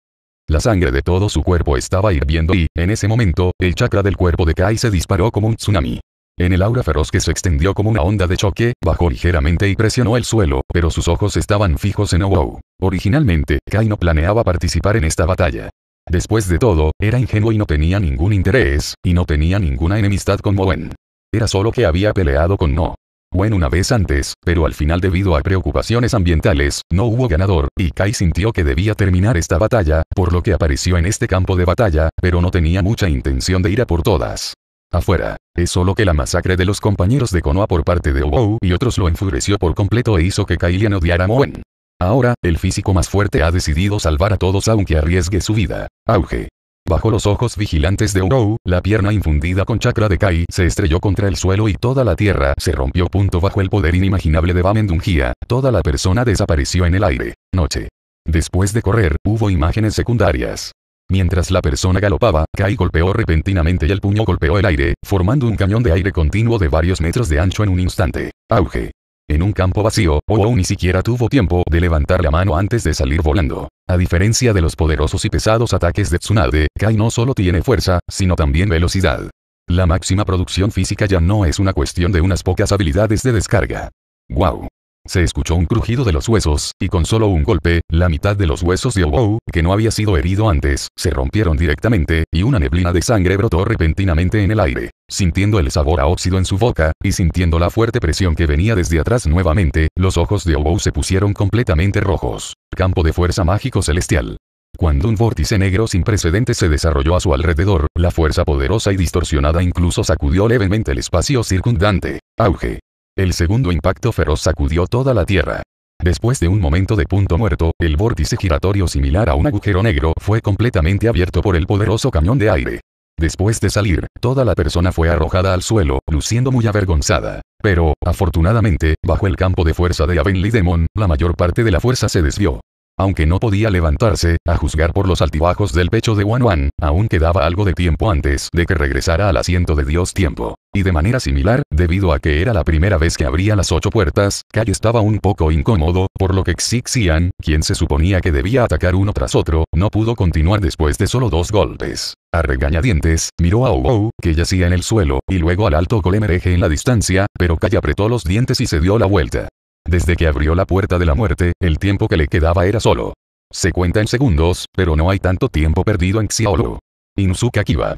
[SPEAKER 1] La sangre de todo su cuerpo estaba hirviendo y, en ese momento, el chakra del cuerpo de Kai se disparó como un tsunami. En el aura feroz que se extendió como una onda de choque, bajó ligeramente y presionó el suelo, pero sus ojos estaban fijos en wow Originalmente, Kai no planeaba participar en esta batalla. Después de todo, era ingenuo y no tenía ningún interés, y no tenía ninguna enemistad con Moen. Era solo que había peleado con No. Wen una vez antes, pero al final debido a preocupaciones ambientales, no hubo ganador, y Kai sintió que debía terminar esta batalla, por lo que apareció en este campo de batalla, pero no tenía mucha intención de ir a por todas. Afuera. Es solo que la masacre de los compañeros de Konoha por parte de Obou y otros lo enfureció por completo e hizo que Kailian odiara a Moen. Ahora, el físico más fuerte ha decidido salvar a todos aunque arriesgue su vida. Auge. Bajo los ojos vigilantes de Urou, la pierna infundida con chakra de Kai se estrelló contra el suelo y toda la tierra se rompió. Punto bajo el poder inimaginable de Bamendungia, toda la persona desapareció en el aire. Noche. Después de correr, hubo imágenes secundarias. Mientras la persona galopaba, Kai golpeó repentinamente y el puño golpeó el aire, formando un cañón de aire continuo de varios metros de ancho en un instante. Auge en un campo vacío, Wow ni siquiera tuvo tiempo de levantar la mano antes de salir volando. A diferencia de los poderosos y pesados ataques de Tsunade, Kai no solo tiene fuerza, sino también velocidad. La máxima producción física ya no es una cuestión de unas pocas habilidades de descarga. Wow. Se escuchó un crujido de los huesos, y con solo un golpe, la mitad de los huesos de Obou, que no había sido herido antes, se rompieron directamente, y una neblina de sangre brotó repentinamente en el aire. Sintiendo el sabor a óxido en su boca, y sintiendo la fuerte presión que venía desde atrás nuevamente, los ojos de Obou se pusieron completamente rojos. Campo de fuerza mágico celestial. Cuando un vórtice negro sin precedentes se desarrolló a su alrededor, la fuerza poderosa y distorsionada incluso sacudió levemente el espacio circundante. Auge. El segundo impacto feroz sacudió toda la Tierra. Después de un momento de punto muerto, el vórtice giratorio similar a un agujero negro fue completamente abierto por el poderoso cañón de aire. Después de salir, toda la persona fue arrojada al suelo, luciendo muy avergonzada. Pero, afortunadamente, bajo el campo de fuerza de Avenly Demon, la mayor parte de la fuerza se desvió. Aunque no podía levantarse, a juzgar por los altibajos del pecho de Wanwan, aún quedaba algo de tiempo antes de que regresara al asiento de Dios tiempo. Y de manera similar, debido a que era la primera vez que abría las ocho puertas, Kai estaba un poco incómodo, por lo que Xixian, quien se suponía que debía atacar uno tras otro, no pudo continuar después de solo dos golpes. A regañadientes, miró a Wu, que yacía en el suelo, y luego al alto colemereje en la distancia, pero Kai apretó los dientes y se dio la vuelta. Desde que abrió la puerta de la muerte, el tiempo que le quedaba era solo. Se cuenta en segundos, pero no hay tanto tiempo perdido en Xiaolu. Inusuke Kiba,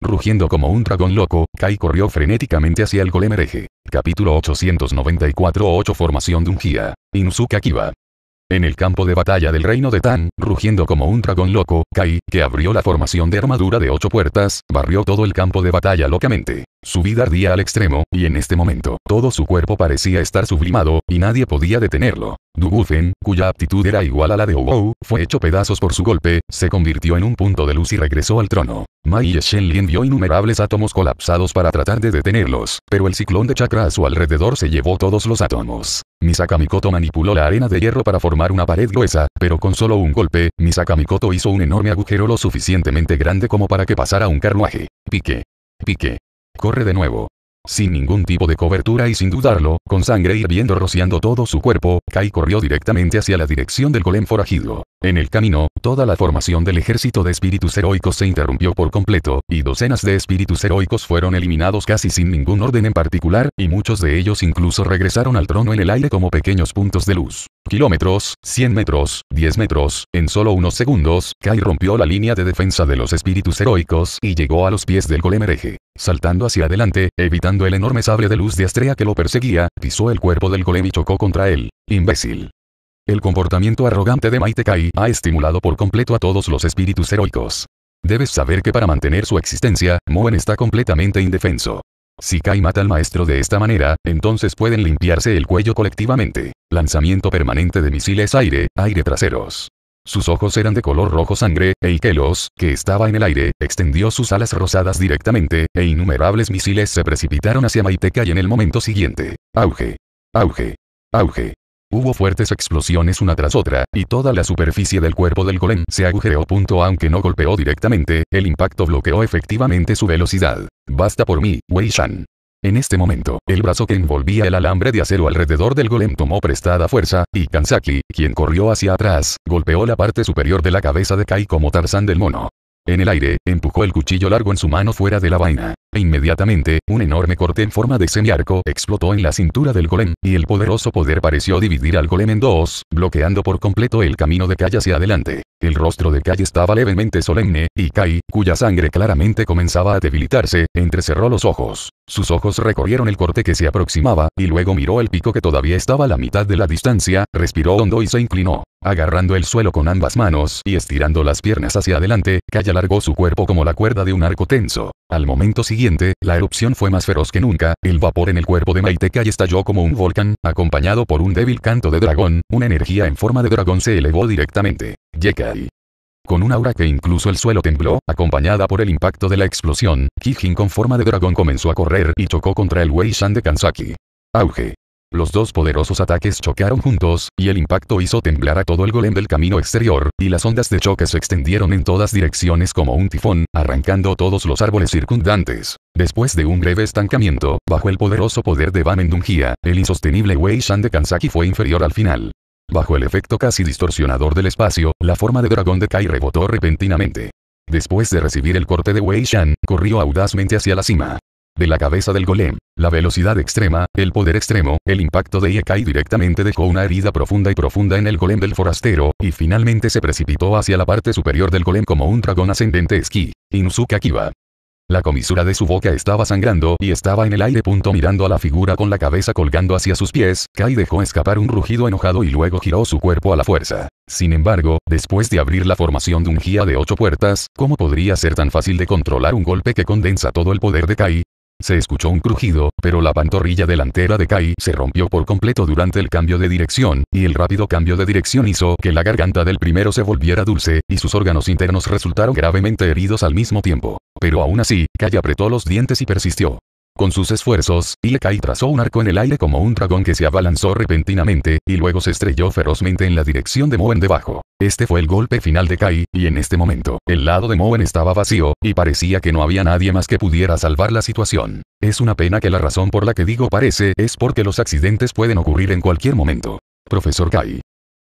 [SPEAKER 1] Rugiendo como un dragón loco, Kai corrió frenéticamente hacia el golem Capítulo 894 8 Formación de un Gia. En el campo de batalla del reino de Tan, rugiendo como un dragón loco, Kai, que abrió la formación de armadura de ocho puertas, barrió todo el campo de batalla locamente. Su vida ardía al extremo, y en este momento, todo su cuerpo parecía estar sublimado, y nadie podía detenerlo. Dugufen, cuya aptitud era igual a la de Owo, fue hecho pedazos por su golpe, se convirtió en un punto de luz y regresó al trono. Mai y Shenlin vio innumerables átomos colapsados para tratar de detenerlos, pero el ciclón de chakra a su alrededor se llevó todos los átomos. Misakamikoto manipuló la arena de hierro para formar una pared gruesa, pero con solo un golpe, Misakamikoto hizo un enorme agujero lo suficientemente grande como para que pasara un carruaje. Pique. Pique corre de nuevo. Sin ningún tipo de cobertura y sin dudarlo, con sangre hirviendo rociando todo su cuerpo, Kai corrió directamente hacia la dirección del golem forajido. En el camino, toda la formación del ejército de espíritus heroicos se interrumpió por completo, y docenas de espíritus heroicos fueron eliminados casi sin ningún orden en particular, y muchos de ellos incluso regresaron al trono en el aire como pequeños puntos de luz kilómetros, 100 metros, 10 metros, en solo unos segundos, Kai rompió la línea de defensa de los espíritus heroicos y llegó a los pies del golem hereje. Saltando hacia adelante, evitando el enorme sable de luz de Astrea que lo perseguía, pisó el cuerpo del golem y chocó contra él. Imbécil. El comportamiento arrogante de Maite Kai ha estimulado por completo a todos los espíritus heroicos. Debes saber que para mantener su existencia, Moen está completamente indefenso. Si Kai mata al maestro de esta manera, entonces pueden limpiarse el cuello colectivamente. Lanzamiento permanente de misiles aire, aire traseros. Sus ojos eran de color rojo sangre, e Ikelos, que estaba en el aire, extendió sus alas rosadas directamente, e innumerables misiles se precipitaron hacia Maiteca y en el momento siguiente. Auge. Auge. Auge. Hubo fuertes explosiones una tras otra, y toda la superficie del cuerpo del golem se agujereó. Punto aunque no golpeó directamente, el impacto bloqueó efectivamente su velocidad. Basta por mí, Wei Shan. En este momento, el brazo que envolvía el alambre de acero alrededor del golem tomó prestada fuerza, y Kansaki, quien corrió hacia atrás, golpeó la parte superior de la cabeza de Kai como Tarzán del mono. En el aire, empujó el cuchillo largo en su mano fuera de la vaina. E inmediatamente, un enorme corte en forma de semiarco explotó en la cintura del golem, y el poderoso poder pareció dividir al golem en dos, bloqueando por completo el camino de Kai hacia adelante. El rostro de Kai estaba levemente solemne, y Kai, cuya sangre claramente comenzaba a debilitarse, entrecerró los ojos. Sus ojos recorrieron el corte que se aproximaba, y luego miró el pico que todavía estaba a la mitad de la distancia, respiró hondo y se inclinó. Agarrando el suelo con ambas manos y estirando las piernas hacia adelante, Kai alargó su cuerpo como la cuerda de un arco tenso. Al momento siguiente, siguiente, la erupción fue más feroz que nunca, el vapor en el cuerpo de Maitekai estalló como un volcán, acompañado por un débil canto de dragón, una energía en forma de dragón se elevó directamente. Yekai. Con un aura que incluso el suelo tembló, acompañada por el impacto de la explosión, Kijin con forma de dragón comenzó a correr y chocó contra el Wei Shan de Kansaki. Auge. Los dos poderosos ataques chocaron juntos, y el impacto hizo temblar a todo el golem del camino exterior, y las ondas de choque se extendieron en todas direcciones como un tifón, arrancando todos los árboles circundantes. Después de un breve estancamiento, bajo el poderoso poder de Van el insostenible Wei Shan de Kansaki fue inferior al final. Bajo el efecto casi distorsionador del espacio, la forma de dragón de Kai rebotó repentinamente. Después de recibir el corte de Wei Shan, corrió audazmente hacia la cima de la cabeza del golem. La velocidad extrema, el poder extremo, el impacto de Iekai directamente dejó una herida profunda y profunda en el golem del forastero, y finalmente se precipitó hacia la parte superior del golem como un dragón ascendente esquí. Inusuka Kiba. La comisura de su boca estaba sangrando y estaba en el aire. Punto mirando a la figura con la cabeza colgando hacia sus pies, Kai dejó escapar un rugido enojado y luego giró su cuerpo a la fuerza. Sin embargo, después de abrir la formación de un guía de ocho puertas, ¿cómo podría ser tan fácil de controlar un golpe que condensa todo el poder de Kai? Se escuchó un crujido, pero la pantorrilla delantera de Kai se rompió por completo durante el cambio de dirección, y el rápido cambio de dirección hizo que la garganta del primero se volviera dulce, y sus órganos internos resultaron gravemente heridos al mismo tiempo. Pero aún así, Kai apretó los dientes y persistió. Con sus esfuerzos, kai trazó un arco en el aire como un dragón que se abalanzó repentinamente, y luego se estrelló ferozmente en la dirección de Moen debajo. Este fue el golpe final de Kai, y en este momento, el lado de Moen estaba vacío, y parecía que no había nadie más que pudiera salvar la situación. Es una pena que la razón por la que digo parece es porque los accidentes pueden ocurrir en cualquier momento. Profesor Kai.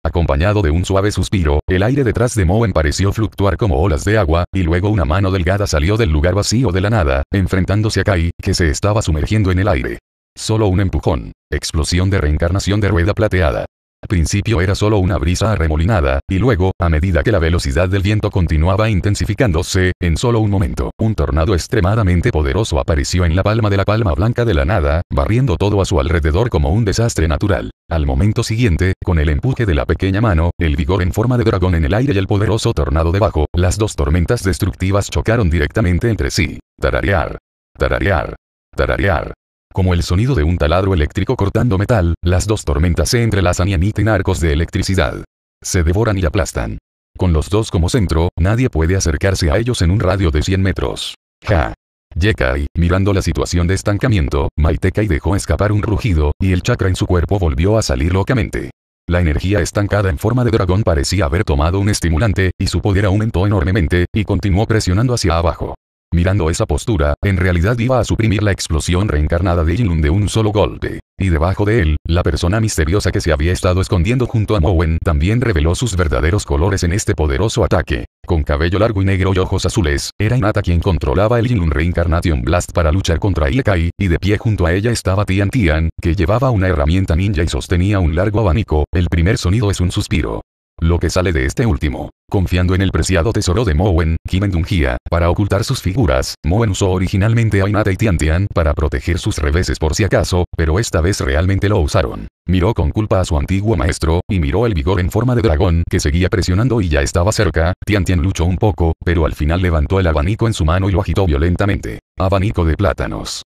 [SPEAKER 1] Acompañado de un suave suspiro, el aire detrás de Moen pareció fluctuar como olas de agua, y luego una mano delgada salió del lugar vacío de la nada, enfrentándose a Kai, que se estaba sumergiendo en el aire. Solo un empujón. Explosión de reencarnación de rueda plateada principio era solo una brisa arremolinada, y luego, a medida que la velocidad del viento continuaba intensificándose, en solo un momento, un tornado extremadamente poderoso apareció en la palma de la palma blanca de la nada, barriendo todo a su alrededor como un desastre natural. Al momento siguiente, con el empuje de la pequeña mano, el vigor en forma de dragón en el aire y el poderoso tornado debajo, las dos tormentas destructivas chocaron directamente entre sí. Tararear. Tararear. Tararear. Como el sonido de un taladro eléctrico cortando metal, las dos tormentas se entrelazan y emiten arcos de electricidad. Se devoran y aplastan. Con los dos como centro, nadie puede acercarse a ellos en un radio de 100 metros. Ja. Yekai, mirando la situación de estancamiento, Maitekai dejó escapar un rugido, y el chakra en su cuerpo volvió a salir locamente. La energía estancada en forma de dragón parecía haber tomado un estimulante, y su poder aumentó enormemente, y continuó presionando hacia abajo. Mirando esa postura, en realidad iba a suprimir la explosión reencarnada de Jinlun de un solo golpe. Y debajo de él, la persona misteriosa que se había estado escondiendo junto a Mowen también reveló sus verdaderos colores en este poderoso ataque. Con cabello largo y negro y ojos azules, era Inata quien controlaba el Jinlun Reincarnation Blast para luchar contra Iekai, y de pie junto a ella estaba Tian Tian, que llevaba una herramienta ninja y sostenía un largo abanico, el primer sonido es un suspiro. Lo que sale de este último, confiando en el preciado tesoro de Mowen, Kimendungia, para ocultar sus figuras, Mowen usó originalmente a Inate y Tian para proteger sus reveses por si acaso, pero esta vez realmente lo usaron. Miró con culpa a su antiguo maestro, y miró el vigor en forma de dragón que seguía presionando y ya estaba cerca, Tian luchó un poco, pero al final levantó el abanico en su mano y lo agitó violentamente. Abanico de plátanos.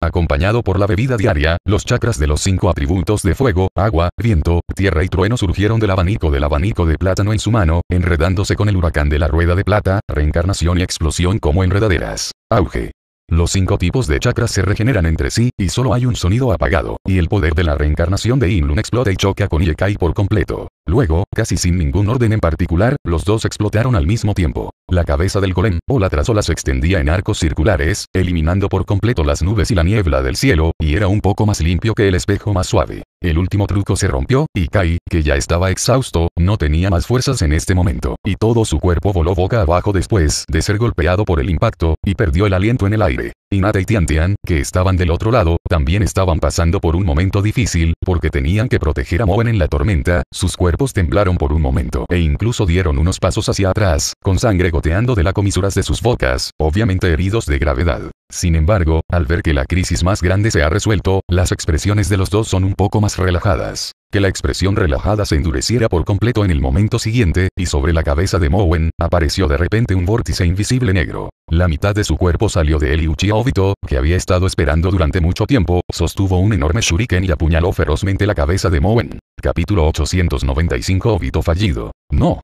[SPEAKER 1] Acompañado por la bebida diaria, los chakras de los cinco atributos de fuego, agua, viento, tierra y trueno surgieron del abanico del abanico de plátano en su mano, enredándose con el huracán de la rueda de plata, reencarnación y explosión como enredaderas. Auge. Los cinco tipos de chakras se regeneran entre sí, y solo hay un sonido apagado, y el poder de la reencarnación de Inlun explota y choca con Yekai por completo. Luego, casi sin ningún orden en particular, los dos explotaron al mismo tiempo. La cabeza del golem, o la trasola se extendía en arcos circulares, eliminando por completo las nubes y la niebla del cielo, y era un poco más limpio que el espejo más suave. El último truco se rompió, y Kai, que ya estaba exhausto, no tenía más fuerzas en este momento, y todo su cuerpo voló boca abajo después de ser golpeado por el impacto, y perdió el aliento en el aire y Tian y Tiantian, que estaban del otro lado, también estaban pasando por un momento difícil, porque tenían que proteger a Moen en la tormenta, sus cuerpos temblaron por un momento e incluso dieron unos pasos hacia atrás, con sangre goteando de las comisuras de sus bocas, obviamente heridos de gravedad. Sin embargo, al ver que la crisis más grande se ha resuelto, las expresiones de los dos son un poco más relajadas. Que la expresión relajada se endureciera por completo en el momento siguiente, y sobre la cabeza de Moen, apareció de repente un vórtice invisible negro. La mitad de su cuerpo salió de él y Uchiha Obito, que había estado esperando durante mucho tiempo, sostuvo un enorme shuriken y apuñaló ferozmente la cabeza de Moen. Capítulo 895 Obito fallido. No.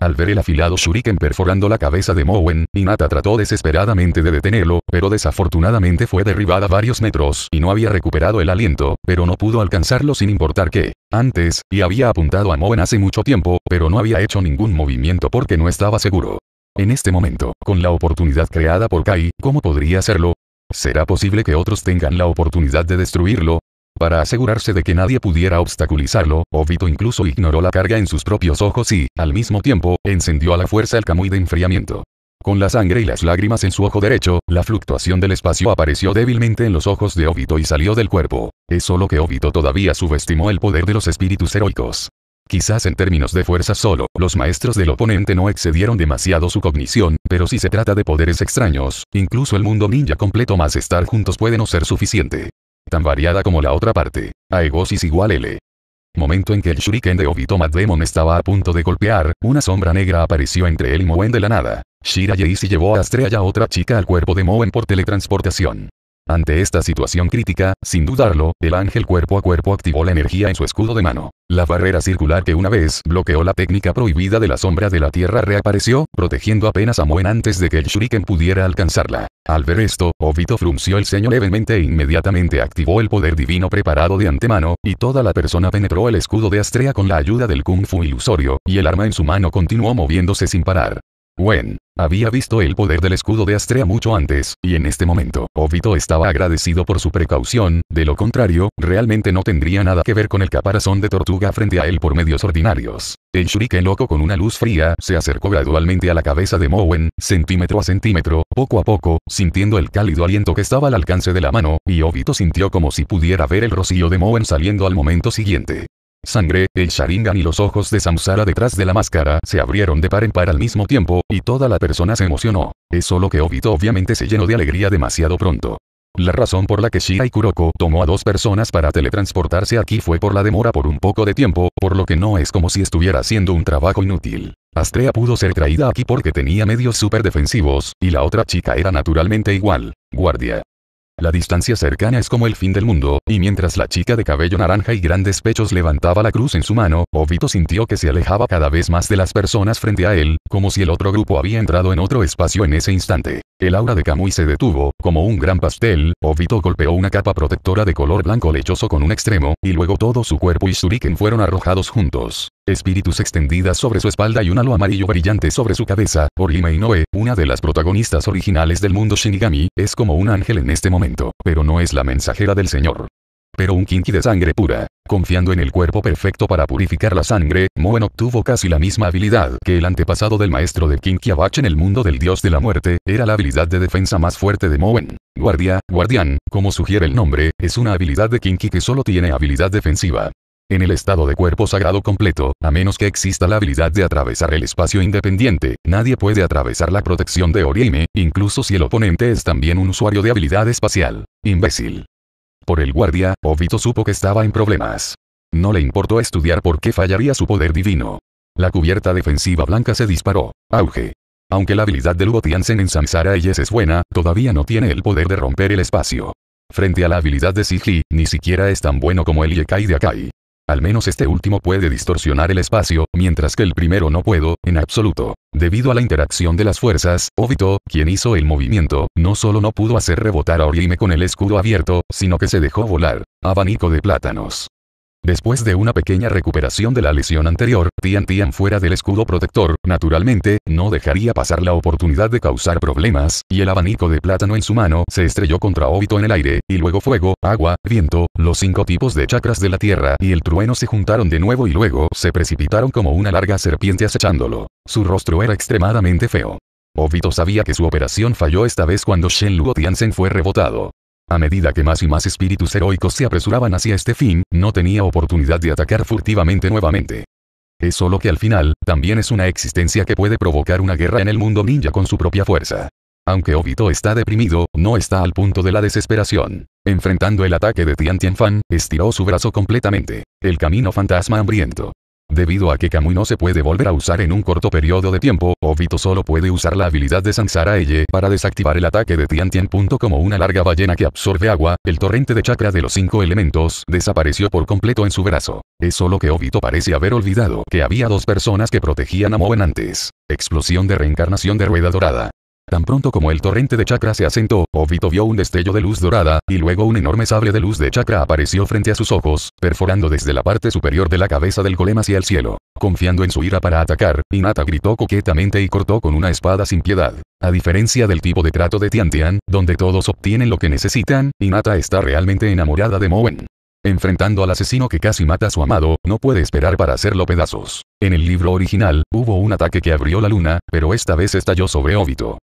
[SPEAKER 1] Al ver el afilado shuriken perforando la cabeza de Moen, Inata trató desesperadamente de detenerlo, pero desafortunadamente fue derribada varios metros y no había recuperado el aliento, pero no pudo alcanzarlo sin importar qué. antes, y había apuntado a Moen hace mucho tiempo, pero no había hecho ningún movimiento porque no estaba seguro. En este momento, con la oportunidad creada por Kai, ¿cómo podría hacerlo? ¿Será posible que otros tengan la oportunidad de destruirlo? Para asegurarse de que nadie pudiera obstaculizarlo, Obito incluso ignoró la carga en sus propios ojos y, al mismo tiempo, encendió a la fuerza el Kamui de enfriamiento. Con la sangre y las lágrimas en su ojo derecho, la fluctuación del espacio apareció débilmente en los ojos de Obito y salió del cuerpo. Es solo que Obito todavía subestimó el poder de los espíritus heroicos. Quizás en términos de fuerza solo, los maestros del oponente no excedieron demasiado su cognición, pero si se trata de poderes extraños, incluso el mundo ninja completo más estar juntos puede no ser suficiente. Tan variada como la otra parte. Aegosis igual L. Momento en que el shuriken de Mad Demon estaba a punto de golpear, una sombra negra apareció entre él y Moen de la nada. Shira se llevó a Astrea y a otra chica al cuerpo de Moen por teletransportación. Ante esta situación crítica, sin dudarlo, el ángel cuerpo a cuerpo activó la energía en su escudo de mano. La barrera circular que una vez bloqueó la técnica prohibida de la sombra de la tierra reapareció, protegiendo apenas a Moen antes de que el shuriken pudiera alcanzarla. Al ver esto, Obito frunció el ceño levemente e inmediatamente activó el poder divino preparado de antemano, y toda la persona penetró el escudo de Astrea con la ayuda del kung fu ilusorio, y el arma en su mano continuó moviéndose sin parar. Wen. Había visto el poder del escudo de Astrea mucho antes, y en este momento, Obito estaba agradecido por su precaución, de lo contrario, realmente no tendría nada que ver con el caparazón de tortuga frente a él por medios ordinarios. El shuriken loco con una luz fría se acercó gradualmente a la cabeza de Mowen, centímetro a centímetro, poco a poco, sintiendo el cálido aliento que estaba al alcance de la mano, y Obito sintió como si pudiera ver el rocío de Mowen saliendo al momento siguiente. Sangre, el Sharingan y los ojos de Samsara detrás de la máscara se abrieron de par en par al mismo tiempo, y toda la persona se emocionó. Eso lo que Obito obviamente se llenó de alegría demasiado pronto. La razón por la que Shira y Kuroko tomó a dos personas para teletransportarse aquí fue por la demora por un poco de tiempo, por lo que no es como si estuviera haciendo un trabajo inútil. Astrea pudo ser traída aquí porque tenía medios super defensivos, y la otra chica era naturalmente igual. Guardia. La distancia cercana es como el fin del mundo, y mientras la chica de cabello naranja y grandes pechos levantaba la cruz en su mano, Obito sintió que se alejaba cada vez más de las personas frente a él, como si el otro grupo había entrado en otro espacio en ese instante. El aura de Kamui se detuvo, como un gran pastel, Obito golpeó una capa protectora de color blanco lechoso con un extremo, y luego todo su cuerpo y Shuriken fueron arrojados juntos. Espíritus extendidas sobre su espalda y un halo amarillo brillante sobre su cabeza, Orihime Inoue, una de las protagonistas originales del mundo Shinigami, es como un ángel en este momento pero no es la mensajera del Señor. Pero un kinki de sangre pura, confiando en el cuerpo perfecto para purificar la sangre, Moen obtuvo casi la misma habilidad que el antepasado del maestro de kinky Abach en el mundo del dios de la muerte, era la habilidad de defensa más fuerte de Moen. Guardia, guardián, como sugiere el nombre, es una habilidad de Kinki que solo tiene habilidad defensiva. En el estado de cuerpo sagrado completo, a menos que exista la habilidad de atravesar el espacio independiente, nadie puede atravesar la protección de Oriime, incluso si el oponente es también un usuario de habilidad espacial. Imbécil. Por el guardia, Obito supo que estaba en problemas. No le importó estudiar por qué fallaría su poder divino. La cubierta defensiva blanca se disparó. Auge. Aunque la habilidad de Lugo en Samsara Eyes es buena, todavía no tiene el poder de romper el espacio. Frente a la habilidad de Sigli, ni siquiera es tan bueno como el Yekai de Akai. Al menos este último puede distorsionar el espacio, mientras que el primero no puedo, en absoluto. Debido a la interacción de las fuerzas, Obito, quien hizo el movimiento, no solo no pudo hacer rebotar a Orihime con el escudo abierto, sino que se dejó volar. Abanico de plátanos. Después de una pequeña recuperación de la lesión anterior, Tian Tian fuera del escudo protector, naturalmente, no dejaría pasar la oportunidad de causar problemas, y el abanico de plátano en su mano se estrelló contra Obito en el aire, y luego fuego, agua, viento, los cinco tipos de chakras de la tierra y el trueno se juntaron de nuevo y luego se precipitaron como una larga serpiente acechándolo. Su rostro era extremadamente feo. Obito sabía que su operación falló esta vez cuando Shen Luo Tianzen fue rebotado. A medida que más y más espíritus heroicos se apresuraban hacia este fin, no tenía oportunidad de atacar furtivamente nuevamente. Es solo que al final, también es una existencia que puede provocar una guerra en el mundo ninja con su propia fuerza. Aunque Obito está deprimido, no está al punto de la desesperación. Enfrentando el ataque de Tian Fan, estiró su brazo completamente. El camino fantasma hambriento. Debido a que Kamui no se puede volver a usar en un corto periodo de tiempo, Obito solo puede usar la habilidad de Sansara Eye para desactivar el ataque de Tian Tian. Como una larga ballena que absorbe agua, el torrente de chakra de los cinco elementos desapareció por completo en su brazo. Es solo que Obito parece haber olvidado que había dos personas que protegían a Moen antes. Explosión de reencarnación de rueda dorada. Tan pronto como el torrente de chakra se asentó, Obito vio un destello de luz dorada, y luego un enorme sable de luz de chakra apareció frente a sus ojos, perforando desde la parte superior de la cabeza del golem hacia el cielo. Confiando en su ira para atacar, Inata gritó coquetamente y cortó con una espada sin piedad. A diferencia del tipo de trato de Tian, donde todos obtienen lo que necesitan, Inata está realmente enamorada de Moen. Enfrentando al asesino que casi mata a su amado, no puede esperar para hacerlo pedazos. En el libro original, hubo un ataque que abrió la luna, pero esta vez estalló sobre Obito.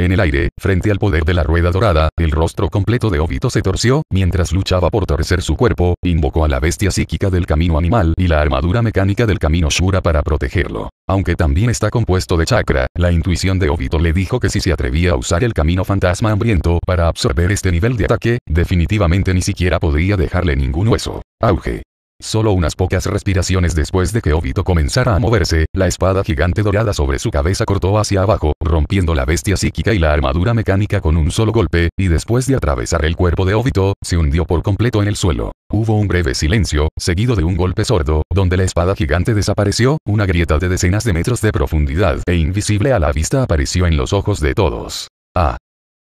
[SPEAKER 1] En el aire, frente al poder de la rueda dorada, el rostro completo de Obito se torció, mientras luchaba por torcer su cuerpo, invocó a la bestia psíquica del camino animal y la armadura mecánica del camino Shura para protegerlo. Aunque también está compuesto de chakra, la intuición de Obito le dijo que si se atrevía a usar el camino fantasma hambriento para absorber este nivel de ataque, definitivamente ni siquiera podría dejarle ningún hueso. Auge. Solo unas pocas respiraciones después de que Obito comenzara a moverse, la espada gigante dorada sobre su cabeza cortó hacia abajo, rompiendo la bestia psíquica y la armadura mecánica con un solo golpe, y después de atravesar el cuerpo de Obito, se hundió por completo en el suelo. Hubo un breve silencio, seguido de un golpe sordo, donde la espada gigante desapareció, una grieta de decenas de metros de profundidad e invisible a la vista apareció en los ojos de todos. Ah,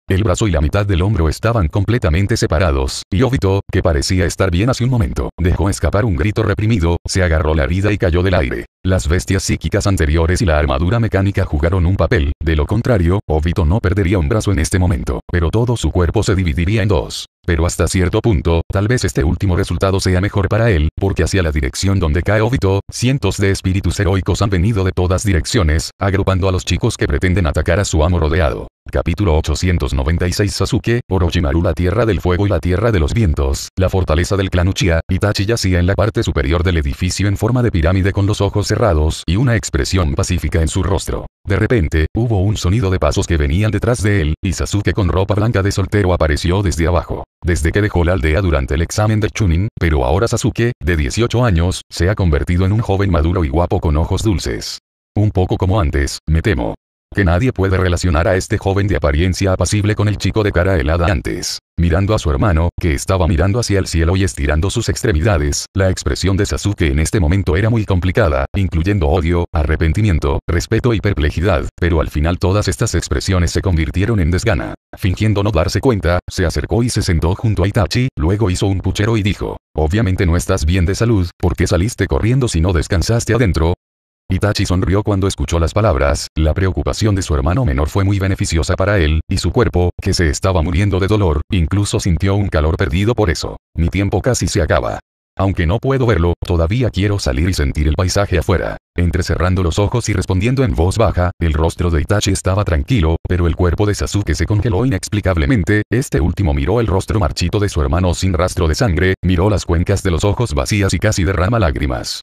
[SPEAKER 1] el brazo y la mitad del hombro estaban completamente separados, y Obito, que parecía estar bien hace un momento, dejó escapar un grito reprimido, se agarró la herida y cayó del aire. Las bestias psíquicas anteriores y la armadura mecánica jugaron un papel, de lo contrario, Obito no perdería un brazo en este momento, pero todo su cuerpo se dividiría en dos. Pero hasta cierto punto, tal vez este último resultado sea mejor para él, porque hacia la dirección donde cae Obito, cientos de espíritus heroicos han venido de todas direcciones, agrupando a los chicos que pretenden atacar a su amo rodeado. Capítulo 896 Sasuke, Orochimaru La Tierra del Fuego y la Tierra de los Vientos, la fortaleza del clan Uchiha, Itachi yacía en la parte superior del edificio en forma de pirámide con los ojos cerrados y una expresión pacífica en su rostro. De repente, hubo un sonido de pasos que venían detrás de él, y Sasuke con ropa blanca de soltero apareció desde abajo. Desde que dejó la aldea durante el examen de Chunin, pero ahora Sasuke, de 18 años, se ha convertido en un joven maduro y guapo con ojos dulces. Un poco como antes, me temo que nadie puede relacionar a este joven de apariencia apacible con el chico de cara helada antes. Mirando a su hermano, que estaba mirando hacia el cielo y estirando sus extremidades, la expresión de Sasuke en este momento era muy complicada, incluyendo odio, arrepentimiento, respeto y perplejidad, pero al final todas estas expresiones se convirtieron en desgana. Fingiendo no darse cuenta, se acercó y se sentó junto a Itachi, luego hizo un puchero y dijo, obviamente no estás bien de salud, ¿por qué saliste corriendo si no descansaste adentro? Itachi sonrió cuando escuchó las palabras, la preocupación de su hermano menor fue muy beneficiosa para él, y su cuerpo, que se estaba muriendo de dolor, incluso sintió un calor perdido por eso. Mi tiempo casi se acaba. Aunque no puedo verlo, todavía quiero salir y sentir el paisaje afuera. Entrecerrando los ojos y respondiendo en voz baja, el rostro de Itachi estaba tranquilo, pero el cuerpo de Sasuke se congeló inexplicablemente, este último miró el rostro marchito de su hermano sin rastro de sangre, miró las cuencas de los ojos vacías y casi derrama lágrimas.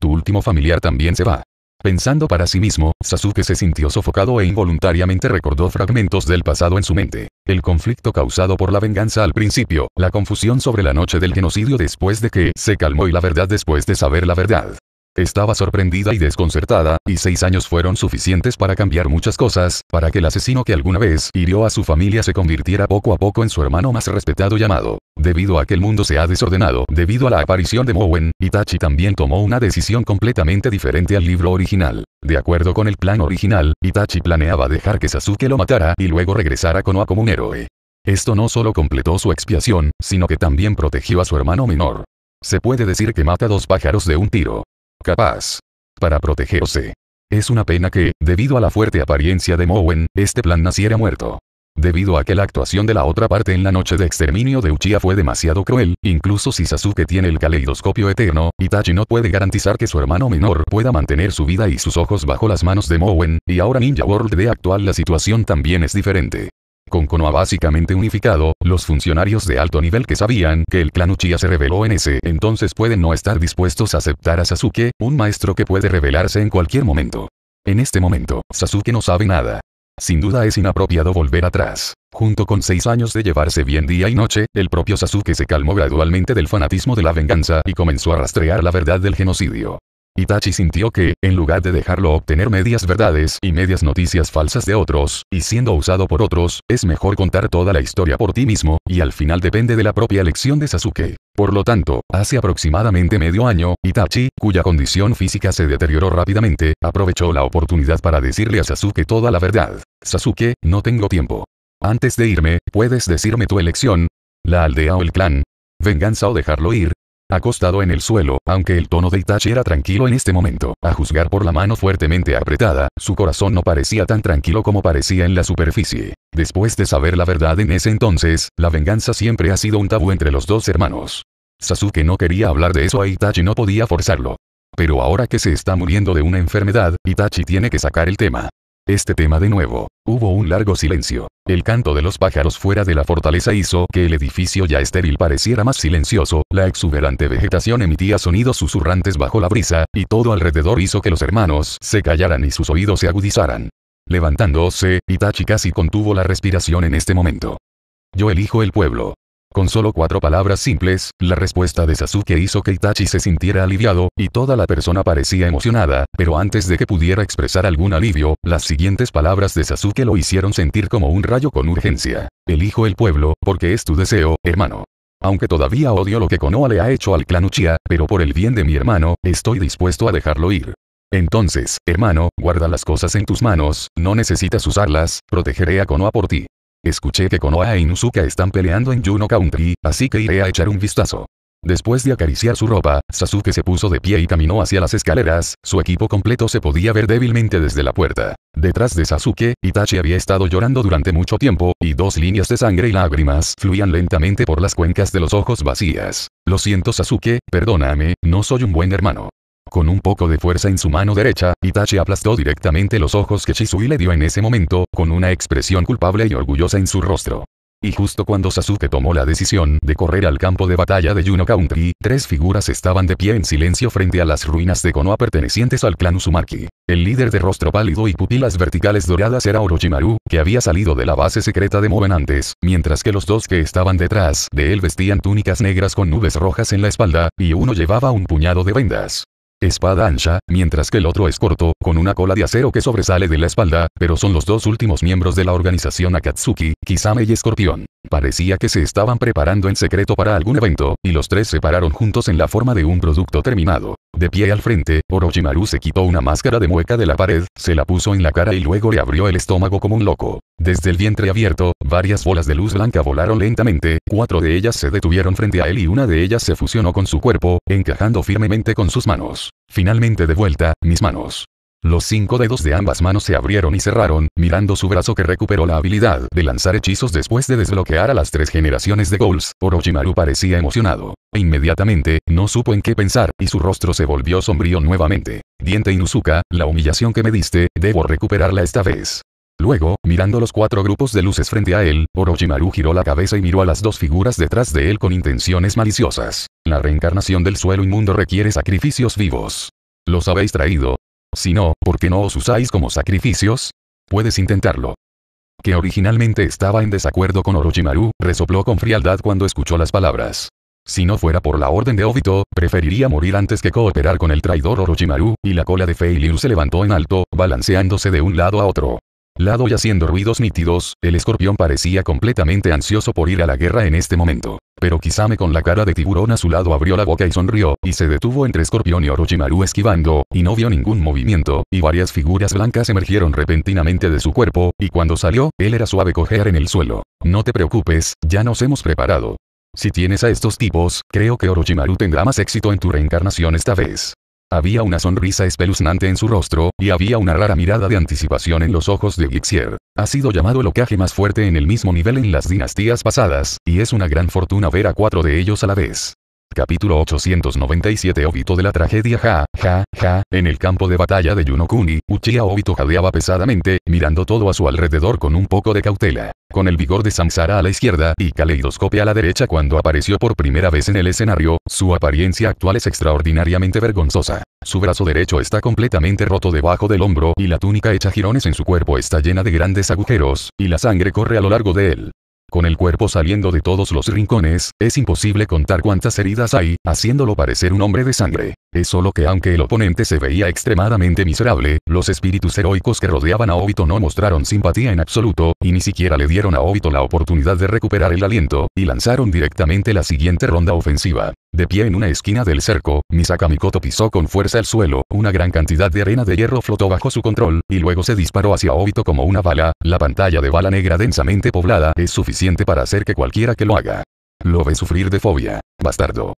[SPEAKER 1] Tu último familiar también se va. Pensando para sí mismo, Sasuke se sintió sofocado e involuntariamente recordó fragmentos del pasado en su mente. El conflicto causado por la venganza al principio, la confusión sobre la noche del genocidio después de que se calmó y la verdad después de saber la verdad. Estaba sorprendida y desconcertada, y seis años fueron suficientes para cambiar muchas cosas, para que el asesino que alguna vez hirió a su familia se convirtiera poco a poco en su hermano más respetado llamado. Debido a que el mundo se ha desordenado, debido a la aparición de Mowen, Itachi también tomó una decisión completamente diferente al libro original. De acuerdo con el plan original, Itachi planeaba dejar que Sasuke lo matara y luego regresara a Konoha como un héroe. Esto no solo completó su expiación, sino que también protegió a su hermano menor. Se puede decir que mata dos pájaros de un tiro capaz para protegerse. Es una pena que, debido a la fuerte apariencia de Mowen, este plan naciera muerto. Debido a que la actuación de la otra parte en la noche de exterminio de Uchiha fue demasiado cruel, incluso si Sasuke tiene el caleidoscopio eterno, Itachi no puede garantizar que su hermano menor pueda mantener su vida y sus ojos bajo las manos de Mowen, y ahora Ninja World de actual la situación también es diferente. Con Konoha básicamente unificado, los funcionarios de alto nivel que sabían que el clan Uchiha se reveló en ese entonces pueden no estar dispuestos a aceptar a Sasuke, un maestro que puede revelarse en cualquier momento. En este momento, Sasuke no sabe nada. Sin duda es inapropiado volver atrás. Junto con seis años de llevarse bien día y noche, el propio Sasuke se calmó gradualmente del fanatismo de la venganza y comenzó a rastrear la verdad del genocidio. Itachi sintió que, en lugar de dejarlo obtener medias verdades y medias noticias falsas de otros, y siendo usado por otros, es mejor contar toda la historia por ti mismo, y al final depende de la propia elección de Sasuke. Por lo tanto, hace aproximadamente medio año, Itachi, cuya condición física se deterioró rápidamente, aprovechó la oportunidad para decirle a Sasuke toda la verdad. Sasuke, no tengo tiempo. Antes de irme, ¿puedes decirme tu elección? ¿La aldea o el clan? ¿Venganza o dejarlo ir? acostado en el suelo, aunque el tono de Itachi era tranquilo en este momento. A juzgar por la mano fuertemente apretada, su corazón no parecía tan tranquilo como parecía en la superficie. Después de saber la verdad en ese entonces, la venganza siempre ha sido un tabú entre los dos hermanos. Sasuke no quería hablar de eso a Itachi no podía forzarlo. Pero ahora que se está muriendo de una enfermedad, Itachi tiene que sacar el tema. Este tema de nuevo. Hubo un largo silencio. El canto de los pájaros fuera de la fortaleza hizo que el edificio ya estéril pareciera más silencioso, la exuberante vegetación emitía sonidos susurrantes bajo la brisa, y todo alrededor hizo que los hermanos se callaran y sus oídos se agudizaran. Levantándose, Itachi casi contuvo la respiración en este momento. Yo elijo el pueblo. Con solo cuatro palabras simples, la respuesta de Sasuke hizo que Itachi se sintiera aliviado, y toda la persona parecía emocionada, pero antes de que pudiera expresar algún alivio, las siguientes palabras de Sasuke lo hicieron sentir como un rayo con urgencia. Elijo el pueblo, porque es tu deseo, hermano. Aunque todavía odio lo que Konoha le ha hecho al clan Uchiha, pero por el bien de mi hermano, estoy dispuesto a dejarlo ir. Entonces, hermano, guarda las cosas en tus manos, no necesitas usarlas, protegeré a Konoha por ti. Escuché que Konoha e Inuzuka están peleando en Juno Country, así que iré a echar un vistazo. Después de acariciar su ropa, Sasuke se puso de pie y caminó hacia las escaleras, su equipo completo se podía ver débilmente desde la puerta. Detrás de Sasuke, Itachi había estado llorando durante mucho tiempo, y dos líneas de sangre y lágrimas fluían lentamente por las cuencas de los ojos vacías. Lo siento Sasuke, perdóname, no soy un buen hermano. Con un poco de fuerza en su mano derecha, Itachi aplastó directamente los ojos que Shisui le dio en ese momento, con una expresión culpable y orgullosa en su rostro. Y justo cuando Sasuke tomó la decisión de correr al campo de batalla de Yuno Country, tres figuras estaban de pie en silencio frente a las ruinas de Konoha pertenecientes al clan Uzumaki. El líder de rostro pálido y pupilas verticales doradas era Orochimaru, que había salido de la base secreta de Moen antes, mientras que los dos que estaban detrás de él vestían túnicas negras con nubes rojas en la espalda, y uno llevaba un puñado de vendas espada ancha, mientras que el otro es corto, con una cola de acero que sobresale de la espalda, pero son los dos últimos miembros de la organización Akatsuki, Kisame y Escorpión. Parecía que se estaban preparando en secreto para algún evento, y los tres se pararon juntos en la forma de un producto terminado. De pie al frente, Orochimaru se quitó una máscara de mueca de la pared, se la puso en la cara y luego le abrió el estómago como un loco. Desde el vientre abierto, varias bolas de luz blanca volaron lentamente, cuatro de ellas se detuvieron frente a él y una de ellas se fusionó con su cuerpo, encajando firmemente con sus manos. Finalmente de vuelta, mis manos. Los cinco dedos de ambas manos se abrieron y cerraron, mirando su brazo que recuperó la habilidad de lanzar hechizos después de desbloquear a las tres generaciones de Goals. Orochimaru parecía emocionado. Inmediatamente, no supo en qué pensar, y su rostro se volvió sombrío nuevamente. Diente Inuzuka, la humillación que me diste, debo recuperarla esta vez. Luego, mirando los cuatro grupos de luces frente a él, Orochimaru giró la cabeza y miró a las dos figuras detrás de él con intenciones maliciosas. La reencarnación del suelo inmundo requiere sacrificios vivos. Los habéis traído, si no, ¿por qué no os usáis como sacrificios? Puedes intentarlo. Que originalmente estaba en desacuerdo con Orochimaru, resopló con frialdad cuando escuchó las palabras. Si no fuera por la orden de Obito, preferiría morir antes que cooperar con el traidor Orochimaru, y la cola de Feiliu se levantó en alto, balanceándose de un lado a otro lado y haciendo ruidos nítidos, el escorpión parecía completamente ansioso por ir a la guerra en este momento. Pero Kisame con la cara de tiburón a su lado abrió la boca y sonrió, y se detuvo entre escorpión y Orochimaru esquivando, y no vio ningún movimiento, y varias figuras blancas emergieron repentinamente de su cuerpo, y cuando salió, él era suave coger en el suelo. No te preocupes, ya nos hemos preparado. Si tienes a estos tipos, creo que Orochimaru tendrá más éxito en tu reencarnación esta vez. Había una sonrisa espeluznante en su rostro, y había una rara mirada de anticipación en los ojos de Gixier. Ha sido llamado el ocaje más fuerte en el mismo nivel en las dinastías pasadas, y es una gran fortuna ver a cuatro de ellos a la vez. Capítulo 897 Obito de la tragedia Ja, ja, ja, en el campo de batalla de Yunokuni, Uchiha Obito jadeaba pesadamente, mirando todo a su alrededor con un poco de cautela. Con el vigor de Samsara a la izquierda y caleidoscopia a la derecha cuando apareció por primera vez en el escenario, su apariencia actual es extraordinariamente vergonzosa. Su brazo derecho está completamente roto debajo del hombro y la túnica hecha jirones en su cuerpo está llena de grandes agujeros, y la sangre corre a lo largo de él. Con el cuerpo saliendo de todos los rincones, es imposible contar cuántas heridas hay, haciéndolo parecer un hombre de sangre. Es solo que aunque el oponente se veía extremadamente miserable, los espíritus heroicos que rodeaban a Obito no mostraron simpatía en absoluto, y ni siquiera le dieron a Obito la oportunidad de recuperar el aliento, y lanzaron directamente la siguiente ronda ofensiva. De pie en una esquina del cerco, Misakamikoto pisó con fuerza el suelo, una gran cantidad de arena de hierro flotó bajo su control, y luego se disparó hacia Obito como una bala, la pantalla de bala negra densamente poblada es suficiente para hacer que cualquiera que lo haga. Lo ve sufrir de fobia. Bastardo.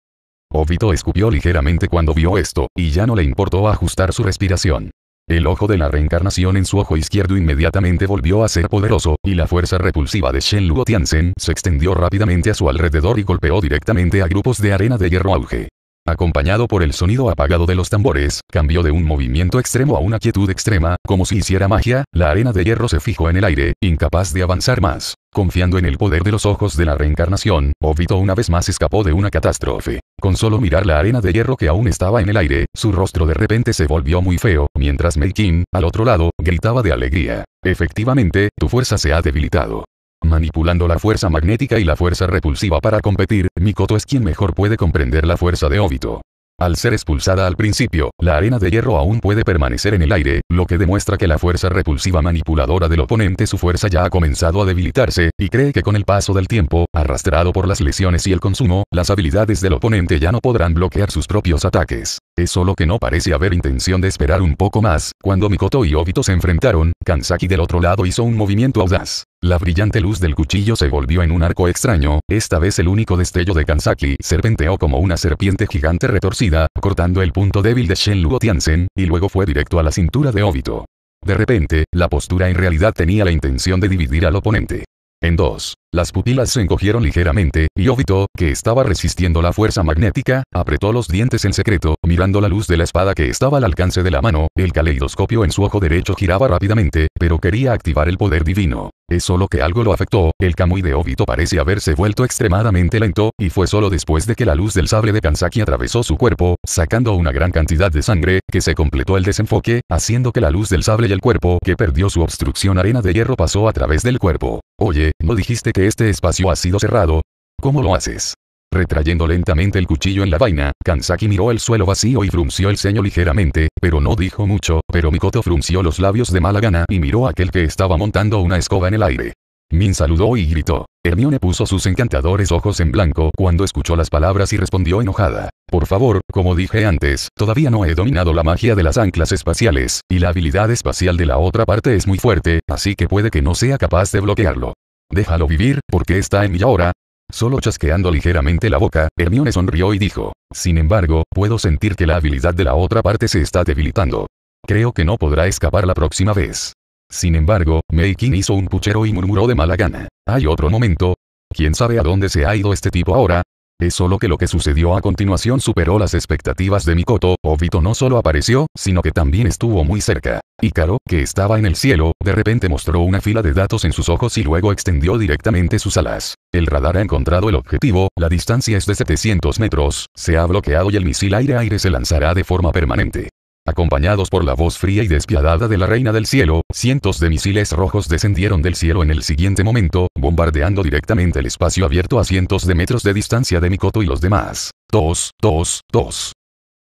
[SPEAKER 1] Obito escupió ligeramente cuando vio esto, y ya no le importó ajustar su respiración. El ojo de la reencarnación en su ojo izquierdo inmediatamente volvió a ser poderoso, y la fuerza repulsiva de tian Tiansen se extendió rápidamente a su alrededor y golpeó directamente a grupos de arena de hierro auge acompañado por el sonido apagado de los tambores, cambió de un movimiento extremo a una quietud extrema, como si hiciera magia, la arena de hierro se fijó en el aire, incapaz de avanzar más. Confiando en el poder de los ojos de la reencarnación, Obito una vez más escapó de una catástrofe. Con solo mirar la arena de hierro que aún estaba en el aire, su rostro de repente se volvió muy feo, mientras Meikin, al otro lado, gritaba de alegría. Efectivamente, tu fuerza se ha debilitado. Manipulando la fuerza magnética y la fuerza repulsiva para competir, Mikoto es quien mejor puede comprender la fuerza de Obito. Al ser expulsada al principio, la arena de hierro aún puede permanecer en el aire, lo que demuestra que la fuerza repulsiva manipuladora del oponente su fuerza ya ha comenzado a debilitarse, y cree que con el paso del tiempo, arrastrado por las lesiones y el consumo, las habilidades del oponente ya no podrán bloquear sus propios ataques. Es solo que no parece haber intención de esperar un poco más, cuando Mikoto y Obito se enfrentaron, Kansaki del otro lado hizo un movimiento audaz. La brillante luz del cuchillo se volvió en un arco extraño, esta vez el único destello de Kansaki serpenteó como una serpiente gigante retorcida, cortando el punto débil de Shen Luo Tianzen, y luego fue directo a la cintura de Obito. De repente, la postura en realidad tenía la intención de dividir al oponente. En dos. Las pupilas se encogieron ligeramente, y Obito, que estaba resistiendo la fuerza magnética, apretó los dientes en secreto, mirando la luz de la espada que estaba al alcance de la mano, el caleidoscopio en su ojo derecho giraba rápidamente, pero quería activar el poder divino. Es solo que algo lo afectó, el Kamui de Obito parece haberse vuelto extremadamente lento, y fue solo después de que la luz del sable de Kansaki atravesó su cuerpo, sacando una gran cantidad de sangre, que se completó el desenfoque, haciendo que la luz del sable y el cuerpo que perdió su obstrucción arena de hierro pasó a través del cuerpo. Oye, ¿no dijiste que este espacio ha sido cerrado? ¿Cómo lo haces? Retrayendo lentamente el cuchillo en la vaina, Kansaki miró el suelo vacío y frunció el ceño ligeramente, pero no dijo mucho, pero Mikoto frunció los labios de mala gana y miró a aquel que estaba montando una escoba en el aire. Min saludó y gritó. Hermione puso sus encantadores ojos en blanco cuando escuchó las palabras y respondió enojada. Por favor, como dije antes, todavía no he dominado la magia de las anclas espaciales, y la habilidad espacial de la otra parte es muy fuerte, así que puede que no sea capaz de bloquearlo. Déjalo vivir, porque está en mi ahora. Solo chasqueando ligeramente la boca, Hermione sonrió y dijo, sin embargo, puedo sentir que la habilidad de la otra parte se está debilitando. Creo que no podrá escapar la próxima vez. Sin embargo, Meikin hizo un puchero y murmuró de mala gana. Hay otro momento. ¿Quién sabe a dónde se ha ido este tipo ahora? Es solo que lo que sucedió a continuación superó las expectativas de Mikoto, Obito no solo apareció, sino que también estuvo muy cerca. Ícaro, que estaba en el cielo, de repente mostró una fila de datos en sus ojos y luego extendió directamente sus alas. El radar ha encontrado el objetivo, la distancia es de 700 metros, se ha bloqueado y el misil aire-aire se lanzará de forma permanente. Acompañados por la voz fría y despiadada de la reina del cielo, cientos de misiles rojos descendieron del cielo en el siguiente momento, bombardeando directamente el espacio abierto a cientos de metros de distancia de Mikoto y los demás. Dos, tos, dos.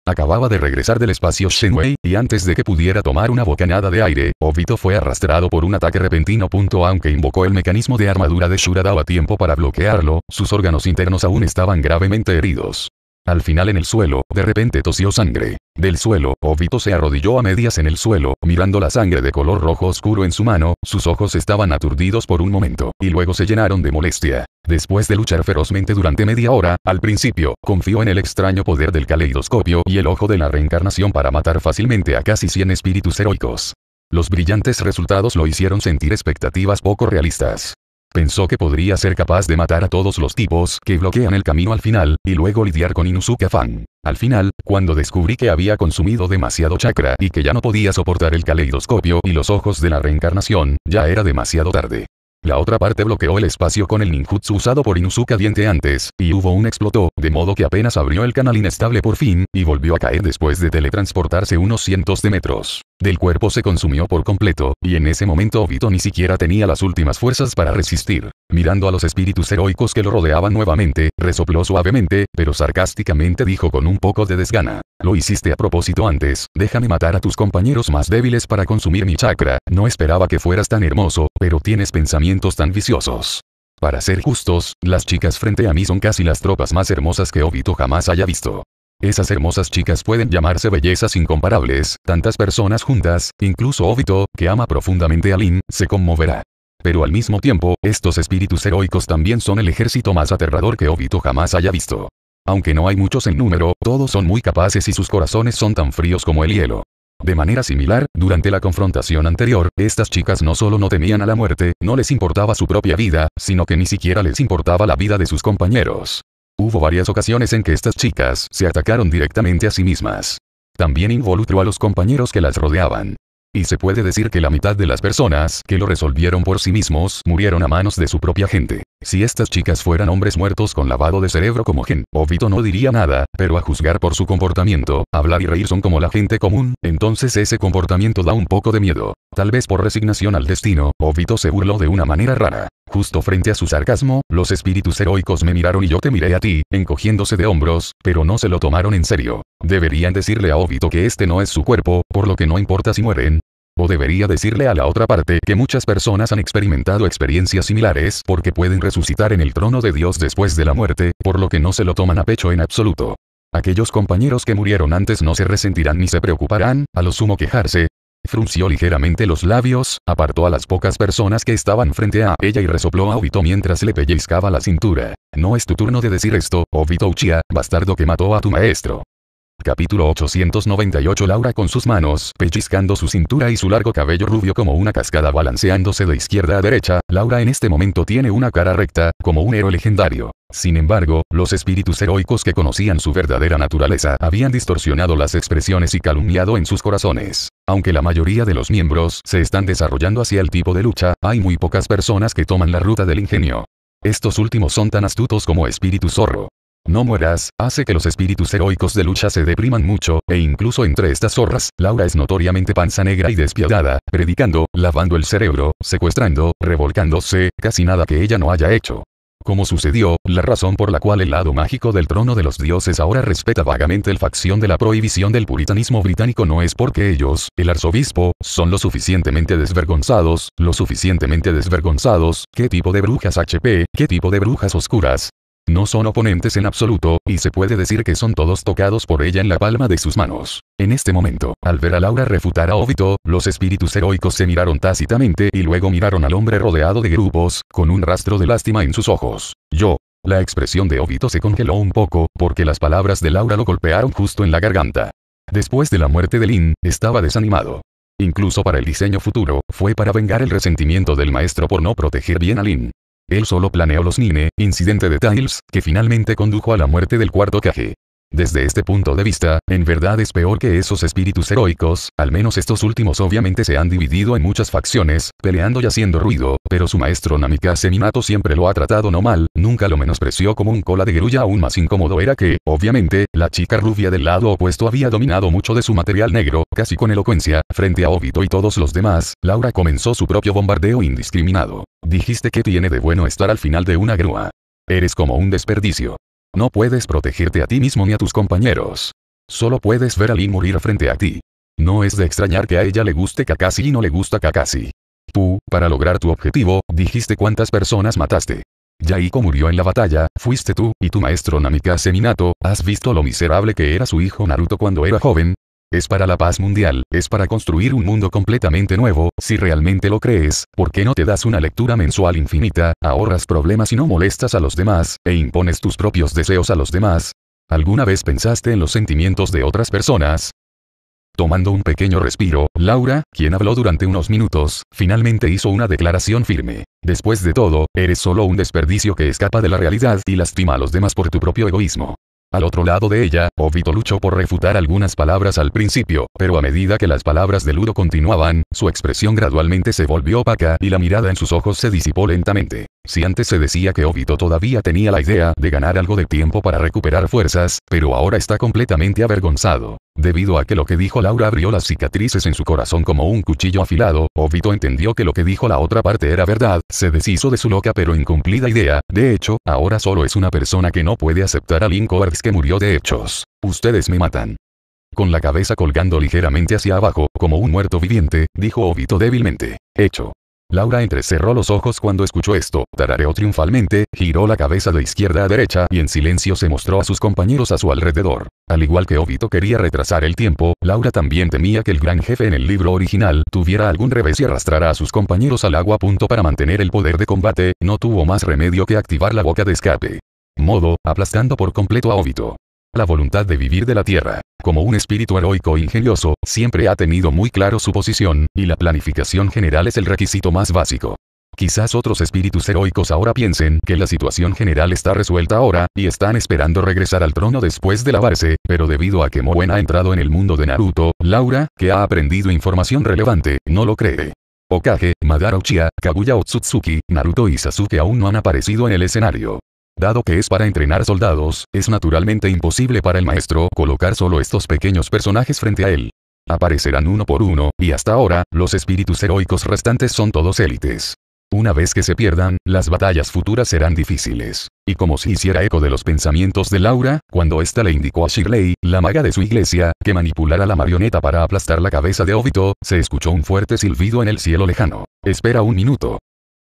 [SPEAKER 1] Acababa de regresar del espacio Shenwei, y antes de que pudiera tomar una bocanada de aire, Obito fue arrastrado por un ataque repentino. Aunque invocó el mecanismo de armadura de Shura daba tiempo para bloquearlo, sus órganos internos aún estaban gravemente heridos. Al final en el suelo, de repente tosió sangre. Del suelo, Obito se arrodilló a medias en el suelo, mirando la sangre de color rojo oscuro en su mano, sus ojos estaban aturdidos por un momento, y luego se llenaron de molestia. Después de luchar ferozmente durante media hora, al principio, confió en el extraño poder del caleidoscopio y el ojo de la reencarnación para matar fácilmente a casi 100 espíritus heroicos. Los brillantes resultados lo hicieron sentir expectativas poco realistas pensó que podría ser capaz de matar a todos los tipos que bloquean el camino al final, y luego lidiar con Inusuke Fan. Al final, cuando descubrí que había consumido demasiado chakra y que ya no podía soportar el caleidoscopio y los ojos de la reencarnación, ya era demasiado tarde. La otra parte bloqueó el espacio con el ninjutsu usado por Inuzuka diente antes, y hubo un explotó, de modo que apenas abrió el canal inestable por fin, y volvió a caer después de teletransportarse unos cientos de metros. Del cuerpo se consumió por completo, y en ese momento Obito ni siquiera tenía las últimas fuerzas para resistir. Mirando a los espíritus heroicos que lo rodeaban nuevamente, resopló suavemente, pero sarcásticamente dijo con un poco de desgana. Lo hiciste a propósito antes, déjame matar a tus compañeros más débiles para consumir mi chakra, no esperaba que fueras tan hermoso, pero tienes pensamiento tan viciosos. Para ser justos, las chicas frente a mí son casi las tropas más hermosas que Obito jamás haya visto. Esas hermosas chicas pueden llamarse bellezas incomparables, tantas personas juntas, incluso Obito, que ama profundamente a Lin, se conmoverá. Pero al mismo tiempo, estos espíritus heroicos también son el ejército más aterrador que Obito jamás haya visto. Aunque no hay muchos en número, todos son muy capaces y sus corazones son tan fríos como el hielo. De manera similar, durante la confrontación anterior, estas chicas no solo no temían a la muerte, no les importaba su propia vida, sino que ni siquiera les importaba la vida de sus compañeros. Hubo varias ocasiones en que estas chicas se atacaron directamente a sí mismas. También involucró a los compañeros que las rodeaban y se puede decir que la mitad de las personas que lo resolvieron por sí mismos murieron a manos de su propia gente. Si estas chicas fueran hombres muertos con lavado de cerebro como Gen, Obito no diría nada, pero a juzgar por su comportamiento, hablar y reír son como la gente común, entonces ese comportamiento da un poco de miedo. Tal vez por resignación al destino, Obito se burló de una manera rara. Justo frente a su sarcasmo, los espíritus heroicos me miraron y yo te miré a ti, encogiéndose de hombros, pero no se lo tomaron en serio. Deberían decirle a Obito que este no es su cuerpo, por lo que no importa si mueren, o debería decirle a la otra parte que muchas personas han experimentado experiencias similares porque pueden resucitar en el trono de Dios después de la muerte, por lo que no se lo toman a pecho en absoluto. Aquellos compañeros que murieron antes no se resentirán ni se preocuparán, a lo sumo quejarse, Frunció ligeramente los labios, apartó a las pocas personas que estaban frente a ella y resopló a Obito mientras le pellizcaba la cintura. No es tu turno de decir esto, Obito Uchiha, bastardo que mató a tu maestro. Capítulo 898 Laura con sus manos, pellizcando su cintura y su largo cabello rubio como una cascada balanceándose de izquierda a derecha, Laura en este momento tiene una cara recta, como un héroe legendario. Sin embargo, los espíritus heroicos que conocían su verdadera naturaleza habían distorsionado las expresiones y calumniado en sus corazones. Aunque la mayoría de los miembros se están desarrollando hacia el tipo de lucha, hay muy pocas personas que toman la ruta del ingenio. Estos últimos son tan astutos como espíritu zorro. No mueras, hace que los espíritus heroicos de lucha se depriman mucho, e incluso entre estas zorras, Laura es notoriamente panza negra y despiadada, predicando, lavando el cerebro, secuestrando, revolcándose, casi nada que ella no haya hecho. Como sucedió, la razón por la cual el lado mágico del trono de los dioses ahora respeta vagamente el facción de la prohibición del puritanismo británico no es porque ellos, el arzobispo, son lo suficientemente desvergonzados, lo suficientemente desvergonzados, qué tipo de brujas HP, qué tipo de brujas oscuras, no son oponentes en absoluto, y se puede decir que son todos tocados por ella en la palma de sus manos. En este momento, al ver a Laura refutar a Obito, los espíritus heroicos se miraron tácitamente y luego miraron al hombre rodeado de grupos, con un rastro de lástima en sus ojos. Yo. La expresión de Obito se congeló un poco, porque las palabras de Laura lo golpearon justo en la garganta. Después de la muerte de Lin, estaba desanimado. Incluso para el diseño futuro, fue para vengar el resentimiento del maestro por no proteger bien a Lin. Él solo planeó los Nine, incidente de tiles, que finalmente condujo a la muerte del cuarto Kage. Desde este punto de vista, en verdad es peor que esos espíritus heroicos, al menos estos últimos obviamente se han dividido en muchas facciones, peleando y haciendo ruido, pero su maestro Namika Seminato siempre lo ha tratado no mal, nunca lo menospreció como un cola de grulla aún más incómodo era que, obviamente, la chica rubia del lado opuesto había dominado mucho de su material negro, casi con elocuencia, frente a Obito y todos los demás, Laura comenzó su propio bombardeo indiscriminado. Dijiste que tiene de bueno estar al final de una grúa. Eres como un desperdicio. No puedes protegerte a ti mismo ni a tus compañeros. Solo puedes ver a Lin morir frente a ti. No es de extrañar que a ella le guste Kakashi y no le gusta Kakashi. Tú, para lograr tu objetivo, dijiste cuántas personas mataste. Yaiko murió en la batalla, fuiste tú, y tu maestro Namikaze Minato, ¿has visto lo miserable que era su hijo Naruto cuando era joven? Es para la paz mundial, es para construir un mundo completamente nuevo, si realmente lo crees, ¿por qué no te das una lectura mensual infinita, ahorras problemas y no molestas a los demás, e impones tus propios deseos a los demás? ¿Alguna vez pensaste en los sentimientos de otras personas? Tomando un pequeño respiro, Laura, quien habló durante unos minutos, finalmente hizo una declaración firme. Después de todo, eres solo un desperdicio que escapa de la realidad y lastima a los demás por tu propio egoísmo. Al otro lado de ella, Obito luchó por refutar algunas palabras al principio, pero a medida que las palabras de Ludo continuaban, su expresión gradualmente se volvió opaca y la mirada en sus ojos se disipó lentamente. Si antes se decía que Obito todavía tenía la idea de ganar algo de tiempo para recuperar fuerzas, pero ahora está completamente avergonzado. Debido a que lo que dijo Laura abrió las cicatrices en su corazón como un cuchillo afilado, Obito entendió que lo que dijo la otra parte era verdad, se deshizo de su loca pero incumplida idea, de hecho, ahora solo es una persona que no puede aceptar a Link que murió de hechos. Ustedes me matan. Con la cabeza colgando ligeramente hacia abajo, como un muerto viviente, dijo Obito débilmente. Hecho. Laura entrecerró los ojos cuando escuchó esto, tarareó triunfalmente, giró la cabeza de izquierda a derecha y en silencio se mostró a sus compañeros a su alrededor. Al igual que Obito quería retrasar el tiempo, Laura también temía que el gran jefe en el libro original tuviera algún revés y arrastrara a sus compañeros al agua. Punto para mantener el poder de combate, no tuvo más remedio que activar la boca de escape. Modo, aplastando por completo a Obito la voluntad de vivir de la tierra. Como un espíritu heroico ingenioso, siempre ha tenido muy claro su posición, y la planificación general es el requisito más básico. Quizás otros espíritus heroicos ahora piensen que la situación general está resuelta ahora, y están esperando regresar al trono después de lavarse, pero debido a que Moen ha entrado en el mundo de Naruto, Laura, que ha aprendido información relevante, no lo cree. Okage, Madara Uchiha, Kaguya Otsutsuki, Naruto y Sasuke aún no han aparecido en el escenario. Dado que es para entrenar soldados, es naturalmente imposible para el maestro colocar solo estos pequeños personajes frente a él. Aparecerán uno por uno, y hasta ahora, los espíritus heroicos restantes son todos élites. Una vez que se pierdan, las batallas futuras serán difíciles. Y como si hiciera eco de los pensamientos de Laura, cuando ésta le indicó a Shirley, la maga de su iglesia, que manipulara la marioneta para aplastar la cabeza de Obito, se escuchó un fuerte silbido en el cielo lejano. Espera un minuto.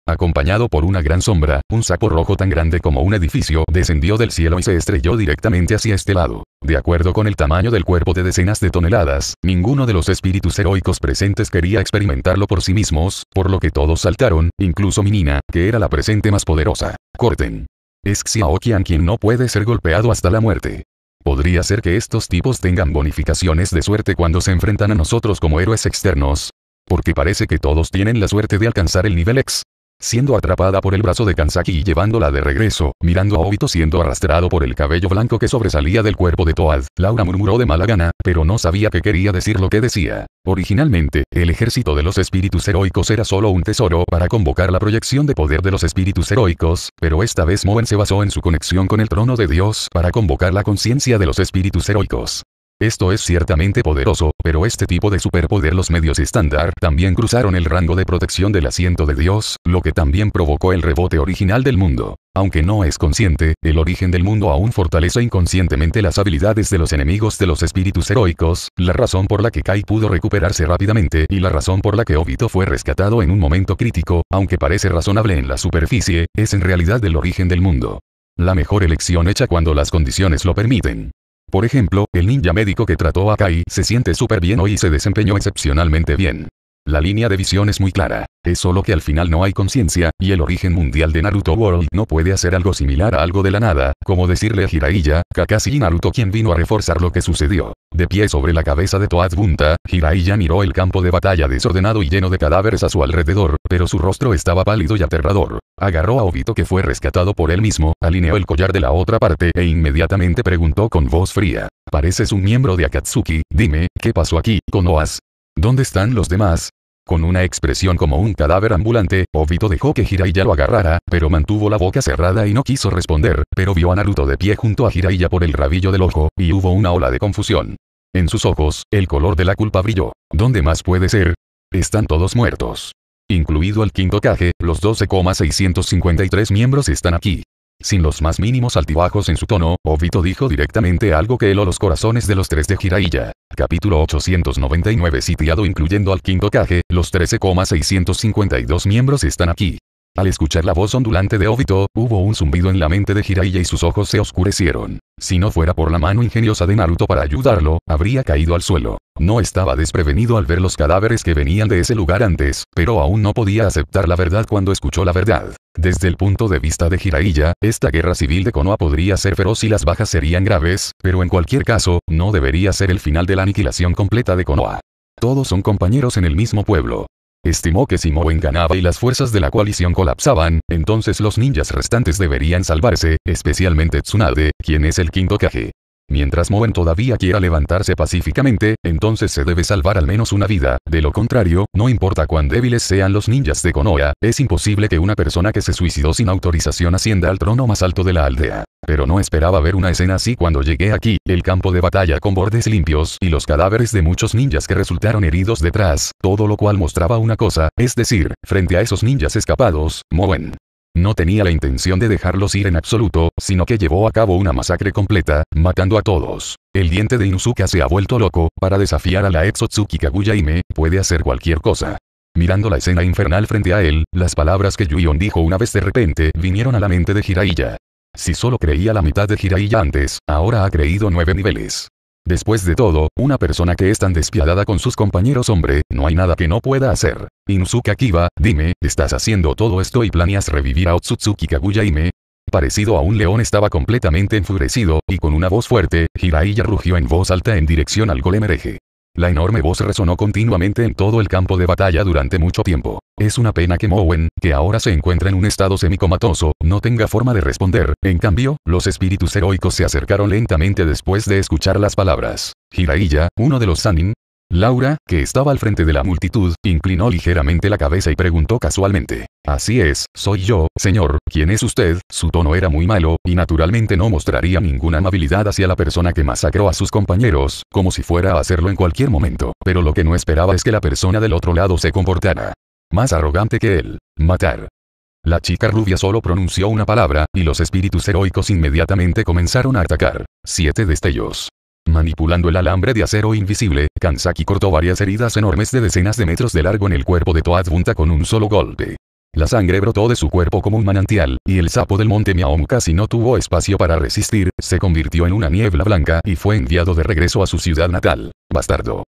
[SPEAKER 1] Acompañado por una gran sombra, un sapo rojo tan grande como un edificio descendió del cielo y se estrelló directamente hacia este lado. De acuerdo con el tamaño del cuerpo de decenas de toneladas, ninguno de los espíritus heroicos presentes quería experimentarlo por sí mismos, por lo que todos saltaron, incluso Minina, que era la presente más poderosa. Corten. Es Xiaokian quien no puede ser golpeado hasta la muerte. Podría ser que estos tipos tengan bonificaciones de suerte cuando se enfrentan a nosotros como héroes externos. Porque parece que todos tienen la suerte de alcanzar el nivel X siendo atrapada por el brazo de Kansaki y llevándola de regreso, mirando a Obito siendo arrastrado por el cabello blanco que sobresalía del cuerpo de Toad. Laura murmuró de mala gana, pero no sabía que quería decir lo que decía. Originalmente, el ejército de los espíritus heroicos era solo un tesoro para convocar la proyección de poder de los espíritus heroicos, pero esta vez Moen se basó en su conexión con el trono de Dios para convocar la conciencia de los espíritus heroicos. Esto es ciertamente poderoso, pero este tipo de superpoder los medios estándar también cruzaron el rango de protección del asiento de Dios, lo que también provocó el rebote original del mundo. Aunque no es consciente, el origen del mundo aún fortalece inconscientemente las habilidades de los enemigos de los espíritus heroicos, la razón por la que Kai pudo recuperarse rápidamente y la razón por la que Obito fue rescatado en un momento crítico, aunque parece razonable en la superficie, es en realidad el origen del mundo. La mejor elección hecha cuando las condiciones lo permiten. Por ejemplo, el ninja médico que trató a Kai se siente súper bien hoy y se desempeñó excepcionalmente bien. La línea de visión es muy clara, es solo que al final no hay conciencia, y el origen mundial de Naruto World no puede hacer algo similar a algo de la nada, como decirle a Hiraiya, Kakashi y Naruto quien vino a reforzar lo que sucedió. De pie sobre la cabeza de Toad Bunta, Hiraiya miró el campo de batalla desordenado y lleno de cadáveres a su alrededor, pero su rostro estaba pálido y aterrador. Agarró a Obito que fue rescatado por él mismo, alineó el collar de la otra parte e inmediatamente preguntó con voz fría. Pareces un miembro de Akatsuki, dime, ¿qué pasó aquí, Konoas? ¿Dónde están los demás? Con una expresión como un cadáver ambulante, Obito dejó que Jiraiya lo agarrara, pero mantuvo la boca cerrada y no quiso responder, pero vio a Naruto de pie junto a Hiraiya por el rabillo del ojo, y hubo una ola de confusión. En sus ojos, el color de la culpa brilló. ¿Dónde más puede ser? Están todos muertos. Incluido el quinto caje, los 12,653 miembros están aquí. Sin los más mínimos altibajos en su tono, Obito dijo directamente algo que heló los corazones de los tres de Hiraiya. Capítulo 899 sitiado incluyendo al quinto Caje, los 13,652 miembros están aquí. Al escuchar la voz ondulante de Obito, hubo un zumbido en la mente de Jiraiya y sus ojos se oscurecieron. Si no fuera por la mano ingeniosa de Naruto para ayudarlo, habría caído al suelo. No estaba desprevenido al ver los cadáveres que venían de ese lugar antes, pero aún no podía aceptar la verdad cuando escuchó la verdad. Desde el punto de vista de Jiraiya, esta guerra civil de Konoha podría ser feroz y las bajas serían graves, pero en cualquier caso, no debería ser el final de la aniquilación completa de Konoha. Todos son compañeros en el mismo pueblo. Estimó que si Moen ganaba y las fuerzas de la coalición colapsaban, entonces los ninjas restantes deberían salvarse, especialmente Tsunade, quien es el quinto Kage. Mientras Moen todavía quiera levantarse pacíficamente, entonces se debe salvar al menos una vida, de lo contrario, no importa cuán débiles sean los ninjas de Konoha, es imposible que una persona que se suicidó sin autorización ascienda al trono más alto de la aldea. Pero no esperaba ver una escena así cuando llegué aquí, el campo de batalla con bordes limpios y los cadáveres de muchos ninjas que resultaron heridos detrás, todo lo cual mostraba una cosa, es decir, frente a esos ninjas escapados, Moen no tenía la intención de dejarlos ir en absoluto, sino que llevó a cabo una masacre completa, matando a todos. El diente de Inuzuka se ha vuelto loco, para desafiar a la ex Kaguya puede hacer cualquier cosa. Mirando la escena infernal frente a él, las palabras que Yuion dijo una vez de repente vinieron a la mente de Jiraiya. Si solo creía la mitad de Jiraiya antes, ahora ha creído nueve niveles. Después de todo, una persona que es tan despiadada con sus compañeros hombre, no hay nada que no pueda hacer. Inuzuka Kiba, dime, ¿estás haciendo todo esto y planeas revivir a Otsutsuki Kaguya Me Parecido a un león estaba completamente enfurecido, y con una voz fuerte, Hiraiya rugió en voz alta en dirección al golem la enorme voz resonó continuamente en todo el campo de batalla durante mucho tiempo. Es una pena que Mowen, que ahora se encuentra en un estado semicomatoso, no tenga forma de responder. En cambio, los espíritus heroicos se acercaron lentamente después de escuchar las palabras. Hiraiya, uno de los Sanin, Laura, que estaba al frente de la multitud, inclinó ligeramente la cabeza y preguntó casualmente. Así es, soy yo, señor, ¿quién es usted? Su tono era muy malo, y naturalmente no mostraría ninguna amabilidad hacia la persona que masacró a sus compañeros, como si fuera a hacerlo en cualquier momento, pero lo que no esperaba es que la persona del otro lado se comportara más arrogante que él. Matar. La chica rubia solo pronunció una palabra, y los espíritus heroicos inmediatamente comenzaron a atacar. Siete destellos. Manipulando el alambre de acero invisible, Kansaki cortó varias heridas enormes de decenas de metros de largo en el cuerpo de Toad Bunta con un solo golpe. La sangre brotó de su cuerpo como un manantial, y el sapo del monte Miaom casi no tuvo espacio para resistir, se convirtió en una niebla blanca y fue enviado de regreso a su ciudad natal. Bastardo.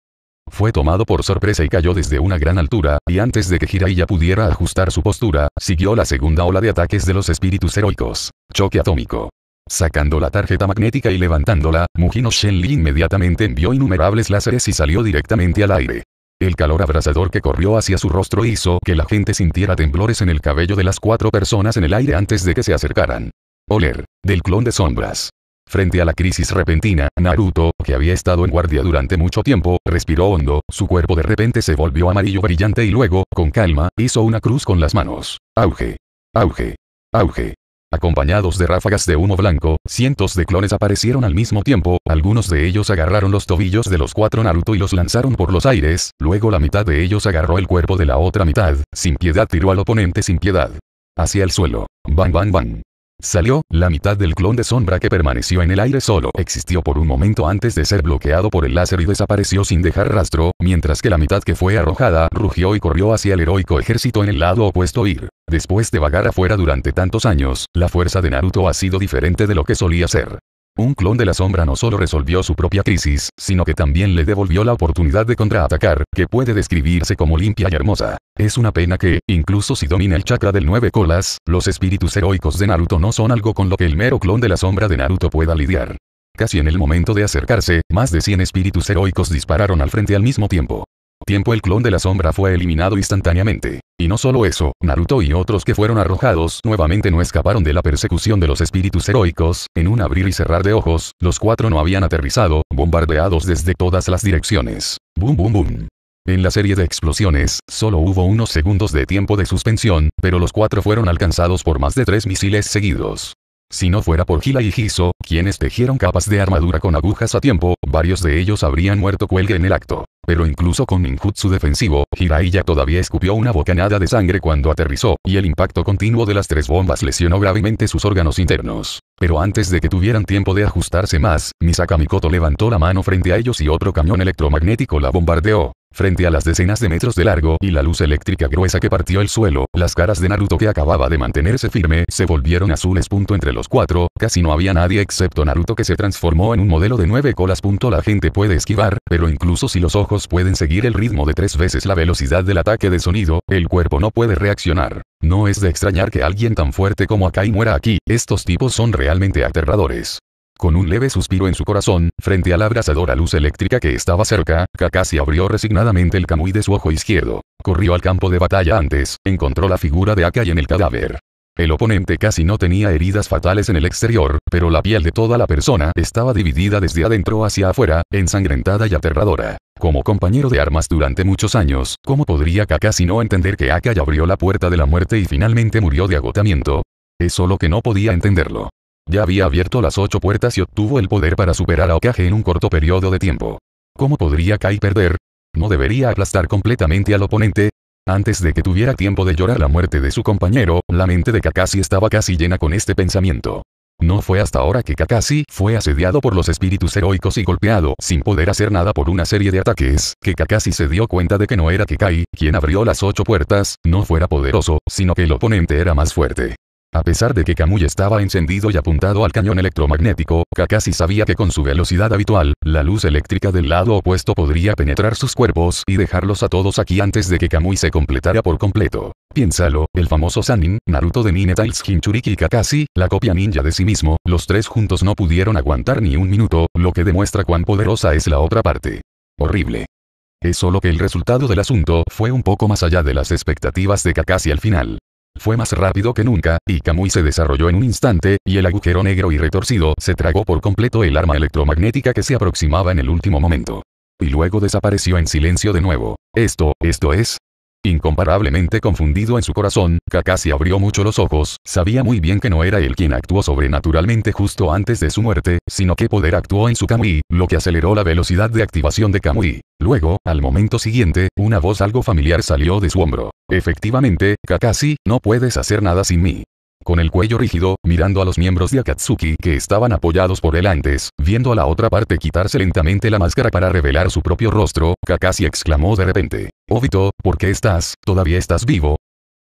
[SPEAKER 1] Fue tomado por sorpresa y cayó desde una gran altura, y antes de que Jiraiya pudiera ajustar su postura, siguió la segunda ola de ataques de los espíritus heroicos. Choque atómico. Sacando la tarjeta magnética y levantándola, Mujino Shenli inmediatamente envió innumerables láseres y salió directamente al aire. El calor abrasador que corrió hacia su rostro hizo que la gente sintiera temblores en el cabello de las cuatro personas en el aire antes de que se acercaran. Oler, del clon de sombras. Frente a la crisis repentina, Naruto, que había estado en guardia durante mucho tiempo, respiró hondo, su cuerpo de repente se volvió amarillo brillante y luego, con calma, hizo una cruz con las manos. Auge. Auge. Auge. Acompañados de ráfagas de humo blanco, cientos de clones aparecieron al mismo tiempo, algunos de ellos agarraron los tobillos de los cuatro Naruto y los lanzaron por los aires, luego la mitad de ellos agarró el cuerpo de la otra mitad, sin piedad tiró al oponente sin piedad. Hacia el suelo. Bang bang bang. Salió, la mitad del clon de sombra que permaneció en el aire solo existió por un momento antes de ser bloqueado por el láser y desapareció sin dejar rastro, mientras que la mitad que fue arrojada rugió y corrió hacia el heroico ejército en el lado opuesto ir. Después de vagar afuera durante tantos años, la fuerza de Naruto ha sido diferente de lo que solía ser. Un clon de la sombra no solo resolvió su propia crisis, sino que también le devolvió la oportunidad de contraatacar, que puede describirse como limpia y hermosa. Es una pena que, incluso si domina el chakra del nueve colas, los espíritus heroicos de Naruto no son algo con lo que el mero clon de la sombra de Naruto pueda lidiar. Casi en el momento de acercarse, más de 100 espíritus heroicos dispararon al frente al mismo tiempo tiempo el clon de la sombra fue eliminado instantáneamente. Y no solo eso, Naruto y otros que fueron arrojados nuevamente no escaparon de la persecución de los espíritus heroicos, en un abrir y cerrar de ojos, los cuatro no habían aterrizado, bombardeados desde todas las direcciones. Boom boom boom. En la serie de explosiones, solo hubo unos segundos de tiempo de suspensión, pero los cuatro fueron alcanzados por más de tres misiles seguidos. Si no fuera por Gila y Giso, quienes tejieron capas de armadura con agujas a tiempo, varios de ellos habrían muerto cuelgue en el acto. Pero incluso con ninjutsu defensivo, Hiraiya todavía escupió una bocanada de sangre cuando aterrizó, y el impacto continuo de las tres bombas lesionó gravemente sus órganos internos. Pero antes de que tuvieran tiempo de ajustarse más, Misaka levantó la mano frente a ellos y otro cañón electromagnético la bombardeó. Frente a las decenas de metros de largo y la luz eléctrica gruesa que partió el suelo, las caras de Naruto que acababa de mantenerse firme se volvieron azules. Entre los cuatro, casi no había nadie excepto Naruto que se transformó en un modelo de nueve colas. La gente puede esquivar, pero incluso si los ojos pueden seguir el ritmo de tres veces la velocidad del ataque de sonido, el cuerpo no puede reaccionar. No es de extrañar que alguien tan fuerte como Akai muera aquí, estos tipos son realmente aterradores. Con un leve suspiro en su corazón, frente a la abrasadora luz eléctrica que estaba cerca, Kakashi abrió resignadamente el kamui de su ojo izquierdo. Corrió al campo de batalla antes, encontró la figura de Akai en el cadáver. El oponente casi no tenía heridas fatales en el exterior, pero la piel de toda la persona estaba dividida desde adentro hacia afuera, ensangrentada y aterradora. Como compañero de armas durante muchos años, ¿cómo podría Kakashi no entender que Akai abrió la puerta de la muerte y finalmente murió de agotamiento? Es solo que no podía entenderlo. Ya había abierto las ocho puertas y obtuvo el poder para superar a Okage en un corto periodo de tiempo. ¿Cómo podría Kai perder? ¿No debería aplastar completamente al oponente? Antes de que tuviera tiempo de llorar la muerte de su compañero, la mente de Kakashi estaba casi llena con este pensamiento. No fue hasta ahora que Kakashi fue asediado por los espíritus heroicos y golpeado sin poder hacer nada por una serie de ataques, que Kakashi se dio cuenta de que no era que Kai, quien abrió las ocho puertas, no fuera poderoso, sino que el oponente era más fuerte. A pesar de que Kamui estaba encendido y apuntado al cañón electromagnético, Kakashi sabía que con su velocidad habitual, la luz eléctrica del lado opuesto podría penetrar sus cuerpos y dejarlos a todos aquí antes de que Kamui se completara por completo. Piénsalo, el famoso Sanin, Naruto de Ninetales Hinchuriki y Kakashi, la copia ninja de sí mismo, los tres juntos no pudieron aguantar ni un minuto, lo que demuestra cuán poderosa es la otra parte. Horrible. Es solo que el resultado del asunto fue un poco más allá de las expectativas de Kakashi al final. Fue más rápido que nunca, y Kamui se desarrolló en un instante, y el agujero negro y retorcido se tragó por completo el arma electromagnética que se aproximaba en el último momento. Y luego desapareció en silencio de nuevo. Esto, esto es, Incomparablemente confundido en su corazón, Kakashi abrió mucho los ojos, sabía muy bien que no era él quien actuó sobrenaturalmente justo antes de su muerte, sino que poder actuó en su Kamui, lo que aceleró la velocidad de activación de Kamui. Luego, al momento siguiente, una voz algo familiar salió de su hombro. Efectivamente, Kakashi, no puedes hacer nada sin mí. Con el cuello rígido, mirando a los miembros de Akatsuki que estaban apoyados por él antes, viendo a la otra parte quitarse lentamente la máscara para revelar su propio rostro, Kakashi exclamó de repente. Obito, ¿por qué estás, todavía estás vivo?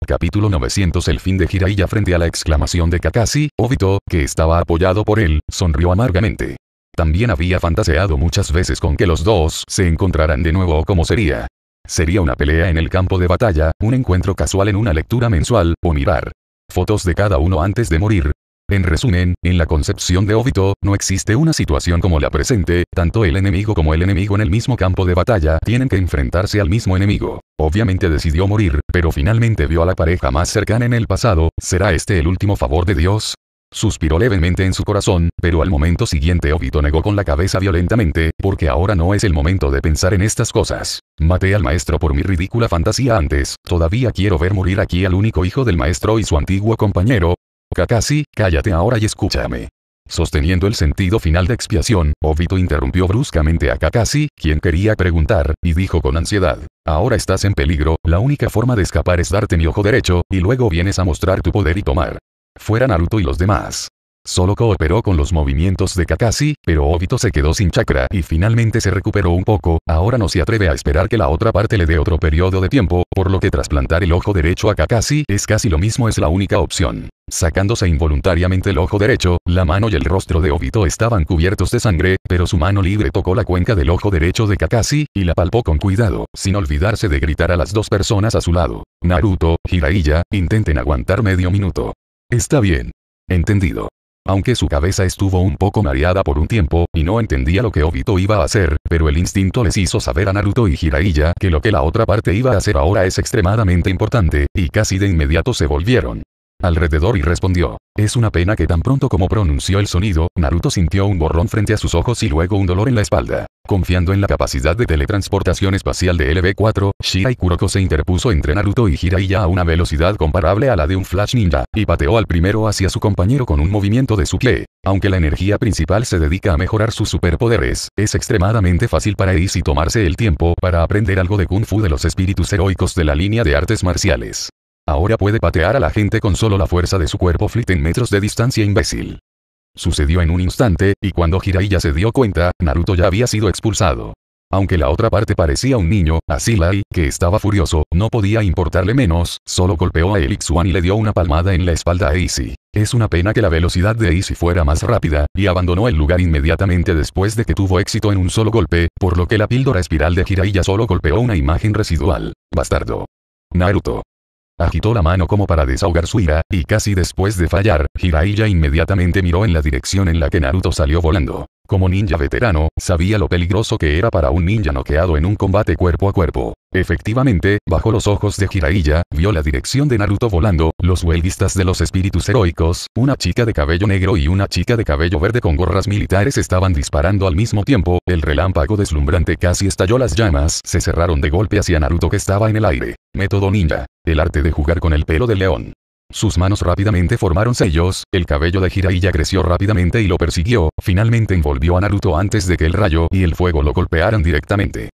[SPEAKER 1] Capítulo 900 El fin de Jiraiya frente a la exclamación de Kakashi, Obito, que estaba apoyado por él, sonrió amargamente. También había fantaseado muchas veces con que los dos se encontraran de nuevo como sería. Sería una pelea en el campo de batalla, un encuentro casual en una lectura mensual, o mirar fotos de cada uno antes de morir. En resumen, en la concepción de Obito, no existe una situación como la presente, tanto el enemigo como el enemigo en el mismo campo de batalla tienen que enfrentarse al mismo enemigo. Obviamente decidió morir, pero finalmente vio a la pareja más cercana en el pasado, ¿será este el último favor de Dios? Suspiró levemente en su corazón, pero al momento siguiente Obito negó con la cabeza violentamente, porque ahora no es el momento de pensar en estas cosas. Maté al maestro por mi ridícula fantasía antes, todavía quiero ver morir aquí al único hijo del maestro y su antiguo compañero. Kakashi, cállate ahora y escúchame. Sosteniendo el sentido final de expiación, Obito interrumpió bruscamente a Kakashi, quien quería preguntar, y dijo con ansiedad, ahora estás en peligro, la única forma de escapar es darte mi ojo derecho, y luego vienes a mostrar tu poder y tomar fuera Naruto y los demás. Solo cooperó con los movimientos de Kakashi, pero Obito se quedó sin chakra y finalmente se recuperó un poco, ahora no se atreve a esperar que la otra parte le dé otro periodo de tiempo, por lo que trasplantar el ojo derecho a Kakashi es casi lo mismo es la única opción. Sacándose involuntariamente el ojo derecho, la mano y el rostro de Obito estaban cubiertos de sangre, pero su mano libre tocó la cuenca del ojo derecho de Kakashi, y la palpó con cuidado, sin olvidarse de gritar a las dos personas a su lado. Naruto, Jiraiya, intenten aguantar medio minuto. Está bien. Entendido. Aunque su cabeza estuvo un poco mareada por un tiempo, y no entendía lo que Obito iba a hacer, pero el instinto les hizo saber a Naruto y Jiraiya que lo que la otra parte iba a hacer ahora es extremadamente importante, y casi de inmediato se volvieron alrededor y respondió. Es una pena que tan pronto como pronunció el sonido, Naruto sintió un borrón frente a sus ojos y luego un dolor en la espalda. Confiando en la capacidad de teletransportación espacial de LB4, Shira y Kuroko se interpuso entre Naruto y Jiraiya a una velocidad comparable a la de un Flash Ninja, y pateó al primero hacia su compañero con un movimiento de su pie. Aunque la energía principal se dedica a mejorar sus superpoderes, es extremadamente fácil para y tomarse el tiempo para aprender algo de Kung Fu de los espíritus heroicos de la línea de artes marciales. Ahora puede patear a la gente con solo la fuerza de su cuerpo flit en metros de distancia imbécil. Sucedió en un instante, y cuando Hiraiya se dio cuenta, Naruto ya había sido expulsado. Aunque la otra parte parecía un niño, así Lai, que estaba furioso, no podía importarle menos, solo golpeó a Elixuan y le dio una palmada en la espalda a Easy. Es una pena que la velocidad de Easy fuera más rápida, y abandonó el lugar inmediatamente después de que tuvo éxito en un solo golpe, por lo que la píldora espiral de Jiraiya solo golpeó una imagen residual. Bastardo. Naruto. Agitó la mano como para desahogar su ira, y casi después de fallar, Hiraiya inmediatamente miró en la dirección en la que Naruto salió volando. Como ninja veterano, sabía lo peligroso que era para un ninja noqueado en un combate cuerpo a cuerpo. Efectivamente, bajo los ojos de Jiraiya, vio la dirección de Naruto volando, los huelguistas de los espíritus heroicos, una chica de cabello negro y una chica de cabello verde con gorras militares estaban disparando al mismo tiempo, el relámpago deslumbrante casi estalló las llamas, se cerraron de golpe hacia Naruto que estaba en el aire. Método ninja. El arte de jugar con el pelo del león. Sus manos rápidamente formaron sellos, el cabello de Jiraiya creció rápidamente y lo persiguió, finalmente envolvió a Naruto antes de que el rayo y el fuego lo golpearan directamente.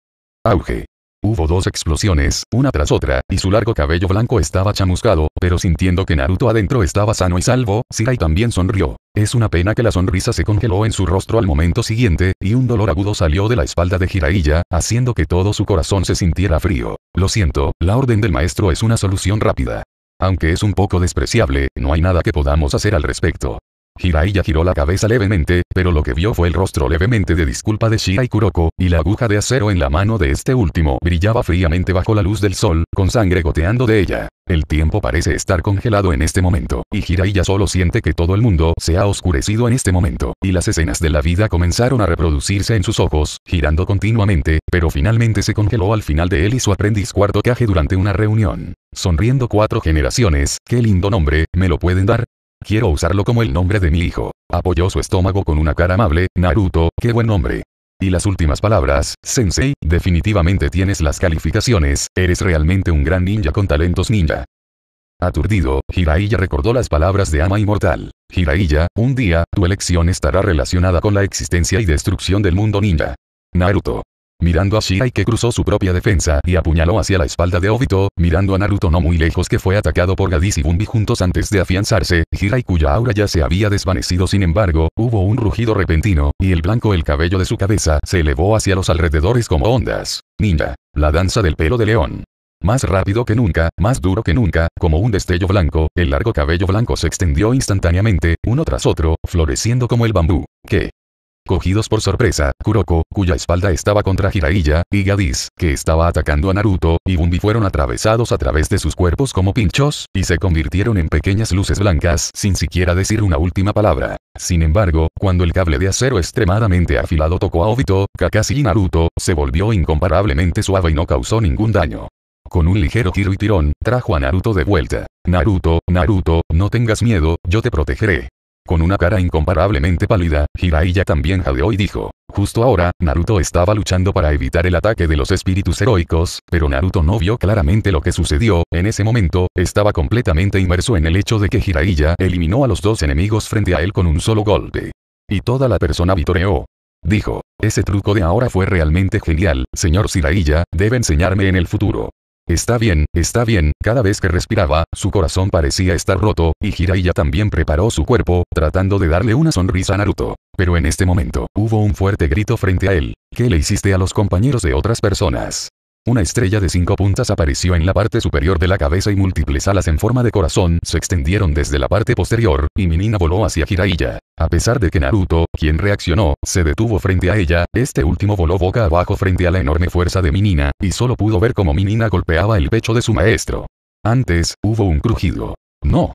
[SPEAKER 1] Auge. Hubo dos explosiones, una tras otra, y su largo cabello blanco estaba chamuscado, pero sintiendo que Naruto adentro estaba sano y salvo, Sirai también sonrió. Es una pena que la sonrisa se congeló en su rostro al momento siguiente, y un dolor agudo salió de la espalda de Jiraiya, haciendo que todo su corazón se sintiera frío. Lo siento, la orden del maestro es una solución rápida. Aunque es un poco despreciable, no hay nada que podamos hacer al respecto. Hiraiya giró la cabeza levemente, pero lo que vio fue el rostro levemente de disculpa de Shira y Kuroko, y la aguja de acero en la mano de este último brillaba fríamente bajo la luz del sol, con sangre goteando de ella. El tiempo parece estar congelado en este momento, y Jiraiya solo siente que todo el mundo se ha oscurecido en este momento, y las escenas de la vida comenzaron a reproducirse en sus ojos, girando continuamente, pero finalmente se congeló al final de él y su aprendiz cuarto caje durante una reunión. Sonriendo cuatro generaciones, qué lindo nombre, ¿me lo pueden dar? Quiero usarlo como el nombre de mi hijo. Apoyó su estómago con una cara amable, Naruto, qué buen nombre. Y las últimas palabras, Sensei, definitivamente tienes las calificaciones, eres realmente un gran ninja con talentos ninja. Aturdido, Jiraiya recordó las palabras de Ama Inmortal. Jiraiya, un día, tu elección estará relacionada con la existencia y destrucción del mundo ninja. Naruto mirando a Shirai que cruzó su propia defensa y apuñaló hacia la espalda de Obito, mirando a Naruto no muy lejos que fue atacado por Gadis y Bumbi juntos antes de afianzarse, Hirai cuya aura ya se había desvanecido sin embargo, hubo un rugido repentino, y el blanco el cabello de su cabeza se elevó hacia los alrededores como ondas. Ninja. La danza del pelo de león. Más rápido que nunca, más duro que nunca, como un destello blanco, el largo cabello blanco se extendió instantáneamente, uno tras otro, floreciendo como el bambú. ¿Qué? Cogidos por sorpresa, Kuroko, cuya espalda estaba contra Hiraiya, y Gadis, que estaba atacando a Naruto, y Bumbi fueron atravesados a través de sus cuerpos como pinchos, y se convirtieron en pequeñas luces blancas sin siquiera decir una última palabra. Sin embargo, cuando el cable de acero extremadamente afilado tocó a Obito, Kakashi y Naruto, se volvió incomparablemente suave y no causó ningún daño. Con un ligero giro y tirón, trajo a Naruto de vuelta. Naruto, Naruto, no tengas miedo, yo te protegeré. Con una cara incomparablemente pálida, Hiraiya también jadeó y dijo. Justo ahora, Naruto estaba luchando para evitar el ataque de los espíritus heroicos, pero Naruto no vio claramente lo que sucedió, en ese momento, estaba completamente inmerso en el hecho de que Jiraiya eliminó a los dos enemigos frente a él con un solo golpe. Y toda la persona vitoreó. Dijo, ese truco de ahora fue realmente genial, señor Hiraiya, debe enseñarme en el futuro. Está bien, está bien, cada vez que respiraba, su corazón parecía estar roto, y Jiraiya también preparó su cuerpo, tratando de darle una sonrisa a Naruto. Pero en este momento, hubo un fuerte grito frente a él. ¿Qué le hiciste a los compañeros de otras personas? Una estrella de cinco puntas apareció en la parte superior de la cabeza y múltiples alas en forma de corazón se extendieron desde la parte posterior, y Minina voló hacia Jiraiya. A pesar de que Naruto, quien reaccionó, se detuvo frente a ella, este último voló boca abajo frente a la enorme fuerza de Minina, y solo pudo ver cómo Minina golpeaba el pecho de su maestro. Antes, hubo un crujido. No,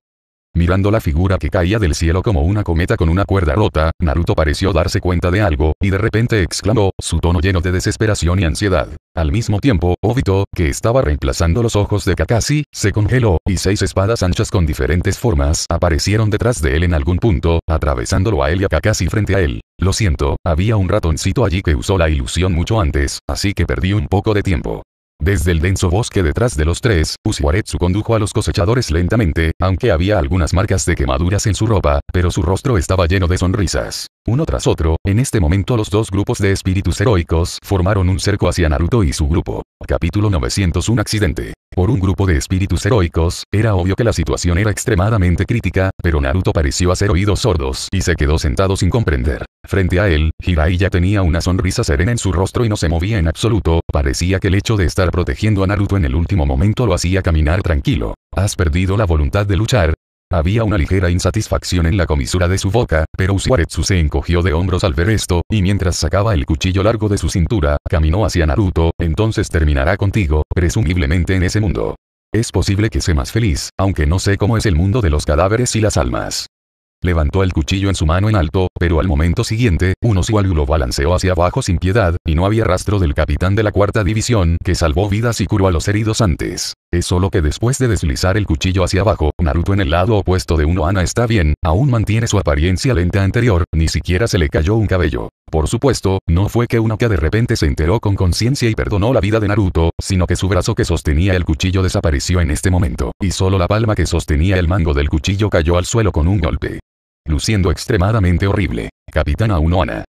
[SPEAKER 1] Mirando la figura que caía del cielo como una cometa con una cuerda rota, Naruto pareció darse cuenta de algo, y de repente exclamó, su tono lleno de desesperación y ansiedad. Al mismo tiempo, Obito, que estaba reemplazando los ojos de Kakashi, se congeló, y seis espadas anchas con diferentes formas aparecieron detrás de él en algún punto, atravesándolo a él y a Kakashi frente a él. Lo siento, había un ratoncito allí que usó la ilusión mucho antes, así que perdí un poco de tiempo. Desde el denso bosque detrás de los tres, Ushuaretsu condujo a los cosechadores lentamente, aunque había algunas marcas de quemaduras en su ropa, pero su rostro estaba lleno de sonrisas. Uno tras otro, en este momento los dos grupos de espíritus heroicos formaron un cerco hacia Naruto y su grupo. Capítulo 901 Un accidente. Por un grupo de espíritus heroicos, era obvio que la situación era extremadamente crítica, pero Naruto pareció hacer oídos sordos y se quedó sentado sin comprender. Frente a él, ya tenía una sonrisa serena en su rostro y no se movía en absoluto, parecía que el hecho de estar protegiendo a Naruto en el último momento lo hacía caminar tranquilo. ¿Has perdido la voluntad de luchar? Había una ligera insatisfacción en la comisura de su boca, pero Usuaretsu se encogió de hombros al ver esto, y mientras sacaba el cuchillo largo de su cintura, caminó hacia Naruto, entonces terminará contigo, presumiblemente en ese mundo. Es posible que sea más feliz, aunque no sé cómo es el mundo de los cadáveres y las almas levantó el cuchillo en su mano en alto, pero al momento siguiente, uno Oswald lo balanceó hacia abajo sin piedad, y no había rastro del capitán de la cuarta división, que salvó vidas y curó a los heridos antes. Es solo que después de deslizar el cuchillo hacia abajo, Naruto en el lado opuesto de uno Ana está bien, aún mantiene su apariencia lenta anterior, ni siquiera se le cayó un cabello. Por supuesto, no fue que que de repente se enteró con conciencia y perdonó la vida de Naruto, sino que su brazo que sostenía el cuchillo desapareció en este momento, y solo la palma que sostenía el mango del cuchillo cayó al suelo con un golpe luciendo extremadamente horrible. Capitán unoana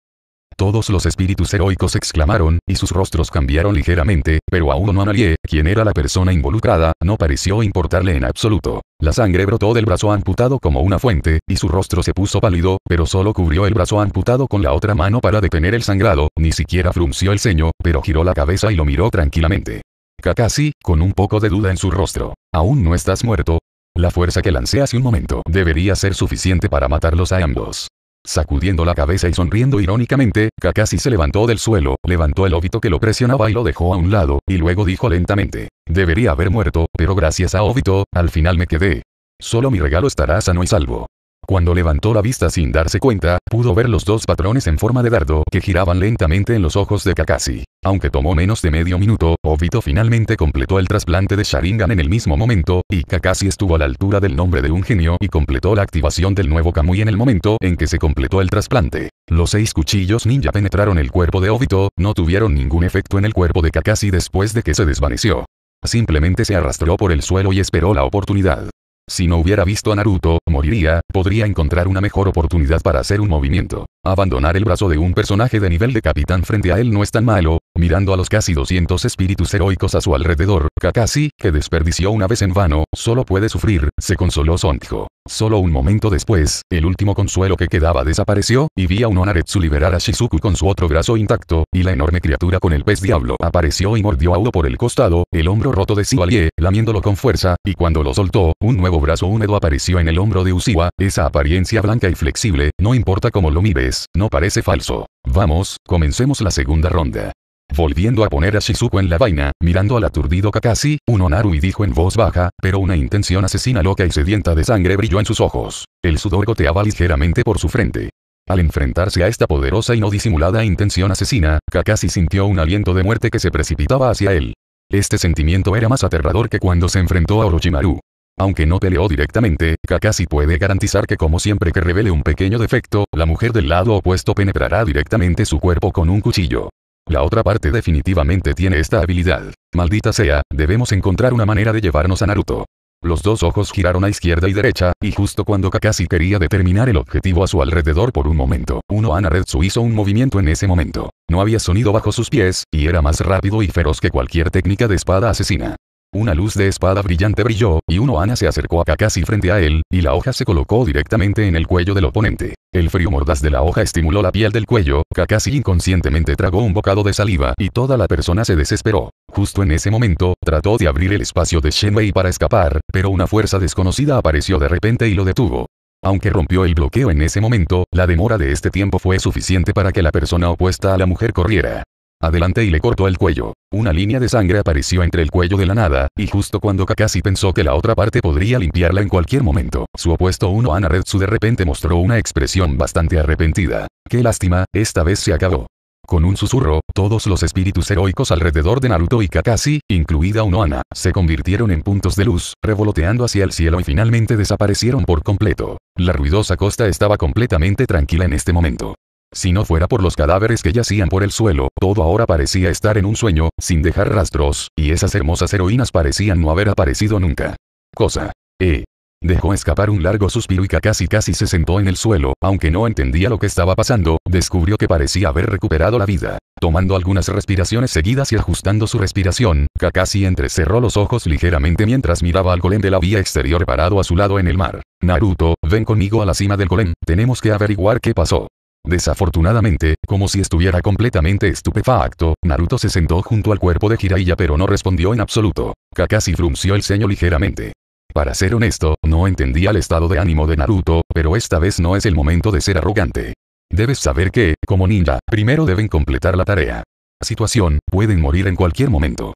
[SPEAKER 1] Todos los espíritus heroicos exclamaron, y sus rostros cambiaron ligeramente, pero aún no quien era la persona involucrada, no pareció importarle en absoluto. La sangre brotó del brazo amputado como una fuente, y su rostro se puso pálido, pero solo cubrió el brazo amputado con la otra mano para detener el sangrado, ni siquiera frunció el ceño, pero giró la cabeza y lo miró tranquilamente. Kakashi, con un poco de duda en su rostro. Aún no estás muerto, la fuerza que lancé hace un momento debería ser suficiente para matarlos a ambos. Sacudiendo la cabeza y sonriendo irónicamente, Kakashi se levantó del suelo, levantó el óbito que lo presionaba y lo dejó a un lado, y luego dijo lentamente, debería haber muerto, pero gracias a óbito, al final me quedé. Solo mi regalo estará sano y salvo. Cuando levantó la vista sin darse cuenta, pudo ver los dos patrones en forma de dardo que giraban lentamente en los ojos de Kakashi. Aunque tomó menos de medio minuto, Obito finalmente completó el trasplante de Sharingan en el mismo momento, y Kakashi estuvo a la altura del nombre de un genio y completó la activación del nuevo Kamui en el momento en que se completó el trasplante. Los seis cuchillos ninja penetraron el cuerpo de Obito, no tuvieron ningún efecto en el cuerpo de Kakashi después de que se desvaneció. Simplemente se arrastró por el suelo y esperó la oportunidad. Si no hubiera visto a Naruto, moriría, podría encontrar una mejor oportunidad para hacer un movimiento. Abandonar el brazo de un personaje de nivel de capitán frente a él no es tan malo, mirando a los casi 200 espíritus heroicos a su alrededor, Kakashi, que desperdició una vez en vano, solo puede sufrir, se consoló Sonjo. Solo un momento después, el último consuelo que quedaba desapareció, y vi a un Onaretsu liberar a Shizuku con su otro brazo intacto, y la enorme criatura con el pez diablo apareció y mordió a Udo por el costado, el hombro roto de Sibalie, lamiéndolo con fuerza, y cuando lo soltó, un nuevo brazo húmedo apareció en el hombro de Usiwa, esa apariencia blanca y flexible, no importa cómo lo mires, no parece falso. Vamos, comencemos la segunda ronda. Volviendo a poner a Shizuko en la vaina, mirando al aturdido Kakashi, Unonaru y dijo en voz baja, pero una intención asesina loca y sedienta de sangre brilló en sus ojos. El sudor goteaba ligeramente por su frente. Al enfrentarse a esta poderosa y no disimulada intención asesina, Kakashi sintió un aliento de muerte que se precipitaba hacia él. Este sentimiento era más aterrador que cuando se enfrentó a Orochimaru. Aunque no peleó directamente, Kakashi puede garantizar que como siempre que revele un pequeño defecto, la mujer del lado opuesto penetrará directamente su cuerpo con un cuchillo. La otra parte definitivamente tiene esta habilidad. Maldita sea, debemos encontrar una manera de llevarnos a Naruto. Los dos ojos giraron a izquierda y derecha, y justo cuando Kakashi quería determinar el objetivo a su alrededor por un momento, Uno Anaretsu hizo un movimiento en ese momento. No había sonido bajo sus pies, y era más rápido y feroz que cualquier técnica de espada asesina. Una luz de espada brillante brilló, y uno Ana se acercó a Kakashi frente a él, y la hoja se colocó directamente en el cuello del oponente. El frío mordaz de la hoja estimuló la piel del cuello, Kakashi inconscientemente tragó un bocado de saliva, y toda la persona se desesperó. Justo en ese momento, trató de abrir el espacio de Shenwei para escapar, pero una fuerza desconocida apareció de repente y lo detuvo. Aunque rompió el bloqueo en ese momento, la demora de este tiempo fue suficiente para que la persona opuesta a la mujer corriera. Adelante y le cortó el cuello. Una línea de sangre apareció entre el cuello de la nada, y justo cuando Kakashi pensó que la otra parte podría limpiarla en cualquier momento, su opuesto uno Anaretsu de repente mostró una expresión bastante arrepentida. Qué lástima, esta vez se acabó. Con un susurro, todos los espíritus heroicos alrededor de Naruto y Kakashi, incluida Ana, se convirtieron en puntos de luz, revoloteando hacia el cielo y finalmente desaparecieron por completo. La ruidosa costa estaba completamente tranquila en este momento. Si no fuera por los cadáveres que yacían por el suelo, todo ahora parecía estar en un sueño, sin dejar rastros, y esas hermosas heroínas parecían no haber aparecido nunca. Cosa. Eh. Dejó escapar un largo suspiro y casi casi se sentó en el suelo, aunque no entendía lo que estaba pasando, descubrió que parecía haber recuperado la vida. Tomando algunas respiraciones seguidas y ajustando su respiración, Kakashi entrecerró los ojos ligeramente mientras miraba al golem de la vía exterior parado a su lado en el mar. Naruto, ven conmigo a la cima del golem, tenemos que averiguar qué pasó. Desafortunadamente, como si estuviera completamente estupefacto, Naruto se sentó junto al cuerpo de Jiraiya pero no respondió en absoluto. Kakashi frunció el ceño ligeramente. Para ser honesto, no entendía el estado de ánimo de Naruto, pero esta vez no es el momento de ser arrogante. Debes saber que, como ninja, primero deben completar la tarea. Situación, pueden morir en cualquier momento.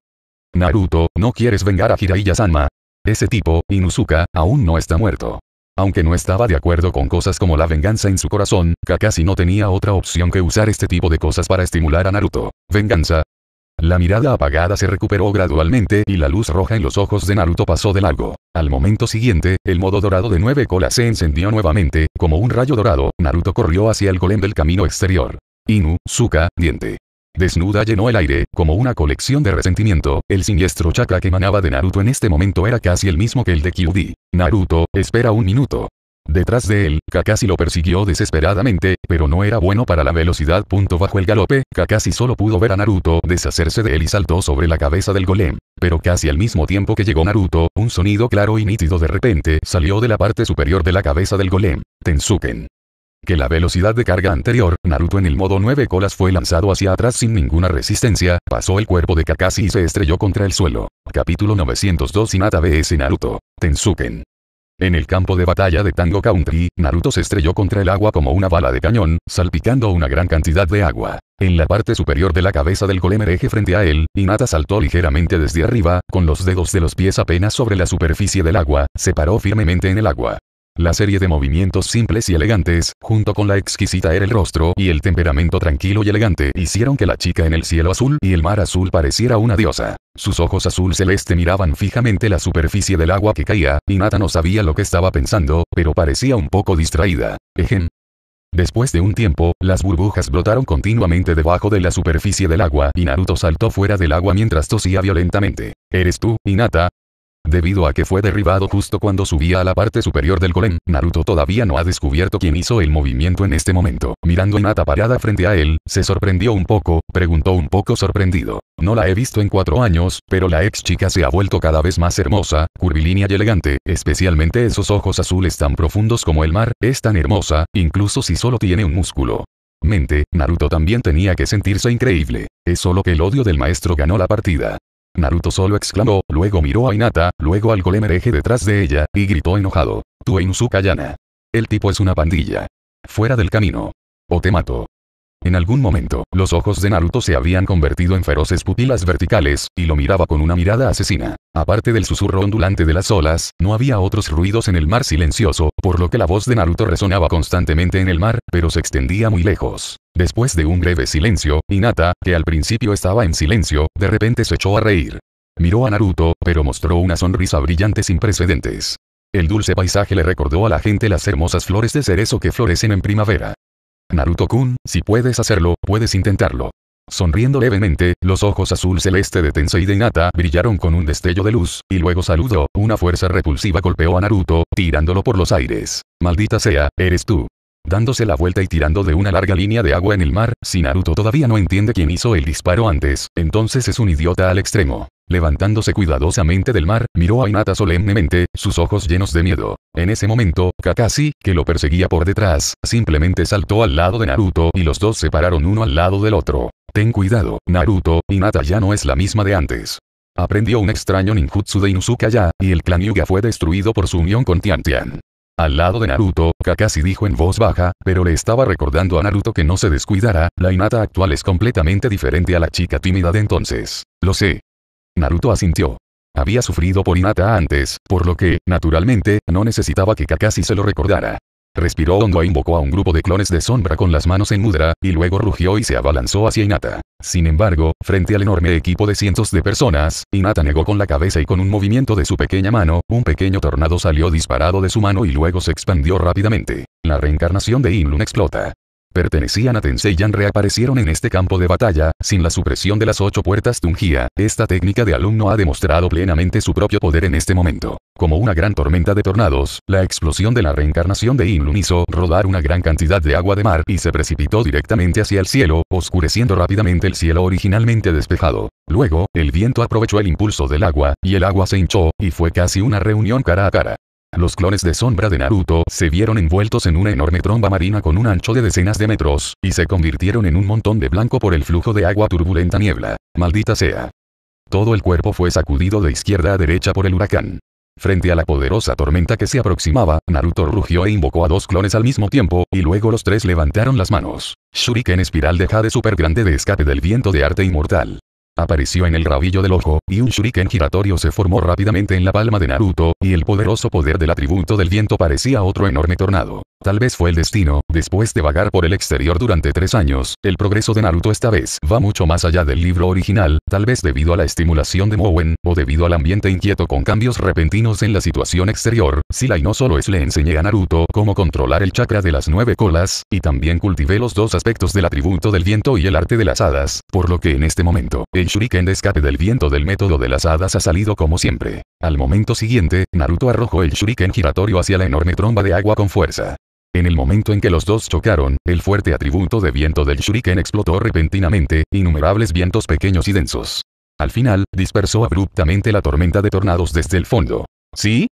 [SPEAKER 1] Naruto, ¿no quieres vengar a Jiraiya-sama? Ese tipo, Inuzuka, aún no está muerto. Aunque no estaba de acuerdo con cosas como la venganza en su corazón, Kakashi no tenía otra opción que usar este tipo de cosas para estimular a Naruto. Venganza. La mirada apagada se recuperó gradualmente y la luz roja en los ojos de Naruto pasó de largo. Al momento siguiente, el modo dorado de nueve colas se encendió nuevamente, como un rayo dorado, Naruto corrió hacia el golem del camino exterior. Inu, Suka, diente. Desnuda llenó el aire, como una colección de resentimiento, el siniestro chakra que emanaba de Naruto en este momento era casi el mismo que el de Kyuubi. Naruto, espera un minuto. Detrás de él, Kakashi lo persiguió desesperadamente, pero no era bueno para la velocidad. bajo el galope, Kakashi solo pudo ver a Naruto deshacerse de él y saltó sobre la cabeza del golem. Pero casi al mismo tiempo que llegó Naruto, un sonido claro y nítido de repente salió de la parte superior de la cabeza del golem. Tensuken que la velocidad de carga anterior, Naruto en el modo 9 colas fue lanzado hacia atrás sin ninguna resistencia, pasó el cuerpo de Kakashi y se estrelló contra el suelo. Capítulo 902 Hinata vs Naruto. Tensuken. En el campo de batalla de Tango Country, Naruto se estrelló contra el agua como una bala de cañón, salpicando una gran cantidad de agua. En la parte superior de la cabeza del golem hereje frente a él, Hinata saltó ligeramente desde arriba, con los dedos de los pies apenas sobre la superficie del agua, se paró firmemente en el agua. La serie de movimientos simples y elegantes, junto con la exquisita era el rostro y el temperamento tranquilo y elegante, hicieron que la chica en el cielo azul y el mar azul pareciera una diosa. Sus ojos azul celeste miraban fijamente la superficie del agua que caía, y Nata no sabía lo que estaba pensando, pero parecía un poco distraída. Ejem. Después de un tiempo, las burbujas brotaron continuamente debajo de la superficie del agua y Naruto saltó fuera del agua mientras tosía violentamente. ¿Eres tú, Inata. Debido a que fue derribado justo cuando subía a la parte superior del golem, Naruto todavía no ha descubierto quién hizo el movimiento en este momento. Mirando a Nata parada frente a él, se sorprendió un poco, preguntó un poco sorprendido. No la he visto en cuatro años, pero la ex chica se ha vuelto cada vez más hermosa, curvilínea y elegante, especialmente esos ojos azules tan profundos como el mar, es tan hermosa, incluso si solo tiene un músculo mente, Naruto también tenía que sentirse increíble. Es solo que el odio del maestro ganó la partida. Naruto solo exclamó, luego miró a Hinata, luego al golem hereje detrás de ella, y gritó enojado. Tu Inusuka El tipo es una pandilla. Fuera del camino. O te mato. En algún momento, los ojos de Naruto se habían convertido en feroces pupilas verticales, y lo miraba con una mirada asesina. Aparte del susurro ondulante de las olas, no había otros ruidos en el mar silencioso, por lo que la voz de Naruto resonaba constantemente en el mar, pero se extendía muy lejos. Después de un breve silencio, Hinata, que al principio estaba en silencio, de repente se echó a reír. Miró a Naruto, pero mostró una sonrisa brillante sin precedentes. El dulce paisaje le recordó a la gente las hermosas flores de cerezo que florecen en primavera. Naruto-kun, si puedes hacerlo, puedes intentarlo. Sonriendo levemente, los ojos azul celeste de Tensei de Hinata brillaron con un destello de luz, y luego saludó, una fuerza repulsiva golpeó a Naruto, tirándolo por los aires. Maldita sea, eres tú. Dándose la vuelta y tirando de una larga línea de agua en el mar, si Naruto todavía no entiende quién hizo el disparo antes, entonces es un idiota al extremo. Levantándose cuidadosamente del mar, miró a Inata solemnemente, sus ojos llenos de miedo. En ese momento, Kakashi, que lo perseguía por detrás, simplemente saltó al lado de Naruto y los dos se pararon uno al lado del otro. Ten cuidado, Naruto, Inata ya no es la misma de antes. Aprendió un extraño ninjutsu de Inuzuka ya, y el clan Yuga fue destruido por su unión con Tian Tian. Al lado de Naruto, Kakashi dijo en voz baja, pero le estaba recordando a Naruto que no se descuidara, la Inata actual es completamente diferente a la chica tímida de entonces. Lo sé, Naruto asintió. Había sufrido por Hinata antes, por lo que, naturalmente, no necesitaba que Kakashi se lo recordara. Respiró hondo e invocó a un grupo de clones de sombra con las manos en mudra, y luego rugió y se abalanzó hacia Inata. Sin embargo, frente al enorme equipo de cientos de personas, Inata negó con la cabeza y con un movimiento de su pequeña mano, un pequeño tornado salió disparado de su mano y luego se expandió rápidamente. La reencarnación de Inlun explota pertenecían a Tensei reaparecieron en este campo de batalla, sin la supresión de las ocho puertas Tungia, esta técnica de alumno ha demostrado plenamente su propio poder en este momento. Como una gran tormenta de tornados, la explosión de la reencarnación de Inlun hizo rodar una gran cantidad de agua de mar y se precipitó directamente hacia el cielo, oscureciendo rápidamente el cielo originalmente despejado. Luego, el viento aprovechó el impulso del agua, y el agua se hinchó, y fue casi una reunión cara a cara. Los clones de sombra de Naruto se vieron envueltos en una enorme tromba marina con un ancho de decenas de metros, y se convirtieron en un montón de blanco por el flujo de agua turbulenta niebla. Maldita sea. Todo el cuerpo fue sacudido de izquierda a derecha por el huracán. Frente a la poderosa tormenta que se aproximaba, Naruto rugió e invocó a dos clones al mismo tiempo, y luego los tres levantaron las manos. Shuriken espiral de jade super grande de escape del viento de arte inmortal apareció en el rabillo del ojo, y un shuriken giratorio se formó rápidamente en la palma de Naruto, y el poderoso poder del atributo del viento parecía otro enorme tornado. Tal vez fue el destino, después de vagar por el exterior durante tres años, el progreso de Naruto esta vez va mucho más allá del libro original, tal vez debido a la estimulación de Mowen, o debido al ambiente inquieto con cambios repentinos en la situación exterior, y no solo es le enseñé a Naruto cómo controlar el chakra de las nueve colas, y también cultivé los dos aspectos del atributo del viento y el arte de las hadas, por lo que en este momento, el shuriken de escape del viento del método de las hadas ha salido como siempre. Al momento siguiente, Naruto arrojó el shuriken giratorio hacia la enorme tromba de agua con fuerza. En el momento en que los dos chocaron, el fuerte atributo de viento del shuriken explotó repentinamente, innumerables vientos pequeños y densos. Al final, dispersó abruptamente la tormenta de tornados desde el fondo. ¿Sí?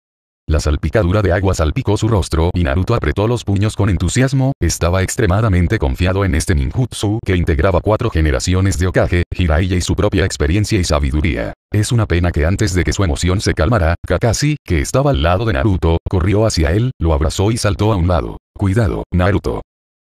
[SPEAKER 1] La salpicadura de agua salpicó su rostro y Naruto apretó los puños con entusiasmo, estaba extremadamente confiado en este ninjutsu que integraba cuatro generaciones de Okage, Hiraiya y su propia experiencia y sabiduría. Es una pena que antes de que su emoción se calmara, Kakashi, que estaba al lado de Naruto, corrió hacia él, lo abrazó y saltó a un lado. Cuidado, Naruto.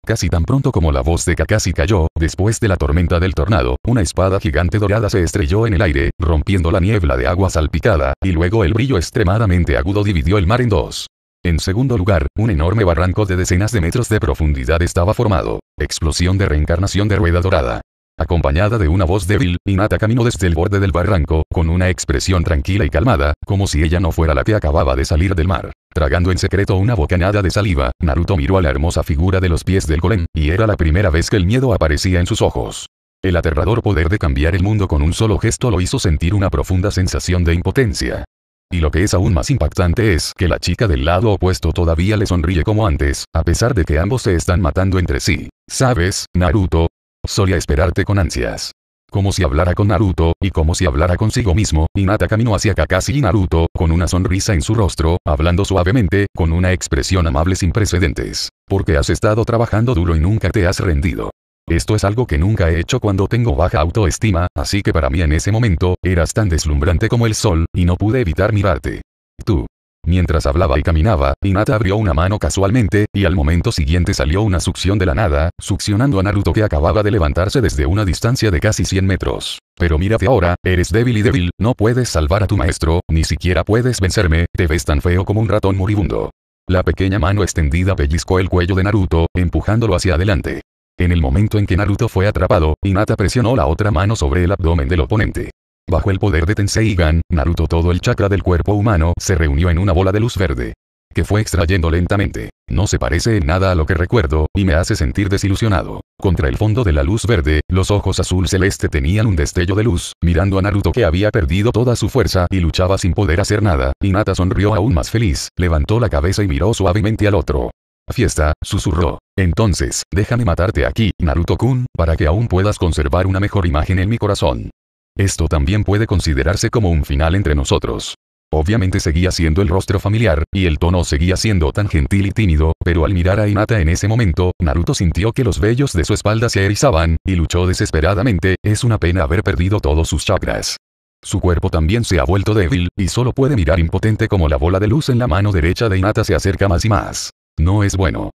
[SPEAKER 1] Casi tan pronto como la voz de Kakashi cayó, después de la tormenta del tornado, una espada gigante dorada se estrelló en el aire, rompiendo la niebla de agua salpicada, y luego el brillo extremadamente agudo dividió el mar en dos. En segundo lugar, un enorme barranco de decenas de metros de profundidad estaba formado. Explosión de reencarnación de rueda dorada. Acompañada de una voz débil, Inata caminó desde el borde del barranco, con una expresión tranquila y calmada, como si ella no fuera la que acababa de salir del mar. Tragando en secreto una bocanada de saliva, Naruto miró a la hermosa figura de los pies del golem, y era la primera vez que el miedo aparecía en sus ojos. El aterrador poder de cambiar el mundo con un solo gesto lo hizo sentir una profunda sensación de impotencia. Y lo que es aún más impactante es que la chica del lado opuesto todavía le sonríe como antes, a pesar de que ambos se están matando entre sí. ¿Sabes, Naruto? Solía esperarte con ansias. Como si hablara con Naruto, y como si hablara consigo mismo, Hinata caminó hacia Kakashi y Naruto, con una sonrisa en su rostro, hablando suavemente, con una expresión amable sin precedentes. Porque has estado trabajando duro y nunca te has rendido. Esto es algo que nunca he hecho cuando tengo baja autoestima, así que para mí en ese momento, eras tan deslumbrante como el sol, y no pude evitar mirarte. Tú, Mientras hablaba y caminaba, Inata abrió una mano casualmente, y al momento siguiente salió una succión de la nada, succionando a Naruto que acababa de levantarse desde una distancia de casi 100 metros. Pero mírate ahora, eres débil y débil, no puedes salvar a tu maestro, ni siquiera puedes vencerme, te ves tan feo como un ratón moribundo. La pequeña mano extendida pellizcó el cuello de Naruto, empujándolo hacia adelante. En el momento en que Naruto fue atrapado, Inata presionó la otra mano sobre el abdomen del oponente. Bajo el poder de Tenseigan, Naruto todo el chakra del cuerpo humano se reunió en una bola de luz verde. Que fue extrayendo lentamente. No se parece en nada a lo que recuerdo, y me hace sentir desilusionado. Contra el fondo de la luz verde, los ojos azul celeste tenían un destello de luz, mirando a Naruto que había perdido toda su fuerza y luchaba sin poder hacer nada, y Nata sonrió aún más feliz, levantó la cabeza y miró suavemente al otro. Fiesta, susurró. Entonces, déjame matarte aquí, Naruto-kun, para que aún puedas conservar una mejor imagen en mi corazón. Esto también puede considerarse como un final entre nosotros. Obviamente seguía siendo el rostro familiar, y el tono seguía siendo tan gentil y tímido, pero al mirar a Hinata en ese momento, Naruto sintió que los vellos de su espalda se erizaban, y luchó desesperadamente, es una pena haber perdido todos sus chakras. Su cuerpo también se ha vuelto débil, y solo puede mirar impotente como la bola de luz en la mano derecha de Hinata se acerca más y más. No es bueno.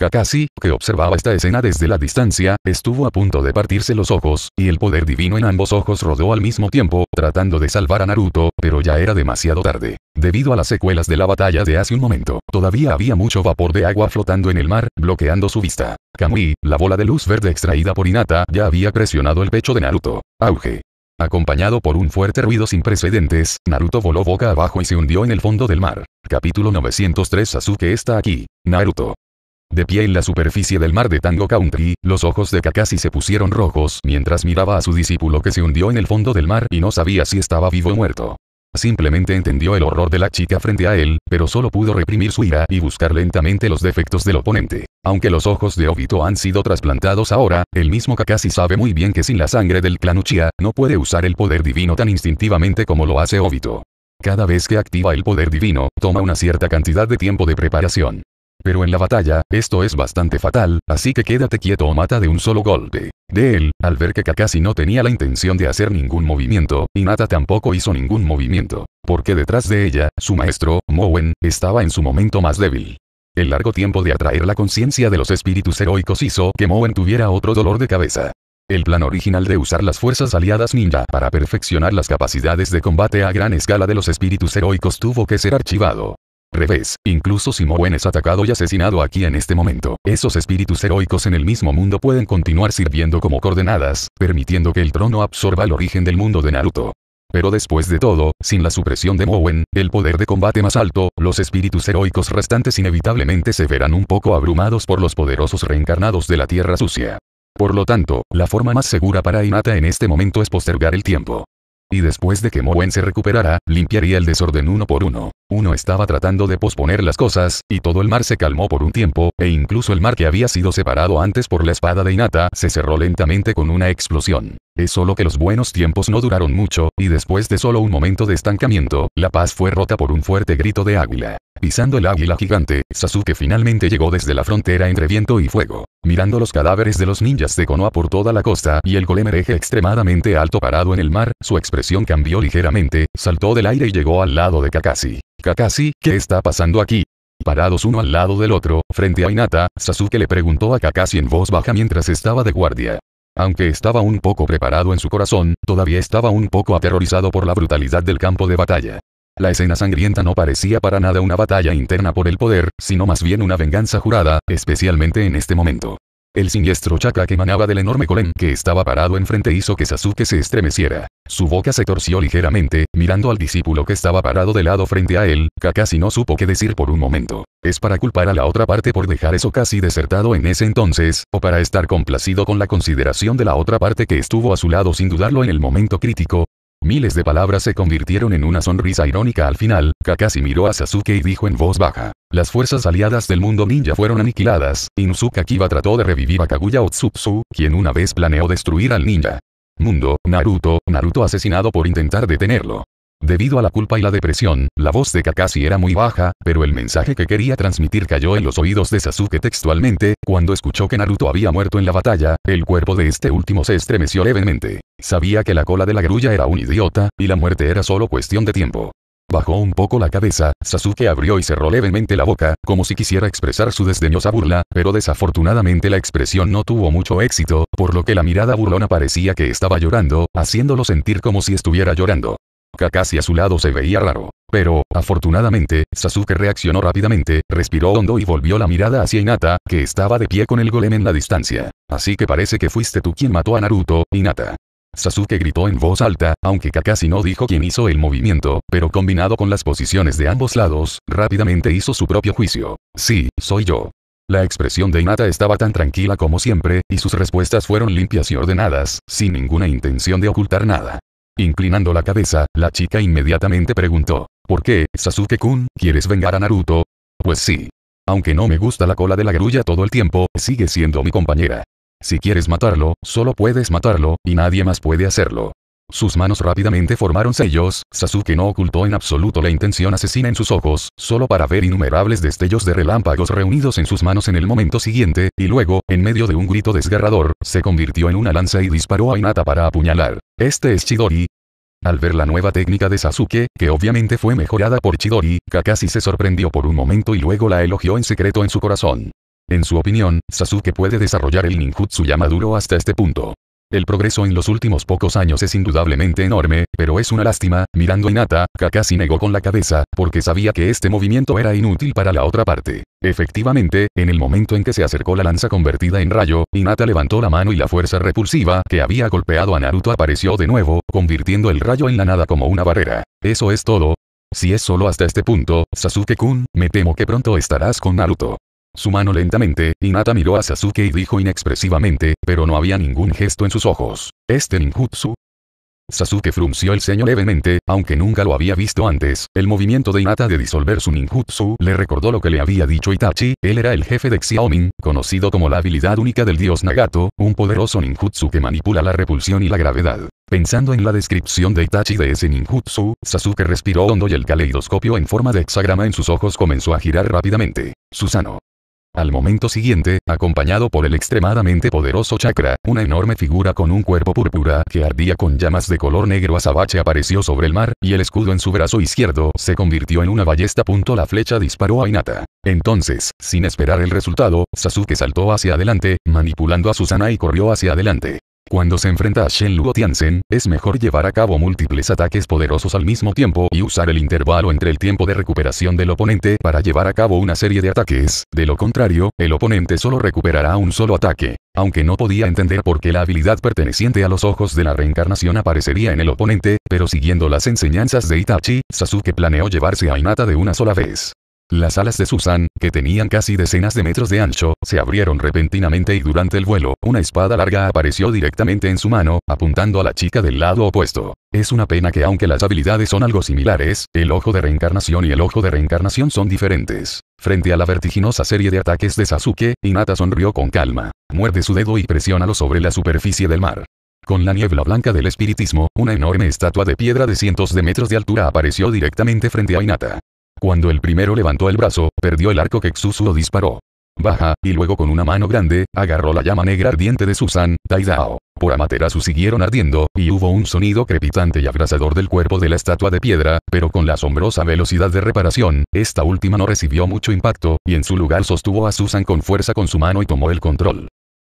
[SPEAKER 1] Kakashi, que observaba esta escena desde la distancia, estuvo a punto de partirse los ojos, y el poder divino en ambos ojos rodó al mismo tiempo, tratando de salvar a Naruto, pero ya era demasiado tarde. Debido a las secuelas de la batalla de hace un momento, todavía había mucho vapor de agua flotando en el mar, bloqueando su vista. Kamui, la bola de luz verde extraída por Inata, ya había presionado el pecho de Naruto. Auge. Acompañado por un fuerte ruido sin precedentes, Naruto voló boca abajo y se hundió en el fondo del mar. Capítulo 903 Sasuke está aquí. Naruto. De pie en la superficie del mar de Tango Country, los ojos de Kakashi se pusieron rojos mientras miraba a su discípulo que se hundió en el fondo del mar y no sabía si estaba vivo o muerto. Simplemente entendió el horror de la chica frente a él, pero solo pudo reprimir su ira y buscar lentamente los defectos del oponente. Aunque los ojos de Obito han sido trasplantados ahora, el mismo Kakashi sabe muy bien que sin la sangre del clan Uchiha, no puede usar el poder divino tan instintivamente como lo hace Obito. Cada vez que activa el poder divino, toma una cierta cantidad de tiempo de preparación. Pero en la batalla, esto es bastante fatal, así que quédate quieto o mata de un solo golpe. De él, al ver que Kakashi no tenía la intención de hacer ningún movimiento, Nata tampoco hizo ningún movimiento. Porque detrás de ella, su maestro, Mowen, estaba en su momento más débil. El largo tiempo de atraer la conciencia de los espíritus heroicos hizo que Mowen tuviera otro dolor de cabeza. El plan original de usar las fuerzas aliadas ninja para perfeccionar las capacidades de combate a gran escala de los espíritus heroicos tuvo que ser archivado revés, incluso si Mowen es atacado y asesinado aquí en este momento, esos espíritus heroicos en el mismo mundo pueden continuar sirviendo como coordenadas, permitiendo que el trono absorba el origen del mundo de Naruto. Pero después de todo, sin la supresión de Mowen, el poder de combate más alto, los espíritus heroicos restantes inevitablemente se verán un poco abrumados por los poderosos reencarnados de la Tierra Sucia. Por lo tanto, la forma más segura para Hinata en este momento es postergar el tiempo. Y después de que Moen se recuperara, limpiaría el desorden uno por uno. Uno estaba tratando de posponer las cosas, y todo el mar se calmó por un tiempo, e incluso el mar que había sido separado antes por la espada de Inata se cerró lentamente con una explosión. Es solo que los buenos tiempos no duraron mucho, y después de solo un momento de estancamiento, la paz fue rota por un fuerte grito de águila. Pisando el águila gigante, Sasuke finalmente llegó desde la frontera entre viento y fuego. Mirando los cadáveres de los ninjas de Konoha por toda la costa y el golem extremadamente alto parado en el mar, su expresión cambió ligeramente, saltó del aire y llegó al lado de Kakashi. Kakashi, ¿qué está pasando aquí? Parados uno al lado del otro, frente a Hinata, Sasuke le preguntó a Kakashi en voz baja mientras estaba de guardia. Aunque estaba un poco preparado en su corazón, todavía estaba un poco aterrorizado por la brutalidad del campo de batalla. La escena sangrienta no parecía para nada una batalla interna por el poder, sino más bien una venganza jurada, especialmente en este momento. El siniestro chakra que emanaba del enorme colén que estaba parado enfrente hizo que Sasuke se estremeciera. Su boca se torció ligeramente, mirando al discípulo que estaba parado de lado frente a él, Kakashi no supo qué decir por un momento. Es para culpar a la otra parte por dejar eso casi desertado en ese entonces, o para estar complacido con la consideración de la otra parte que estuvo a su lado sin dudarlo en el momento crítico, Miles de palabras se convirtieron en una sonrisa irónica al final, Kakashi miró a Sasuke y dijo en voz baja. Las fuerzas aliadas del mundo ninja fueron aniquiladas, Inuzuka Kiba trató de revivir a Kaguya Otsutsu, quien una vez planeó destruir al ninja. Mundo, Naruto, Naruto asesinado por intentar detenerlo. Debido a la culpa y la depresión, la voz de Kakashi era muy baja, pero el mensaje que quería transmitir cayó en los oídos de Sasuke textualmente, cuando escuchó que Naruto había muerto en la batalla, el cuerpo de este último se estremeció levemente. Sabía que la cola de la grulla era un idiota, y la muerte era solo cuestión de tiempo. Bajó un poco la cabeza, Sasuke abrió y cerró levemente la boca, como si quisiera expresar su desdeñosa burla, pero desafortunadamente la expresión no tuvo mucho éxito, por lo que la mirada burlona parecía que estaba llorando, haciéndolo sentir como si estuviera llorando. Kakashi a su lado se veía raro. Pero, afortunadamente, Sasuke reaccionó rápidamente, respiró hondo y volvió la mirada hacia Inata, que estaba de pie con el golem en la distancia. Así que parece que fuiste tú quien mató a Naruto, Inata. Sasuke gritó en voz alta, aunque Kakashi no dijo quién hizo el movimiento, pero combinado con las posiciones de ambos lados, rápidamente hizo su propio juicio. Sí, soy yo. La expresión de Inata estaba tan tranquila como siempre, y sus respuestas fueron limpias y ordenadas, sin ninguna intención de ocultar nada. Inclinando la cabeza, la chica inmediatamente preguntó. ¿Por qué, Sasuke-kun, quieres vengar a Naruto? Pues sí. Aunque no me gusta la cola de la grulla todo el tiempo, sigue siendo mi compañera. Si quieres matarlo, solo puedes matarlo, y nadie más puede hacerlo. Sus manos rápidamente formaron sellos, Sasuke no ocultó en absoluto la intención asesina en sus ojos, solo para ver innumerables destellos de relámpagos reunidos en sus manos en el momento siguiente, y luego, en medio de un grito desgarrador, se convirtió en una lanza y disparó a Inata para apuñalar. Este es Chidori, al ver la nueva técnica de Sasuke, que obviamente fue mejorada por Chidori, Kakashi se sorprendió por un momento y luego la elogió en secreto en su corazón. En su opinión, Sasuke puede desarrollar el ninjutsu ya maduro hasta este punto. El progreso en los últimos pocos años es indudablemente enorme, pero es una lástima, mirando Inata, Kakashi negó con la cabeza, porque sabía que este movimiento era inútil para la otra parte. Efectivamente, en el momento en que se acercó la lanza convertida en rayo, Inata levantó la mano y la fuerza repulsiva que había golpeado a Naruto apareció de nuevo, convirtiendo el rayo en la nada como una barrera. Eso es todo. Si es solo hasta este punto, Sasuke-kun, me temo que pronto estarás con Naruto. Su mano lentamente, Hinata miró a Sasuke y dijo inexpresivamente, pero no había ningún gesto en sus ojos. ¿Este ninjutsu? Sasuke frunció el ceño levemente, aunque nunca lo había visto antes. El movimiento de Hinata de disolver su ninjutsu le recordó lo que le había dicho Itachi, él era el jefe de Xiaomin, conocido como la habilidad única del dios Nagato, un poderoso ninjutsu que manipula la repulsión y la gravedad. Pensando en la descripción de Itachi de ese ninjutsu, Sasuke respiró hondo y el caleidoscopio en forma de hexagrama en sus ojos comenzó a girar rápidamente. Susano. Al momento siguiente, acompañado por el extremadamente poderoso chakra, una enorme figura con un cuerpo púrpura que ardía con llamas de color negro azabache apareció sobre el mar, y el escudo en su brazo izquierdo se convirtió en una ballesta. La flecha disparó a Inata. Entonces, sin esperar el resultado, Sasuke saltó hacia adelante, manipulando a Susana y corrió hacia adelante. Cuando se enfrenta a Shen Luo es mejor llevar a cabo múltiples ataques poderosos al mismo tiempo y usar el intervalo entre el tiempo de recuperación del oponente para llevar a cabo una serie de ataques, de lo contrario, el oponente solo recuperará un solo ataque. Aunque no podía entender por qué la habilidad perteneciente a los ojos de la reencarnación aparecería en el oponente, pero siguiendo las enseñanzas de Itachi, Sasuke planeó llevarse a Hinata de una sola vez. Las alas de Susan, que tenían casi decenas de metros de ancho, se abrieron repentinamente y durante el vuelo, una espada larga apareció directamente en su mano, apuntando a la chica del lado opuesto. Es una pena que aunque las habilidades son algo similares, el ojo de reencarnación y el ojo de reencarnación son diferentes. Frente a la vertiginosa serie de ataques de Sasuke, Hinata sonrió con calma. Muerde su dedo y presiónalo sobre la superficie del mar. Con la niebla blanca del espiritismo, una enorme estatua de piedra de cientos de metros de altura apareció directamente frente a Inata. Cuando el primero levantó el brazo, perdió el arco que lo disparó. Baja, y luego con una mano grande, agarró la llama negra ardiente de Susan, Taidao. Por Amaterasu siguieron ardiendo, y hubo un sonido crepitante y abrasador del cuerpo de la estatua de piedra, pero con la asombrosa velocidad de reparación, esta última no recibió mucho impacto, y en su lugar sostuvo a Susan con fuerza con su mano y tomó el control.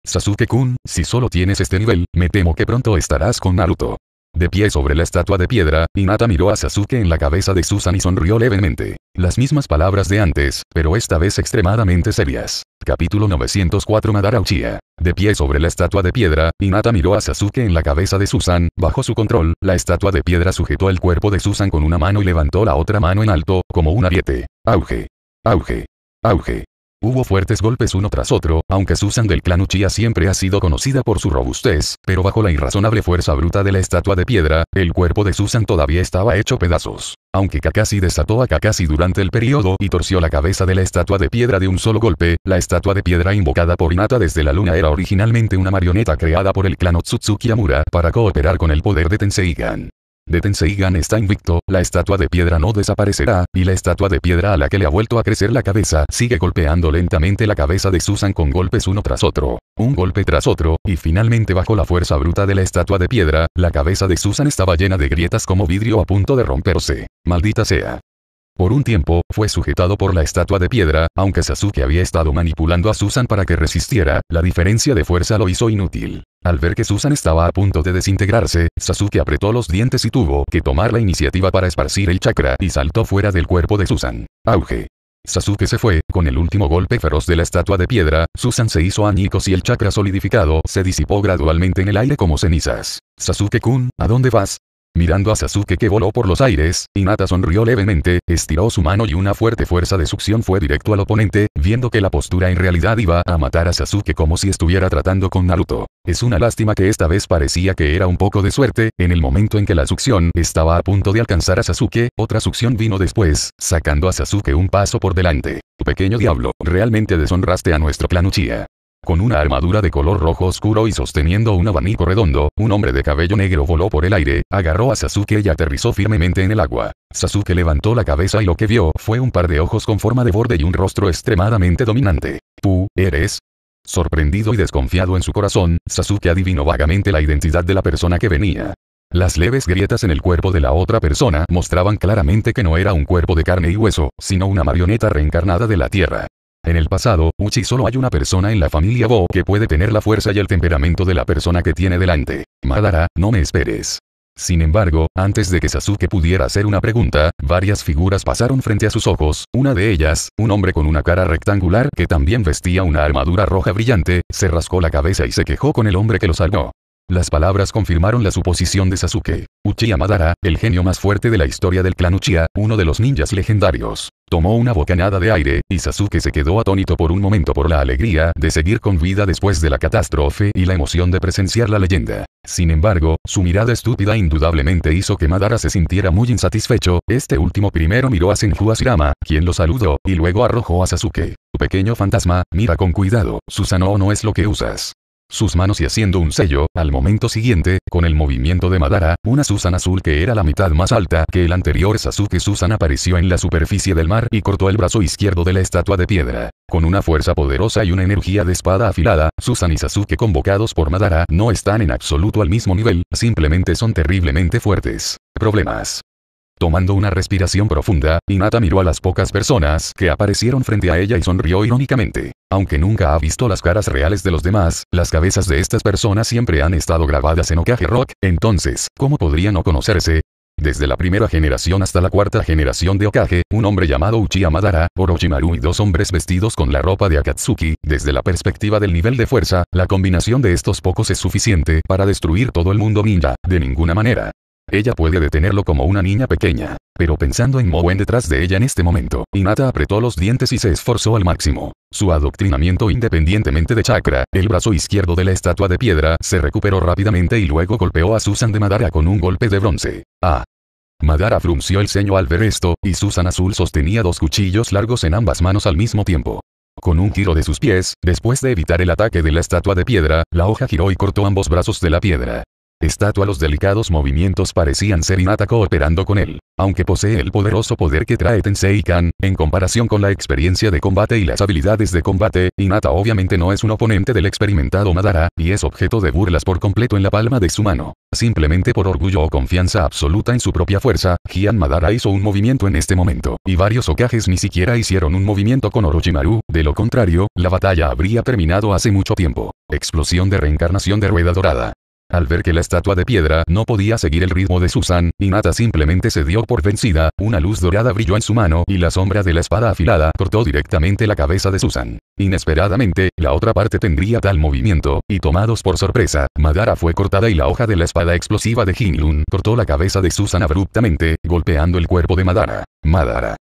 [SPEAKER 1] Sasuke-kun, si solo tienes este nivel, me temo que pronto estarás con Naruto. De pie sobre la estatua de piedra, Inata miró a Sasuke en la cabeza de Susan y sonrió levemente. Las mismas palabras de antes, pero esta vez extremadamente serias. Capítulo 904 Madara Uchiha. De pie sobre la estatua de piedra, Inata miró a Sasuke en la cabeza de Susan, bajo su control, la estatua de piedra sujetó el cuerpo de Susan con una mano y levantó la otra mano en alto, como un ariete. Auge. Auge. Auge. Hubo fuertes golpes uno tras otro, aunque Susan del clan Uchiha siempre ha sido conocida por su robustez, pero bajo la irrazonable fuerza bruta de la estatua de piedra, el cuerpo de Susan todavía estaba hecho pedazos. Aunque Kakashi desató a Kakashi durante el periodo y torció la cabeza de la estatua de piedra de un solo golpe, la estatua de piedra invocada por Hinata desde la luna era originalmente una marioneta creada por el clan Otsutsuki Amura para cooperar con el poder de Tenseigan de Tenseigan está invicto, la estatua de piedra no desaparecerá, y la estatua de piedra a la que le ha vuelto a crecer la cabeza sigue golpeando lentamente la cabeza de Susan con golpes uno tras otro, un golpe tras otro, y finalmente bajo la fuerza bruta de la estatua de piedra, la cabeza de Susan estaba llena de grietas como vidrio a punto de romperse. Maldita sea. Por un tiempo, fue sujetado por la estatua de piedra, aunque Sasuke había estado manipulando a Susan para que resistiera, la diferencia de fuerza lo hizo inútil. Al ver que Susan estaba a punto de desintegrarse, Sasuke apretó los dientes y tuvo que tomar la iniciativa para esparcir el chakra y saltó fuera del cuerpo de Susan. Auge. Sasuke se fue, con el último golpe feroz de la estatua de piedra, Susan se hizo añicos y el chakra solidificado se disipó gradualmente en el aire como cenizas. Sasuke-kun, ¿a dónde vas? Mirando a Sasuke que voló por los aires, Hinata sonrió levemente, estiró su mano y una fuerte fuerza de succión fue directo al oponente, viendo que la postura en realidad iba a matar a Sasuke como si estuviera tratando con Naruto. Es una lástima que esta vez parecía que era un poco de suerte, en el momento en que la succión estaba a punto de alcanzar a Sasuke, otra succión vino después, sacando a Sasuke un paso por delante. pequeño diablo, realmente deshonraste a nuestro clan Uchiha. Con una armadura de color rojo oscuro y sosteniendo un abanico redondo, un hombre de cabello negro voló por el aire, agarró a Sasuke y aterrizó firmemente en el agua. Sasuke levantó la cabeza y lo que vio fue un par de ojos con forma de borde y un rostro extremadamente dominante. ¿Tú, eres? Sorprendido y desconfiado en su corazón, Sasuke adivinó vagamente la identidad de la persona que venía. Las leves grietas en el cuerpo de la otra persona mostraban claramente que no era un cuerpo de carne y hueso, sino una marioneta reencarnada de la Tierra. En el pasado, Uchi solo hay una persona en la familia Bo que puede tener la fuerza y el temperamento de la persona que tiene delante. Madara, no me esperes. Sin embargo, antes de que Sasuke pudiera hacer una pregunta, varias figuras pasaron frente a sus ojos, una de ellas, un hombre con una cara rectangular que también vestía una armadura roja brillante, se rascó la cabeza y se quejó con el hombre que lo salvó. Las palabras confirmaron la suposición de Sasuke. Uchiha Madara, el genio más fuerte de la historia del clan Uchiha, uno de los ninjas legendarios. Tomó una bocanada de aire, y Sasuke se quedó atónito por un momento por la alegría de seguir con vida después de la catástrofe y la emoción de presenciar la leyenda. Sin embargo, su mirada estúpida indudablemente hizo que Madara se sintiera muy insatisfecho, este último primero miró a Senju Asirama, quien lo saludó, y luego arrojó a Sasuke. Pequeño fantasma, mira con cuidado, Susano no es lo que usas sus manos y haciendo un sello, al momento siguiente, con el movimiento de Madara, una Susan azul que era la mitad más alta que el anterior Sasuke Susan apareció en la superficie del mar y cortó el brazo izquierdo de la estatua de piedra. Con una fuerza poderosa y una energía de espada afilada, Susan y Sasuke convocados por Madara no están en absoluto al mismo nivel, simplemente son terriblemente fuertes. Problemas. Tomando una respiración profunda, Inata miró a las pocas personas que aparecieron frente a ella y sonrió irónicamente. Aunque nunca ha visto las caras reales de los demás, las cabezas de estas personas siempre han estado grabadas en Okage Rock, entonces, ¿cómo podría no conocerse? Desde la primera generación hasta la cuarta generación de Okage, un hombre llamado Uchiha Madara, Orochimaru y dos hombres vestidos con la ropa de Akatsuki, desde la perspectiva del nivel de fuerza, la combinación de estos pocos es suficiente para destruir todo el mundo ninja, de ninguna manera. Ella puede detenerlo como una niña pequeña. Pero pensando en Mowen detrás de ella en este momento, Inata apretó los dientes y se esforzó al máximo. Su adoctrinamiento independientemente de chakra, el brazo izquierdo de la estatua de piedra se recuperó rápidamente y luego golpeó a Susan de Madara con un golpe de bronce. Ah. Madara frunció el ceño al ver esto, y Susan Azul sostenía dos cuchillos largos en ambas manos al mismo tiempo. Con un tiro de sus pies, después de evitar el ataque de la estatua de piedra, la hoja giró y cortó ambos brazos de la piedra estatua los delicados movimientos parecían ser Inata cooperando con él. Aunque posee el poderoso poder que trae Tensei Kan, en comparación con la experiencia de combate y las habilidades de combate, Inata obviamente no es un oponente del experimentado Madara, y es objeto de burlas por completo en la palma de su mano. Simplemente por orgullo o confianza absoluta en su propia fuerza, Gian Madara hizo un movimiento en este momento, y varios Okages ni siquiera hicieron un movimiento con Orochimaru, de lo contrario, la batalla habría terminado hace mucho tiempo. Explosión de reencarnación de rueda dorada. Al ver que la estatua de piedra no podía seguir el ritmo de Susan, Hinata simplemente se dio por vencida, una luz dorada brilló en su mano y la sombra de la espada afilada cortó directamente la cabeza de Susan. Inesperadamente, la otra parte tendría tal movimiento, y tomados por sorpresa, Madara fue cortada y la hoja de la espada explosiva de Hinlun cortó la cabeza de Susan abruptamente, golpeando el cuerpo de Madara. Madara.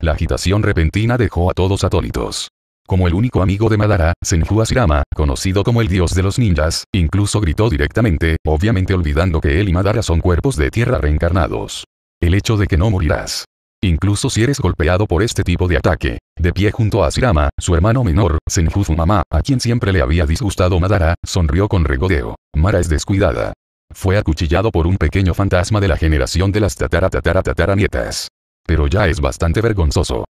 [SPEAKER 1] La agitación repentina dejó a todos atónitos. Como el único amigo de Madara, Senju Asirama, conocido como el dios de los ninjas, incluso gritó directamente, obviamente olvidando que él y Madara son cuerpos de tierra reencarnados. El hecho de que no morirás. Incluso si eres golpeado por este tipo de ataque. De pie junto a Asirama, su hermano menor, Senju Fumama, a quien siempre le había disgustado Madara, sonrió con regodeo. Mara es descuidada. Fue acuchillado por un pequeño fantasma de la generación de las tatara tatara tatara nietas. Pero ya es bastante vergonzoso.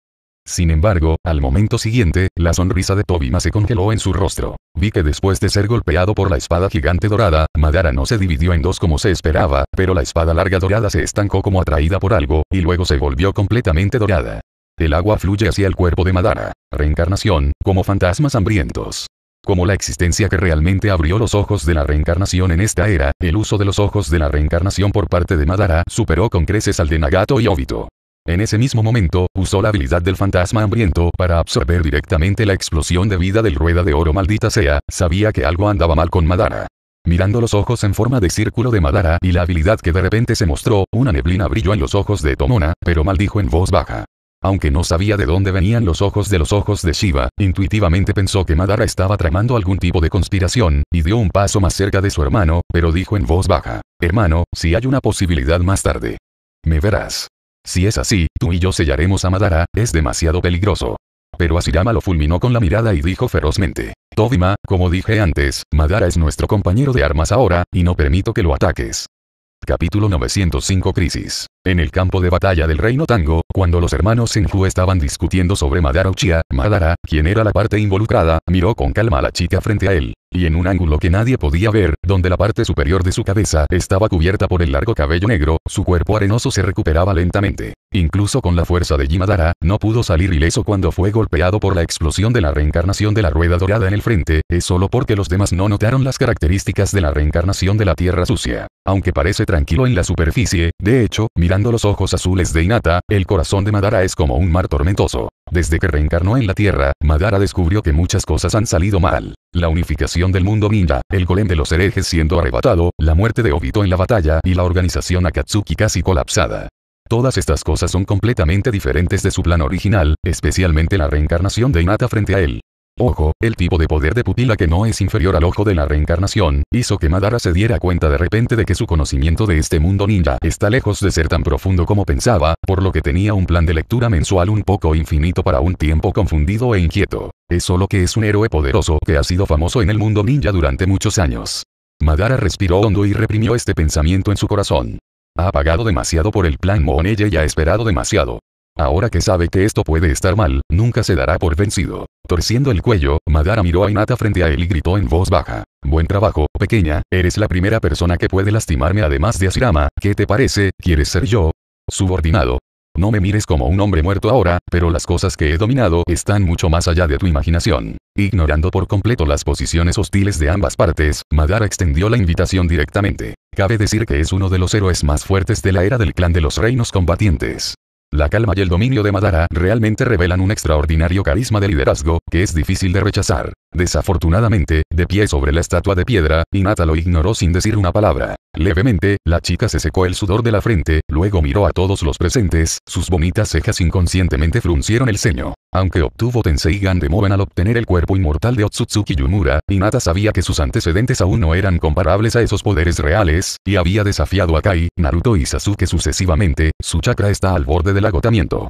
[SPEAKER 1] Sin embargo, al momento siguiente, la sonrisa de Tobima se congeló en su rostro. Vi que después de ser golpeado por la espada gigante dorada, Madara no se dividió en dos como se esperaba, pero la espada larga dorada se estancó como atraída por algo, y luego se volvió completamente dorada. El agua fluye hacia el cuerpo de Madara. Reencarnación, como fantasmas hambrientos. Como la existencia que realmente abrió los ojos de la reencarnación en esta era, el uso de los ojos de la reencarnación por parte de Madara superó con creces al de Nagato y Obito. En ese mismo momento, usó la habilidad del fantasma hambriento para absorber directamente la explosión de vida del rueda de oro maldita sea, sabía que algo andaba mal con Madara. Mirando los ojos en forma de círculo de Madara y la habilidad que de repente se mostró, una neblina brilló en los ojos de Tomona, pero maldijo en voz baja. Aunque no sabía de dónde venían los ojos de los ojos de Shiva, intuitivamente pensó que Madara estaba tramando algún tipo de conspiración, y dio un paso más cerca de su hermano, pero dijo en voz baja, hermano, si hay una posibilidad más tarde. Me verás. Si es así, tú y yo sellaremos a Madara, es demasiado peligroso. Pero Asirama lo fulminó con la mirada y dijo ferozmente. Tobima, como dije antes, Madara es nuestro compañero de armas ahora, y no permito que lo ataques. Capítulo 905 Crisis en el campo de batalla del reino Tango, cuando los hermanos Senju estaban discutiendo sobre Madara Uchiha, Madara, quien era la parte involucrada, miró con calma a la chica frente a él. Y en un ángulo que nadie podía ver, donde la parte superior de su cabeza estaba cubierta por el largo cabello negro, su cuerpo arenoso se recuperaba lentamente. Incluso con la fuerza de Madara, no pudo salir ileso cuando fue golpeado por la explosión de la reencarnación de la rueda dorada en el frente, es solo porque los demás no notaron las características de la reencarnación de la tierra sucia. Aunque parece tranquilo en la superficie, de hecho, mira los ojos azules de Inata, el corazón de Madara es como un mar tormentoso. Desde que reencarnó en la Tierra, Madara descubrió que muchas cosas han salido mal. La unificación del mundo ninja, el golem de los herejes siendo arrebatado, la muerte de Obito en la batalla y la organización Akatsuki casi colapsada. Todas estas cosas son completamente diferentes de su plan original, especialmente la reencarnación de Inata frente a él. Ojo, el tipo de poder de pupila que no es inferior al ojo de la reencarnación, hizo que Madara se diera cuenta de repente de que su conocimiento de este mundo ninja está lejos de ser tan profundo como pensaba, por lo que tenía un plan de lectura mensual un poco infinito para un tiempo confundido e inquieto. Es solo que es un héroe poderoso que ha sido famoso en el mundo ninja durante muchos años. Madara respiró hondo y reprimió este pensamiento en su corazón. Ha apagado demasiado por el plan Mooneye y ha esperado demasiado. Ahora que sabe que esto puede estar mal, nunca se dará por vencido. Torciendo el cuello, Madara miró a Inata frente a él y gritó en voz baja. Buen trabajo, pequeña, eres la primera persona que puede lastimarme además de Asirama, ¿qué te parece, quieres ser yo? Subordinado. No me mires como un hombre muerto ahora, pero las cosas que he dominado están mucho más allá de tu imaginación. Ignorando por completo las posiciones hostiles de ambas partes, Madara extendió la invitación directamente. Cabe decir que es uno de los héroes más fuertes de la era del clan de los reinos combatientes. La calma y el dominio de Madara realmente revelan un extraordinario carisma de liderazgo, que es difícil de rechazar. Desafortunadamente, de pie sobre la estatua de piedra, Inata lo ignoró sin decir una palabra. Levemente, la chica se secó el sudor de la frente, luego miró a todos los presentes, sus bonitas cejas inconscientemente fruncieron el ceño. Aunque obtuvo de Moven al obtener el cuerpo inmortal de Otsutsuki Yumura, Hinata sabía que sus antecedentes aún no eran comparables a esos poderes reales, y había desafiado a Kai, Naruto y Sasuke sucesivamente, su chakra está al borde del agotamiento.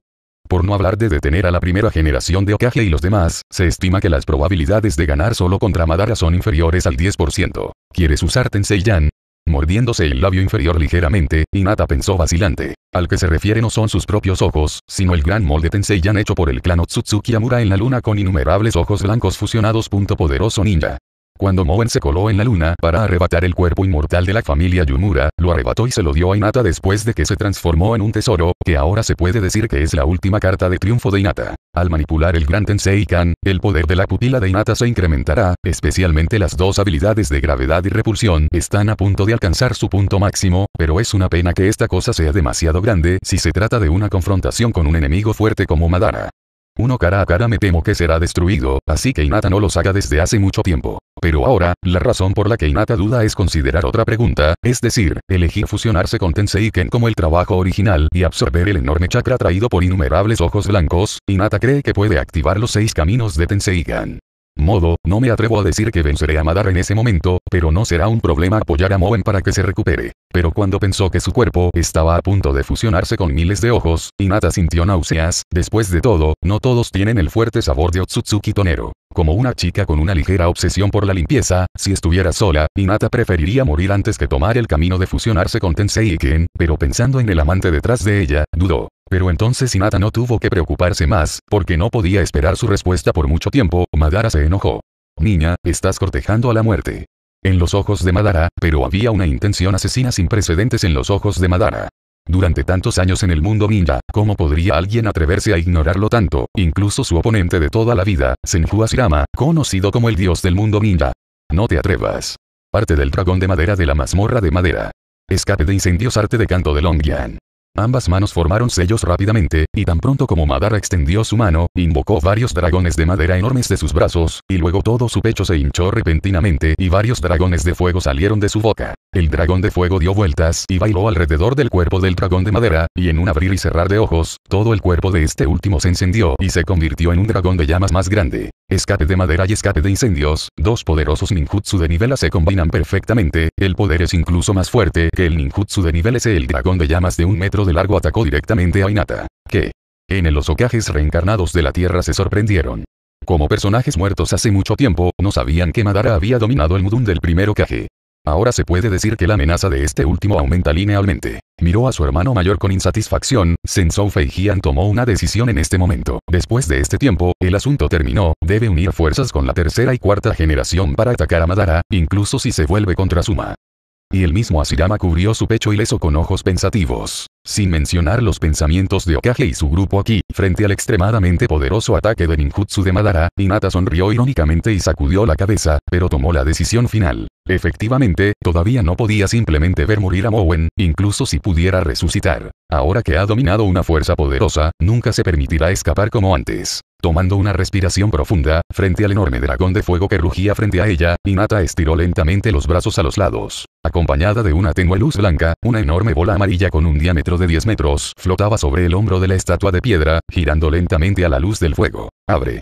[SPEAKER 1] Por no hablar de detener a la primera generación de Okage y los demás, se estima que las probabilidades de ganar solo contra Madara son inferiores al 10%. ¿Quieres usar Gan? mordiéndose el labio inferior ligeramente, Inata pensó vacilante. Al que se refiere no son sus propios ojos, sino el gran molde Tenseiyan hecho por el clan Otsutsuki Amura en la luna con innumerables ojos blancos fusionados. Punto poderoso ninja. Cuando Moen se coló en la luna para arrebatar el cuerpo inmortal de la familia Yumura, lo arrebató y se lo dio a Inata después de que se transformó en un tesoro, que ahora se puede decir que es la última carta de triunfo de Inata. Al manipular el Gran Tensei Kan, el poder de la pupila de Inata se incrementará, especialmente las dos habilidades de gravedad y repulsión están a punto de alcanzar su punto máximo, pero es una pena que esta cosa sea demasiado grande si se trata de una confrontación con un enemigo fuerte como Madara. Uno cara a cara me temo que será destruido, así que Inata no lo saca desde hace mucho tiempo. Pero ahora, la razón por la que Inata duda es considerar otra pregunta, es decir, elegir fusionarse con Tensei Ken como el trabajo original y absorber el enorme chakra traído por innumerables ojos blancos, Inata cree que puede activar los seis caminos de Tensei Ken. Modo, no me atrevo a decir que venceré a Madara en ese momento, pero no será un problema apoyar a Moen para que se recupere. Pero cuando pensó que su cuerpo estaba a punto de fusionarse con miles de ojos, Inata sintió náuseas, después de todo, no todos tienen el fuerte sabor de Otsutsuki Tonero. Como una chica con una ligera obsesión por la limpieza, si estuviera sola, Inata preferiría morir antes que tomar el camino de fusionarse con Tensei Iken, pero pensando en el amante detrás de ella, dudó. Pero entonces Hinata no tuvo que preocuparse más, porque no podía esperar su respuesta por mucho tiempo, Madara se enojó. Niña, estás cortejando a la muerte. En los ojos de Madara, pero había una intención asesina sin precedentes en los ojos de Madara. Durante tantos años en el mundo ninja, ¿cómo podría alguien atreverse a ignorarlo tanto? Incluso su oponente de toda la vida, Senju Asirama, conocido como el dios del mundo ninja. No te atrevas. Parte del dragón de madera de la mazmorra de madera. Escape de incendios arte de canto de Longyan. Ambas manos formaron sellos rápidamente, y tan pronto como Madara extendió su mano, invocó varios dragones de madera enormes de sus brazos, y luego todo su pecho se hinchó repentinamente y varios dragones de fuego salieron de su boca. El dragón de fuego dio vueltas y bailó alrededor del cuerpo del dragón de madera, y en un abrir y cerrar de ojos, todo el cuerpo de este último se encendió y se convirtió en un dragón de llamas más grande. Escape de madera y escape de incendios, dos poderosos ninjutsu de nivela se combinan perfectamente, el poder es incluso más fuerte que el ninjutsu de niveles el dragón de llamas de un metro de largo atacó directamente a Inata, que, en los ocajes reencarnados de la Tierra se sorprendieron. Como personajes muertos hace mucho tiempo, no sabían que Madara había dominado el Mudun del primer ocaje. Ahora se puede decir que la amenaza de este último aumenta linealmente. Miró a su hermano mayor con insatisfacción, Sensou Feijian tomó una decisión en este momento. Después de este tiempo, el asunto terminó, debe unir fuerzas con la tercera y cuarta generación para atacar a Madara, incluso si se vuelve contra Suma. Y el mismo Asirama cubrió su pecho y ileso con ojos pensativos sin mencionar los pensamientos de Okage y su grupo aquí, frente al extremadamente poderoso ataque de ninjutsu de Madara, Hinata sonrió irónicamente y sacudió la cabeza, pero tomó la decisión final. Efectivamente, todavía no podía simplemente ver morir a Mowen, incluso si pudiera resucitar. Ahora que ha dominado una fuerza poderosa, nunca se permitirá escapar como antes. Tomando una respiración profunda, frente al enorme dragón de fuego que rugía frente a ella, Hinata estiró lentamente los brazos a los lados. Acompañada de una tenue luz blanca, una enorme bola amarilla con un diámetro de 10 metros flotaba sobre el hombro de la estatua de piedra, girando lentamente a la luz del fuego. Abre.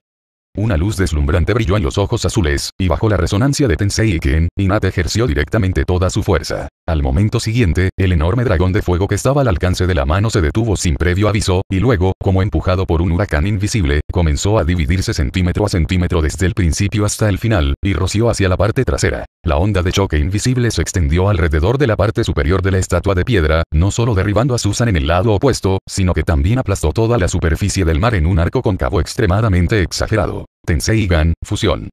[SPEAKER 1] Una luz deslumbrante brilló en los ojos azules, y bajo la resonancia de Tensei Iken, Inat ejerció directamente toda su fuerza. Al momento siguiente, el enorme dragón de fuego que estaba al alcance de la mano se detuvo sin previo aviso, y luego, como empujado por un huracán invisible, comenzó a dividirse centímetro a centímetro desde el principio hasta el final, y roció hacia la parte trasera. La onda de choque invisible se extendió alrededor de la parte superior de la estatua de piedra, no solo derribando a Susan en el lado opuesto, sino que también aplastó toda la superficie del mar en un arco cóncavo extremadamente exagerado. Gan, fusión.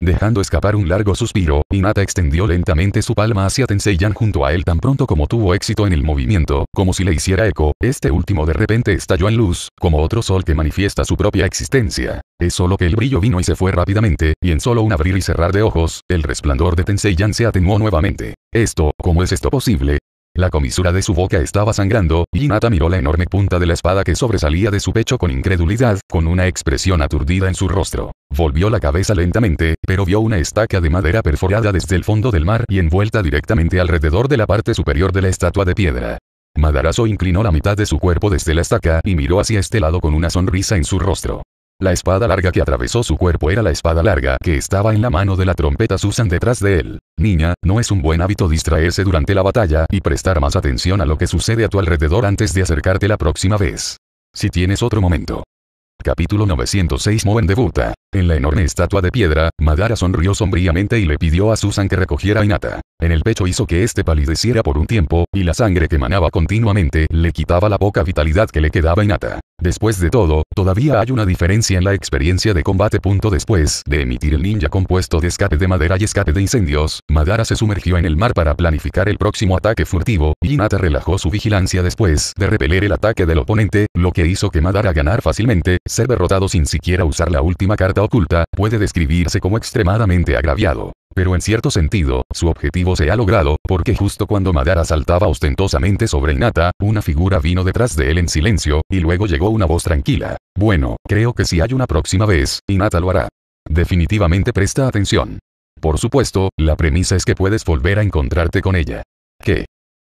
[SPEAKER 1] Dejando escapar un largo suspiro, Inata extendió lentamente su palma hacia Tenseiyan junto a él tan pronto como tuvo éxito en el movimiento, como si le hiciera eco, este último de repente estalló en luz, como otro sol que manifiesta su propia existencia. Es solo que el brillo vino y se fue rápidamente, y en solo un abrir y cerrar de ojos, el resplandor de Tenseiyan se atenuó nuevamente. Esto, ¿cómo es esto posible? La comisura de su boca estaba sangrando, y Nata miró la enorme punta de la espada que sobresalía de su pecho con incredulidad, con una expresión aturdida en su rostro. Volvió la cabeza lentamente, pero vio una estaca de madera perforada desde el fondo del mar y envuelta directamente alrededor de la parte superior de la estatua de piedra. Madarazo inclinó la mitad de su cuerpo desde la estaca y miró hacia este lado con una sonrisa en su rostro. La espada larga que atravesó su cuerpo era la espada larga que estaba en la mano de la trompeta Susan detrás de él. Niña, no es un buen hábito distraerse durante la batalla y prestar más atención a lo que sucede a tu alrededor antes de acercarte la próxima vez. Si tienes otro momento, Capítulo 906 Moen debuta. En la enorme estatua de piedra, Madara sonrió sombríamente y le pidió a Susan que recogiera a Inata. En el pecho hizo que este palideciera por un tiempo, y la sangre que manaba continuamente le quitaba la poca vitalidad que le quedaba a Inata. Después de todo, todavía hay una diferencia en la experiencia de combate. Punto después de emitir el ninja compuesto de escape de madera y escape de incendios, Madara se sumergió en el mar para planificar el próximo ataque furtivo, y Inata relajó su vigilancia después de repeler el ataque del oponente, lo que hizo que Madara ganar fácilmente, ser derrotado sin siquiera usar la última carta oculta, puede describirse como extremadamente agraviado. Pero en cierto sentido, su objetivo se ha logrado, porque justo cuando Madara saltaba ostentosamente sobre Inata, una figura vino detrás de él en silencio, y luego llegó una voz tranquila. Bueno, creo que si hay una próxima vez, Inata lo hará. Definitivamente presta atención. Por supuesto, la premisa es que puedes volver a encontrarte con ella. ¿Qué?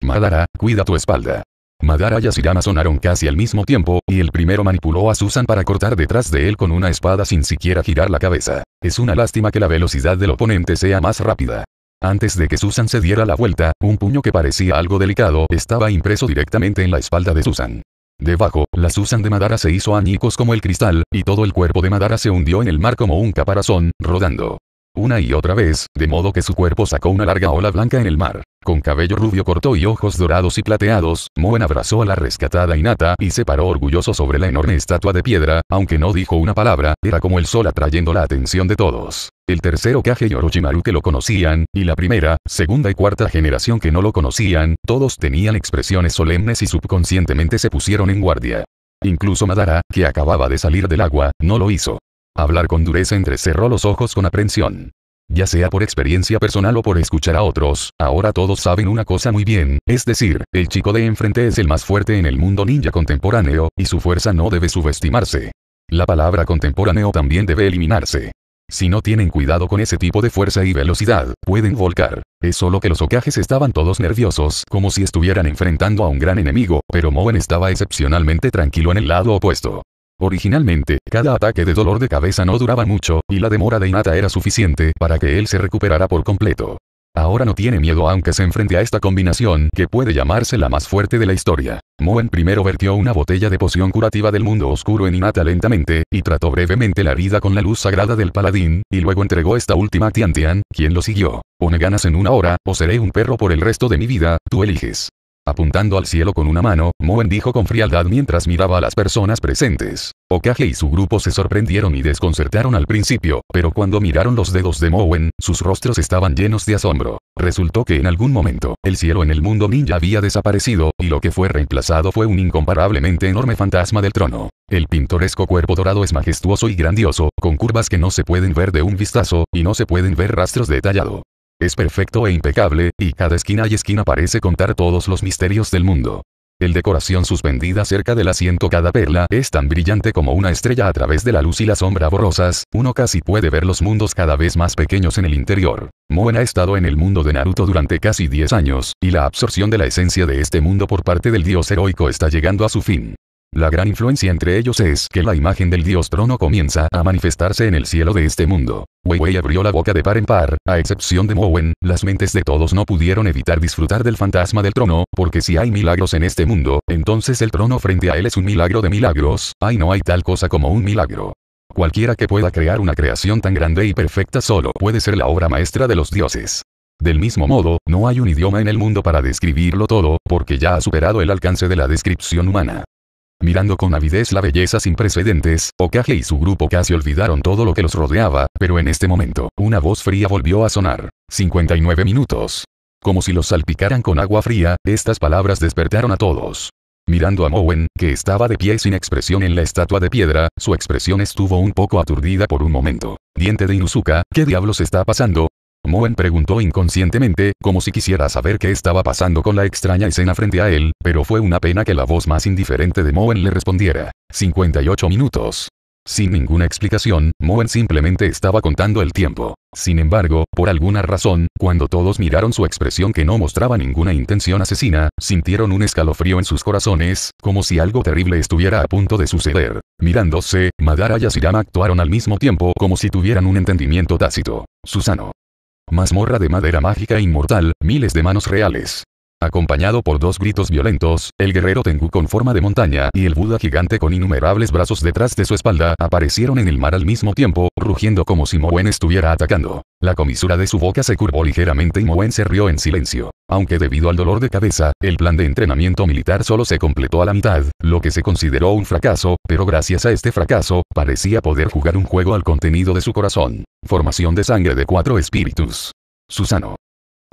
[SPEAKER 1] Madara, cuida tu espalda. Madara y Asirama sonaron casi al mismo tiempo, y el primero manipuló a Susan para cortar detrás de él con una espada sin siquiera girar la cabeza. Es una lástima que la velocidad del oponente sea más rápida. Antes de que Susan se diera la vuelta, un puño que parecía algo delicado estaba impreso directamente en la espalda de Susan. Debajo, la Susan de Madara se hizo añicos como el cristal, y todo el cuerpo de Madara se hundió en el mar como un caparazón, rodando. Una y otra vez, de modo que su cuerpo sacó una larga ola blanca en el mar. Con cabello rubio corto y ojos dorados y plateados, Moen abrazó a la rescatada Inata y se paró orgulloso sobre la enorme estatua de piedra, aunque no dijo una palabra, era como el sol atrayendo la atención de todos. El tercero Kage y Orochimaru que lo conocían, y la primera, segunda y cuarta generación que no lo conocían, todos tenían expresiones solemnes y subconscientemente se pusieron en guardia. Incluso Madara, que acababa de salir del agua, no lo hizo. Hablar con dureza entrecerró los ojos con aprensión ya sea por experiencia personal o por escuchar a otros, ahora todos saben una cosa muy bien, es decir, el chico de enfrente es el más fuerte en el mundo ninja contemporáneo, y su fuerza no debe subestimarse. La palabra contemporáneo también debe eliminarse. Si no tienen cuidado con ese tipo de fuerza y velocidad, pueden volcar. Es solo que los ocajes estaban todos nerviosos, como si estuvieran enfrentando a un gran enemigo, pero Moen estaba excepcionalmente tranquilo en el lado opuesto. Originalmente, cada ataque de dolor de cabeza no duraba mucho, y la demora de Inata era suficiente para que él se recuperara por completo. Ahora no tiene miedo aunque se enfrente a esta combinación que puede llamarse la más fuerte de la historia. Moen primero vertió una botella de poción curativa del mundo oscuro en Inata lentamente, y trató brevemente la herida con la luz sagrada del paladín, y luego entregó esta última a Tian Tian, quien lo siguió. Pone ganas en una hora, o seré un perro por el resto de mi vida, tú eliges. Apuntando al cielo con una mano, Moen dijo con frialdad mientras miraba a las personas presentes. Okage y su grupo se sorprendieron y desconcertaron al principio, pero cuando miraron los dedos de Moen, sus rostros estaban llenos de asombro. Resultó que en algún momento, el cielo en el mundo ninja había desaparecido, y lo que fue reemplazado fue un incomparablemente enorme fantasma del trono. El pintoresco cuerpo dorado es majestuoso y grandioso, con curvas que no se pueden ver de un vistazo, y no se pueden ver rastros detallados es perfecto e impecable, y cada esquina y esquina parece contar todos los misterios del mundo. El decoración suspendida cerca del asiento cada perla es tan brillante como una estrella a través de la luz y la sombra borrosas, uno casi puede ver los mundos cada vez más pequeños en el interior. Moen ha estado en el mundo de Naruto durante casi 10 años, y la absorción de la esencia de este mundo por parte del dios heroico está llegando a su fin. La gran influencia entre ellos es que la imagen del dios trono comienza a manifestarse en el cielo de este mundo. Weiwei abrió la boca de par en par, a excepción de Mowen, las mentes de todos no pudieron evitar disfrutar del fantasma del trono, porque si hay milagros en este mundo, entonces el trono frente a él es un milagro de milagros, ay no hay tal cosa como un milagro. Cualquiera que pueda crear una creación tan grande y perfecta solo puede ser la obra maestra de los dioses. Del mismo modo, no hay un idioma en el mundo para describirlo todo, porque ya ha superado el alcance de la descripción humana. Mirando con avidez la belleza sin precedentes, Okage y su grupo casi olvidaron todo lo que los rodeaba, pero en este momento, una voz fría volvió a sonar. 59 minutos. Como si los salpicaran con agua fría, estas palabras despertaron a todos. Mirando a Mowen, que estaba de pie sin expresión en la estatua de piedra, su expresión estuvo un poco aturdida por un momento. Diente de Inuzuka, ¿qué diablos está pasando? Moen preguntó inconscientemente, como si quisiera saber qué estaba pasando con la extraña escena frente a él, pero fue una pena que la voz más indiferente de Moen le respondiera. 58 minutos. Sin ninguna explicación, Moen simplemente estaba contando el tiempo. Sin embargo, por alguna razón, cuando todos miraron su expresión que no mostraba ninguna intención asesina, sintieron un escalofrío en sus corazones, como si algo terrible estuviera a punto de suceder. Mirándose, Madara y Asirama actuaron al mismo tiempo como si tuvieran un entendimiento tácito. Susano mazmorra de madera mágica inmortal, miles de manos reales. Acompañado por dos gritos violentos, el guerrero Tengu con forma de montaña y el Buda gigante con innumerables brazos detrás de su espalda aparecieron en el mar al mismo tiempo, rugiendo como si Mowen estuviera atacando. La comisura de su boca se curvó ligeramente y Mowen se rió en silencio. Aunque debido al dolor de cabeza, el plan de entrenamiento militar solo se completó a la mitad, lo que se consideró un fracaso, pero gracias a este fracaso, parecía poder jugar un juego al contenido de su corazón. Formación de sangre de cuatro espíritus. Susano.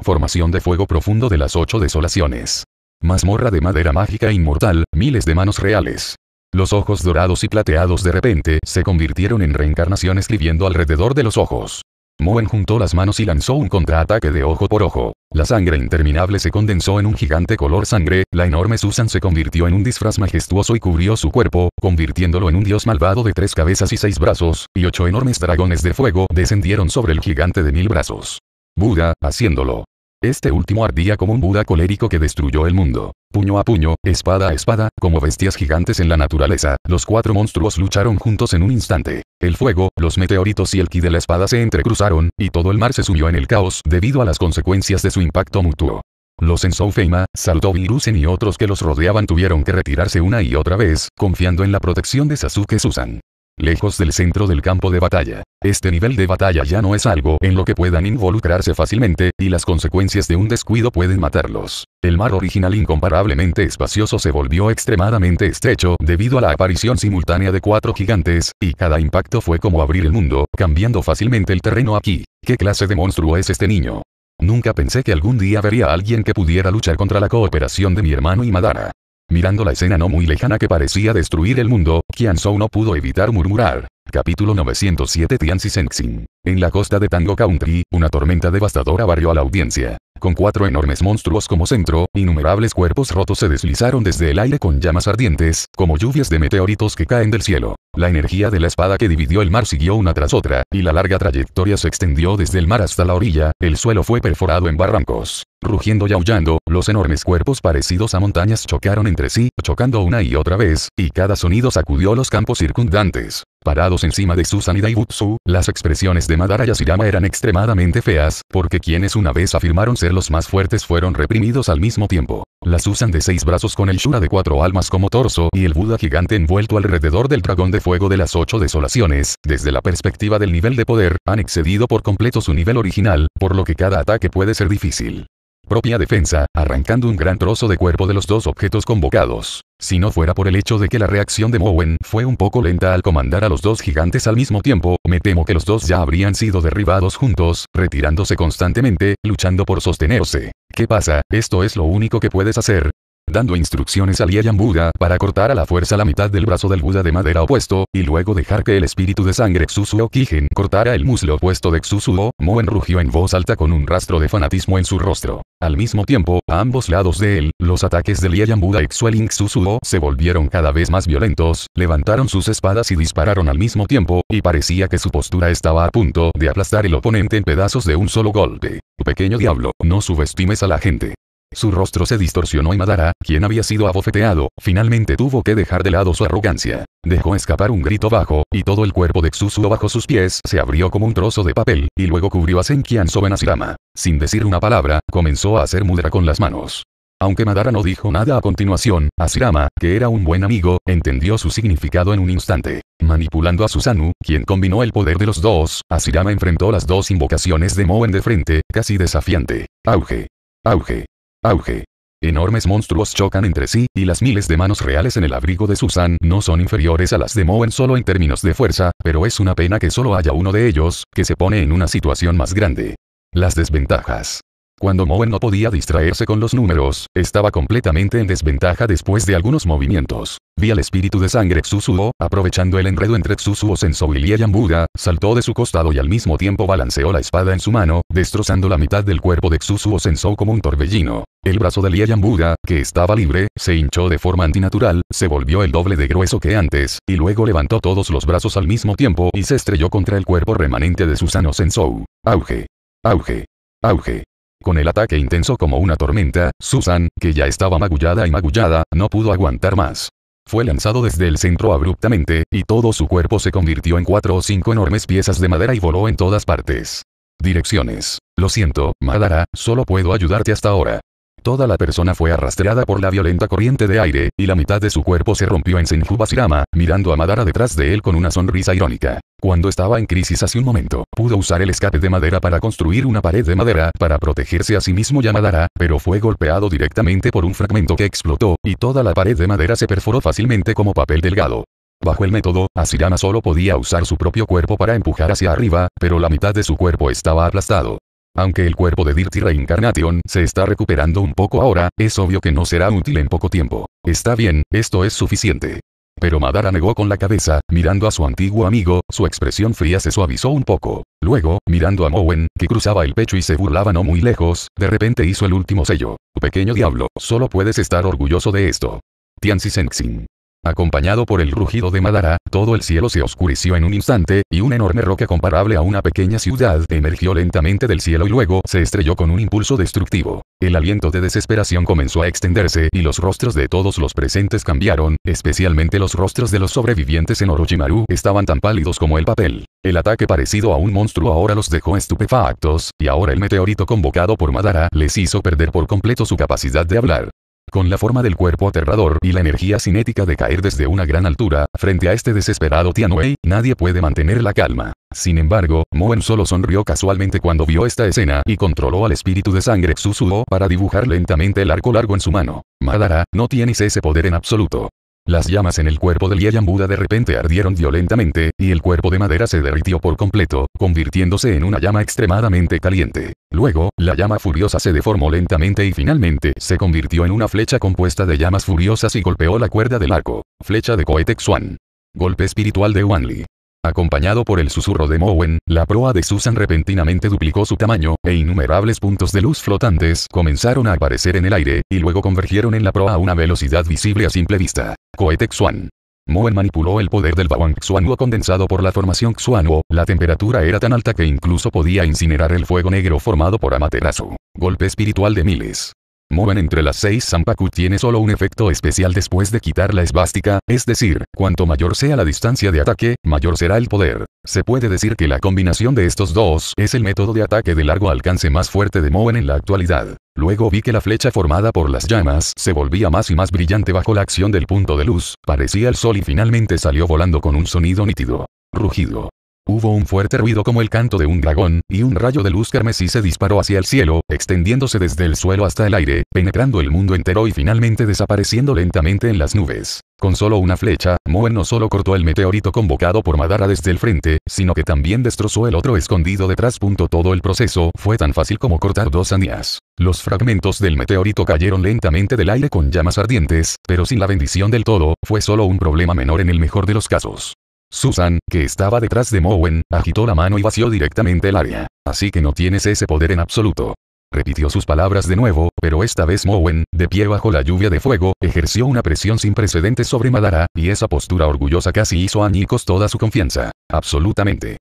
[SPEAKER 1] Formación de fuego profundo de las ocho desolaciones. Mazmorra de madera mágica inmortal, miles de manos reales. Los ojos dorados y plateados de repente se convirtieron en reencarnación escribiendo alrededor de los ojos. Moen juntó las manos y lanzó un contraataque de ojo por ojo. La sangre interminable se condensó en un gigante color sangre, la enorme Susan se convirtió en un disfraz majestuoso y cubrió su cuerpo, convirtiéndolo en un dios malvado de tres cabezas y seis brazos, y ocho enormes dragones de fuego descendieron sobre el gigante de mil brazos. Buda, haciéndolo. Este último ardía como un Buda colérico que destruyó el mundo. Puño a puño, espada a espada, como bestias gigantes en la naturaleza, los cuatro monstruos lucharon juntos en un instante. El fuego, los meteoritos y el ki de la espada se entrecruzaron, y todo el mar se sumió en el caos debido a las consecuencias de su impacto mutuo. Los Ensoufeima, saltovirus y otros que los rodeaban tuvieron que retirarse una y otra vez, confiando en la protección de Sasuke Susan lejos del centro del campo de batalla. Este nivel de batalla ya no es algo en lo que puedan involucrarse fácilmente, y las consecuencias de un descuido pueden matarlos. El mar original incomparablemente espacioso se volvió extremadamente estrecho debido a la aparición simultánea de cuatro gigantes, y cada impacto fue como abrir el mundo, cambiando fácilmente el terreno aquí. ¿Qué clase de monstruo es este niño? Nunca pensé que algún día vería a alguien que pudiera luchar contra la cooperación de mi hermano y Madara. Mirando la escena no muy lejana que parecía destruir el mundo, Qian Zhou no pudo evitar murmurar. Capítulo 907 Tianxi Shenxing En la costa de Tango Country, una tormenta devastadora barrió a la audiencia. Con cuatro enormes monstruos como centro, innumerables cuerpos rotos se deslizaron desde el aire con llamas ardientes, como lluvias de meteoritos que caen del cielo. La energía de la espada que dividió el mar siguió una tras otra, y la larga trayectoria se extendió desde el mar hasta la orilla, el suelo fue perforado en barrancos. Rugiendo y aullando, los enormes cuerpos parecidos a montañas chocaron entre sí, chocando una y otra vez, y cada sonido sacudió los campos circundantes. Parados encima de Susan y Daibutsu, las expresiones de Madara y Asirama eran extremadamente feas, porque quienes una vez afirmaron ser los más fuertes fueron reprimidos al mismo tiempo. La Susan de seis brazos con el Shura de cuatro almas como torso y el Buda gigante envuelto alrededor del dragón de fuego de las ocho desolaciones, desde la perspectiva del nivel de poder, han excedido por completo su nivel original, por lo que cada ataque puede ser difícil propia defensa, arrancando un gran trozo de cuerpo de los dos objetos convocados. Si no fuera por el hecho de que la reacción de Mowen fue un poco lenta al comandar a los dos gigantes al mismo tiempo, me temo que los dos ya habrían sido derribados juntos, retirándose constantemente, luchando por sostenerse. ¿Qué pasa? Esto es lo único que puedes hacer. Dando instrucciones a Liayan Buda para cortar a la fuerza la mitad del brazo del Buda de madera opuesto, y luego dejar que el espíritu de sangre Xusuo Kigen cortara el muslo opuesto de Xusuo, Moen rugió en voz alta con un rastro de fanatismo en su rostro. Al mismo tiempo, a ambos lados de él, los ataques de Liayan Buda y Xueling Susuo se volvieron cada vez más violentos, levantaron sus espadas y dispararon al mismo tiempo, y parecía que su postura estaba a punto de aplastar el oponente en pedazos de un solo golpe. Pequeño diablo, no subestimes a la gente. Su rostro se distorsionó y Madara, quien había sido abofeteado, finalmente tuvo que dejar de lado su arrogancia. Dejó escapar un grito bajo, y todo el cuerpo de Xusuo bajo sus pies se abrió como un trozo de papel, y luego cubrió a Senkian Asirama. Sin decir una palabra, comenzó a hacer mudra con las manos. Aunque Madara no dijo nada a continuación, Asirama, que era un buen amigo, entendió su significado en un instante. Manipulando a Susanu, quien combinó el poder de los dos, Asirama enfrentó las dos invocaciones de Moen de frente, casi desafiante. Auge. Auge. Auge. Enormes monstruos chocan entre sí, y las miles de manos reales en el abrigo de Susan no son inferiores a las de Moen solo en términos de fuerza, pero es una pena que solo haya uno de ellos, que se pone en una situación más grande. Las desventajas. Cuando Moen no podía distraerse con los números, estaba completamente en desventaja después de algunos movimientos. Vi al espíritu de sangre Xusuo, aprovechando el enredo entre Xusuo Senso y Buda, saltó de su costado y al mismo tiempo balanceó la espada en su mano, destrozando la mitad del cuerpo de Xusuo Sensou como un torbellino. El brazo de Liayan Buda, que estaba libre, se hinchó de forma antinatural, se volvió el doble de grueso que antes, y luego levantó todos los brazos al mismo tiempo y se estrelló contra el cuerpo remanente de Susano Sensou. Auge. Auge. Auge. Con el ataque intenso como una tormenta, Susan, que ya estaba magullada y magullada, no pudo aguantar más. Fue lanzado desde el centro abruptamente, y todo su cuerpo se convirtió en cuatro o cinco enormes piezas de madera y voló en todas partes. Direcciones. Lo siento, Madara, solo puedo ayudarte hasta ahora. Toda la persona fue arrastrada por la violenta corriente de aire, y la mitad de su cuerpo se rompió en Basirama, mirando a Madara detrás de él con una sonrisa irónica. Cuando estaba en crisis hace un momento, pudo usar el escape de madera para construir una pared de madera para protegerse a sí mismo y a Madara, pero fue golpeado directamente por un fragmento que explotó, y toda la pared de madera se perforó fácilmente como papel delgado. Bajo el método, Asirama solo podía usar su propio cuerpo para empujar hacia arriba, pero la mitad de su cuerpo estaba aplastado. Aunque el cuerpo de Dirty Reincarnation se está recuperando un poco ahora, es obvio que no será útil en poco tiempo. Está bien, esto es suficiente. Pero Madara negó con la cabeza, mirando a su antiguo amigo, su expresión fría se suavizó un poco. Luego, mirando a Mowen, que cruzaba el pecho y se burlaba no muy lejos, de repente hizo el último sello. Pequeño diablo, solo puedes estar orgulloso de esto. Tianxi Senxin. Acompañado por el rugido de Madara, todo el cielo se oscureció en un instante, y una enorme roca comparable a una pequeña ciudad emergió lentamente del cielo y luego se estrelló con un impulso destructivo. El aliento de desesperación comenzó a extenderse y los rostros de todos los presentes cambiaron, especialmente los rostros de los sobrevivientes en Orochimaru estaban tan pálidos como el papel. El ataque parecido a un monstruo ahora los dejó estupefactos, y ahora el meteorito convocado por Madara les hizo perder por completo su capacidad de hablar con la forma del cuerpo aterrador y la energía cinética de caer desde una gran altura, frente a este desesperado Tianwei, nadie puede mantener la calma. Sin embargo, Moen solo sonrió casualmente cuando vio esta escena y controló al espíritu de sangre Susuo para dibujar lentamente el arco largo en su mano. Madara, no tienes ese poder en absoluto. Las llamas en el cuerpo del Yeyan Buda de repente ardieron violentamente, y el cuerpo de madera se derritió por completo, convirtiéndose en una llama extremadamente caliente. Luego, la llama furiosa se deformó lentamente y finalmente se convirtió en una flecha compuesta de llamas furiosas y golpeó la cuerda del arco. Flecha de Coetexuan. Golpe espiritual de Wanli. Acompañado por el susurro de Mowen, la proa de Susan repentinamente duplicó su tamaño, e innumerables puntos de luz flotantes comenzaron a aparecer en el aire, y luego convergieron en la proa a una velocidad visible a simple vista. Cohete Xuan. Moen manipuló el poder del Bawang Xuanwo condensado por la formación Xuanwo, la temperatura era tan alta que incluso podía incinerar el fuego negro formado por Amaterasu. Golpe espiritual de miles. Moven entre las seis Sampaku tiene solo un efecto especial después de quitar la esvástica, es decir, cuanto mayor sea la distancia de ataque, mayor será el poder. Se puede decir que la combinación de estos dos es el método de ataque de largo alcance más fuerte de Moen en la actualidad. Luego vi que la flecha formada por las llamas se volvía más y más brillante bajo la acción del punto de luz, parecía el sol y finalmente salió volando con un sonido nítido. Rugido. Hubo un fuerte ruido como el canto de un dragón, y un rayo de luz carmesí se disparó hacia el cielo, extendiéndose desde el suelo hasta el aire, penetrando el mundo entero y finalmente desapareciendo lentamente en las nubes. Con solo una flecha, Moen no solo cortó el meteorito convocado por Madara desde el frente, sino que también destrozó el otro escondido detrás. Todo el proceso fue tan fácil como cortar dos anías. Los fragmentos del meteorito cayeron lentamente del aire con llamas ardientes, pero sin la bendición del todo, fue solo un problema menor en el mejor de los casos. Susan, que estaba detrás de Mowen, agitó la mano y vació directamente el área. Así que no tienes ese poder en absoluto. Repitió sus palabras de nuevo, pero esta vez Mowen, de pie bajo la lluvia de fuego, ejerció una presión sin precedentes sobre Madara, y esa postura orgullosa casi hizo a Nikos toda su confianza. Absolutamente.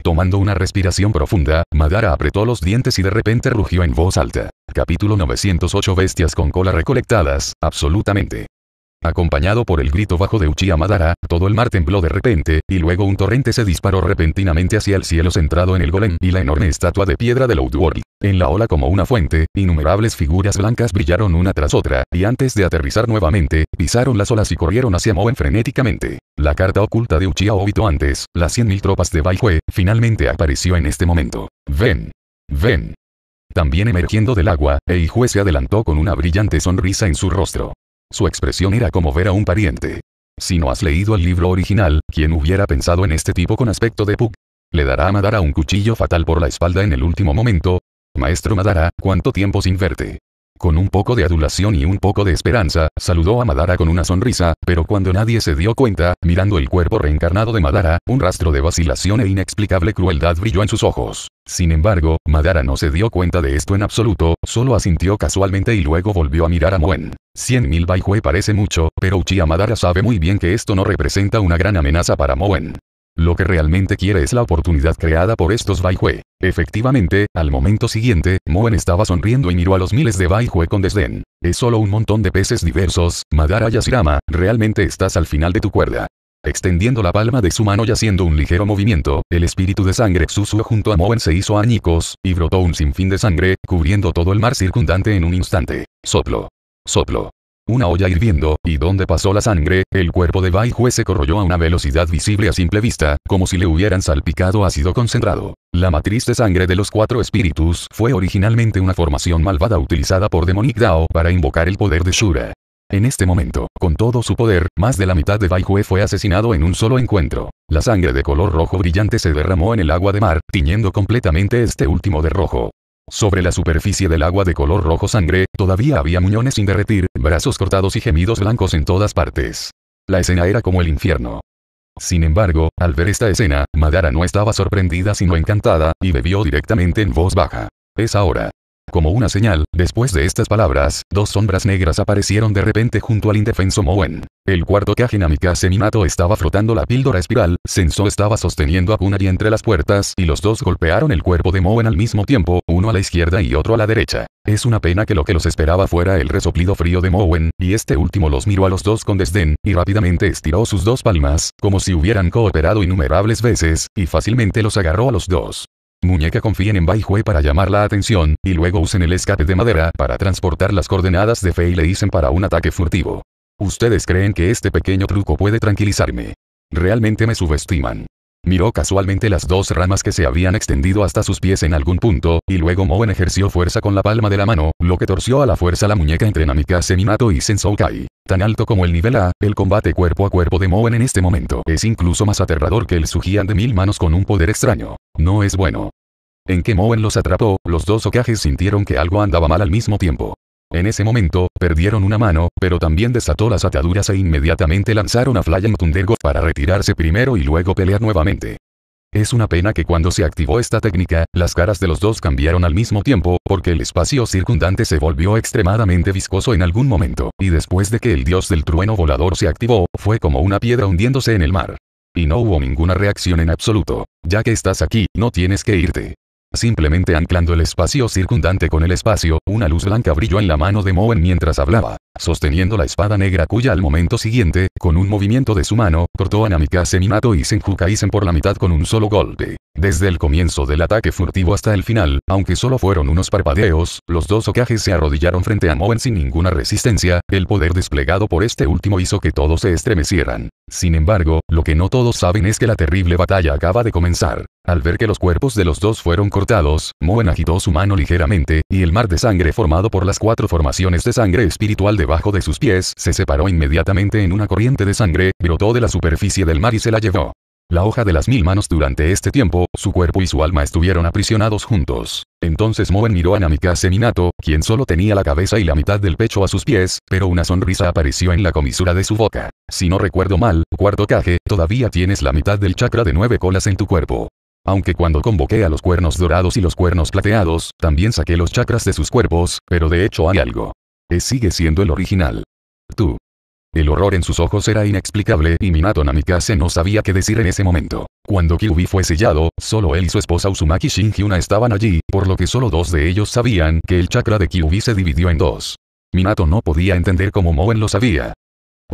[SPEAKER 1] Tomando una respiración profunda, Madara apretó los dientes y de repente rugió en voz alta. Capítulo 908 Bestias con cola recolectadas, absolutamente. Acompañado por el grito bajo de Uchiha Madara, todo el mar tembló de repente, y luego un torrente se disparó repentinamente hacia el cielo centrado en el golem y la enorme estatua de piedra de Loud En la ola como una fuente, innumerables figuras blancas brillaron una tras otra, y antes de aterrizar nuevamente, pisaron las olas y corrieron hacia Moen frenéticamente. La carta oculta de Uchiha Obito antes, las 100.000 tropas de Baihue, finalmente apareció en este momento. Ven. Ven. También emergiendo del agua, Eihue se adelantó con una brillante sonrisa en su rostro. Su expresión era como ver a un pariente. Si no has leído el libro original, ¿quién hubiera pensado en este tipo con aspecto de pug? ¿Le dará a Madara un cuchillo fatal por la espalda en el último momento? Maestro Madara, ¿cuánto tiempo sin verte? Con un poco de adulación y un poco de esperanza, saludó a Madara con una sonrisa, pero cuando nadie se dio cuenta, mirando el cuerpo reencarnado de Madara, un rastro de vacilación e inexplicable crueldad brilló en sus ojos. Sin embargo, Madara no se dio cuenta de esto en absoluto, solo asintió casualmente y luego volvió a mirar a Moen. 100.000 mil Baihue parece mucho, pero Uchiha Madara sabe muy bien que esto no representa una gran amenaza para Moen. Lo que realmente quiere es la oportunidad creada por estos Baihue. Efectivamente, al momento siguiente, Moen estaba sonriendo y miró a los miles de Baihue con desdén. Es solo un montón de peces diversos, Madara Yasirama, realmente estás al final de tu cuerda. Extendiendo la palma de su mano y haciendo un ligero movimiento, el espíritu de sangre Susuo junto a Moen se hizo añicos, y brotó un sinfín de sangre, cubriendo todo el mar circundante en un instante. Soplo. Soplo una olla hirviendo, y donde pasó la sangre, el cuerpo de Bai Hue se corroyó a una velocidad visible a simple vista, como si le hubieran salpicado ácido concentrado. La matriz de sangre de los cuatro espíritus fue originalmente una formación malvada utilizada por Demonic Dao para invocar el poder de Shura. En este momento, con todo su poder, más de la mitad de Bai Hue fue asesinado en un solo encuentro. La sangre de color rojo brillante se derramó en el agua de mar, tiñendo completamente este último de rojo. Sobre la superficie del agua de color rojo sangre, todavía había muñones sin derretir, brazos cortados y gemidos blancos en todas partes. La escena era como el infierno. Sin embargo, al ver esta escena, Madara no estaba sorprendida sino encantada, y bebió directamente en voz baja. Es ahora. Como una señal, después de estas palabras, dos sombras negras aparecieron de repente junto al indefenso Mowen. El cuarto Kajinamika Seminato estaba frotando la píldora espiral, Senso estaba sosteniendo a Kunari entre las puertas y los dos golpearon el cuerpo de Mowen al mismo tiempo, uno a la izquierda y otro a la derecha. Es una pena que lo que los esperaba fuera el resoplido frío de Mowen y este último los miró a los dos con desdén, y rápidamente estiró sus dos palmas, como si hubieran cooperado innumerables veces, y fácilmente los agarró a los dos. Muñeca confíen en Bai para llamar la atención, y luego usen el escape de madera para transportar las coordenadas de Fe y le dicen para un ataque furtivo. Ustedes creen que este pequeño truco puede tranquilizarme. Realmente me subestiman. Miró casualmente las dos ramas que se habían extendido hasta sus pies en algún punto, y luego Moen ejerció fuerza con la palma de la mano, lo que torció a la fuerza la muñeca entre Namika Seminato y Sensoukai. Tan alto como el nivel A, el combate cuerpo a cuerpo de Moen en este momento es incluso más aterrador que el sujían de mil manos con un poder extraño. No es bueno. En que Moen los atrapó, los dos ocajes sintieron que algo andaba mal al mismo tiempo. En ese momento, perdieron una mano, pero también desató las ataduras e inmediatamente lanzaron a Flying en para retirarse primero y luego pelear nuevamente. Es una pena que cuando se activó esta técnica, las caras de los dos cambiaron al mismo tiempo, porque el espacio circundante se volvió extremadamente viscoso en algún momento, y después de que el dios del trueno volador se activó, fue como una piedra hundiéndose en el mar. Y no hubo ninguna reacción en absoluto. Ya que estás aquí, no tienes que irte. Simplemente anclando el espacio circundante con el espacio, una luz blanca brilló en la mano de Moen mientras hablaba, sosteniendo la espada negra cuya al momento siguiente, con un movimiento de su mano, cortó a Namikaze Minato y Senju por la mitad con un solo golpe. Desde el comienzo del ataque furtivo hasta el final, aunque solo fueron unos parpadeos, los dos ocajes se arrodillaron frente a Moen sin ninguna resistencia, el poder desplegado por este último hizo que todos se estremecieran. Sin embargo, lo que no todos saben es que la terrible batalla acaba de comenzar. Al ver que los cuerpos de los dos fueron cortados, Moen agitó su mano ligeramente, y el mar de sangre formado por las cuatro formaciones de sangre espiritual debajo de sus pies se separó inmediatamente en una corriente de sangre, brotó de la superficie del mar y se la llevó la hoja de las mil manos durante este tiempo, su cuerpo y su alma estuvieron aprisionados juntos. Entonces Moen miró a Namika Seminato, quien solo tenía la cabeza y la mitad del pecho a sus pies, pero una sonrisa apareció en la comisura de su boca. Si no recuerdo mal, cuarto caje, todavía tienes la mitad del chakra de nueve colas en tu cuerpo. Aunque cuando convoqué a los cuernos dorados y los cuernos plateados, también saqué los chakras de sus cuerpos, pero de hecho hay algo. Es sigue siendo el original. Tú. El horror en sus ojos era inexplicable y Minato Namikaze no sabía qué decir en ese momento. Cuando Kyubi fue sellado, solo él y su esposa Uzumaki Shinjiuna estaban allí, por lo que solo dos de ellos sabían que el chakra de Kyubi se dividió en dos. Minato no podía entender cómo Moen lo sabía,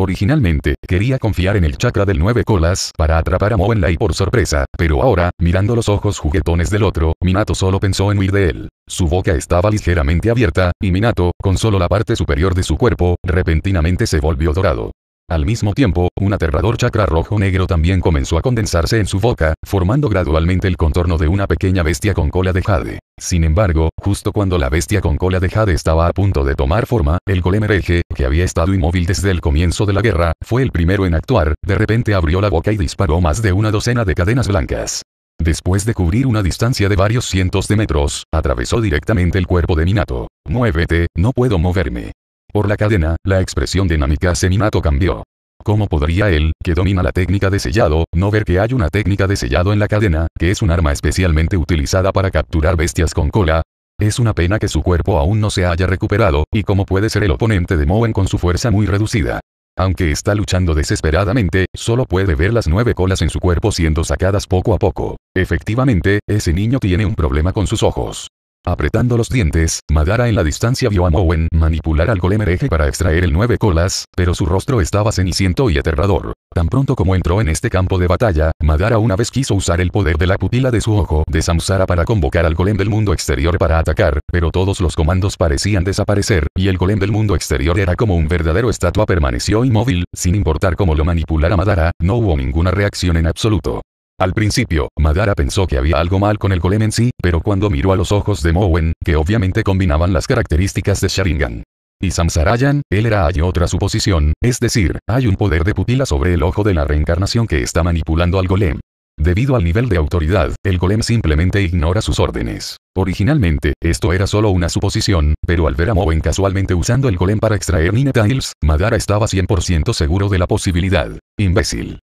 [SPEAKER 1] Originalmente, quería confiar en el chakra del nueve colas para atrapar a Moenlai por sorpresa, pero ahora, mirando los ojos juguetones del otro, Minato solo pensó en huir de él. Su boca estaba ligeramente abierta, y Minato, con solo la parte superior de su cuerpo, repentinamente se volvió dorado. Al mismo tiempo, un aterrador chakra rojo-negro también comenzó a condensarse en su boca, formando gradualmente el contorno de una pequeña bestia con cola de jade. Sin embargo, justo cuando la bestia con cola de jade estaba a punto de tomar forma, el golem que había estado inmóvil desde el comienzo de la guerra, fue el primero en actuar, de repente abrió la boca y disparó más de una docena de cadenas blancas. Después de cubrir una distancia de varios cientos de metros, atravesó directamente el cuerpo de Minato. Muévete, no puedo moverme. Por la cadena, la expresión de seminato cambió. ¿Cómo podría él, que domina la técnica de sellado, no ver que hay una técnica de sellado en la cadena, que es un arma especialmente utilizada para capturar bestias con cola? Es una pena que su cuerpo aún no se haya recuperado, y cómo puede ser el oponente de Moen con su fuerza muy reducida. Aunque está luchando desesperadamente, solo puede ver las nueve colas en su cuerpo siendo sacadas poco a poco. Efectivamente, ese niño tiene un problema con sus ojos. Apretando los dientes, Madara en la distancia vio a Mowen manipular al golem hereje para extraer el nueve colas, pero su rostro estaba ceniciento y aterrador. Tan pronto como entró en este campo de batalla, Madara una vez quiso usar el poder de la pupila de su ojo de Samsara para convocar al golem del mundo exterior para atacar, pero todos los comandos parecían desaparecer, y el golem del mundo exterior era como un verdadero estatua permaneció inmóvil, sin importar cómo lo manipulara Madara, no hubo ninguna reacción en absoluto. Al principio, Madara pensó que había algo mal con el golem en sí, pero cuando miró a los ojos de Mowen, que obviamente combinaban las características de Sharingan. Y Samsarayan, él era hay otra suposición, es decir, hay un poder de pupila sobre el ojo de la reencarnación que está manipulando al golem. Debido al nivel de autoridad, el golem simplemente ignora sus órdenes. Originalmente, esto era solo una suposición, pero al ver a Moen casualmente usando el golem para extraer Ninetiles, Madara estaba 100% seguro de la posibilidad. Imbécil.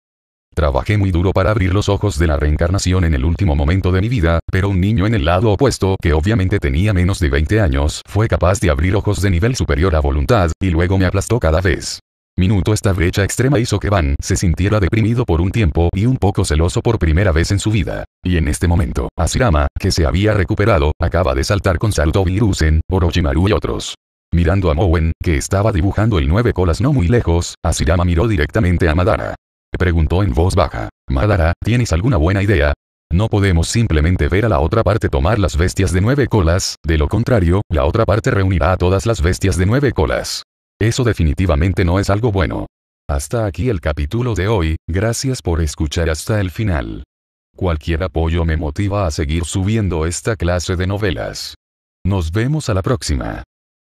[SPEAKER 1] Trabajé muy duro para abrir los ojos de la reencarnación en el último momento de mi vida, pero un niño en el lado opuesto, que obviamente tenía menos de 20 años, fue capaz de abrir ojos de nivel superior a voluntad, y luego me aplastó cada vez. Minuto esta brecha extrema hizo que Van se sintiera deprimido por un tiempo y un poco celoso por primera vez en su vida. Y en este momento, Asirama, que se había recuperado, acaba de saltar con Salto Virusen, Orochimaru y otros. Mirando a Mowen, que estaba dibujando el nueve colas no muy lejos, Asirama miró directamente a Madara. Preguntó en voz baja. Madara, ¿tienes alguna buena idea? No podemos simplemente ver a la otra parte tomar las bestias de nueve colas, de lo contrario, la otra parte reunirá a todas las bestias de nueve colas. Eso definitivamente no es algo bueno. Hasta aquí el capítulo de hoy, gracias por escuchar hasta el final. Cualquier apoyo me motiva a seguir subiendo esta clase de novelas. Nos vemos a la próxima.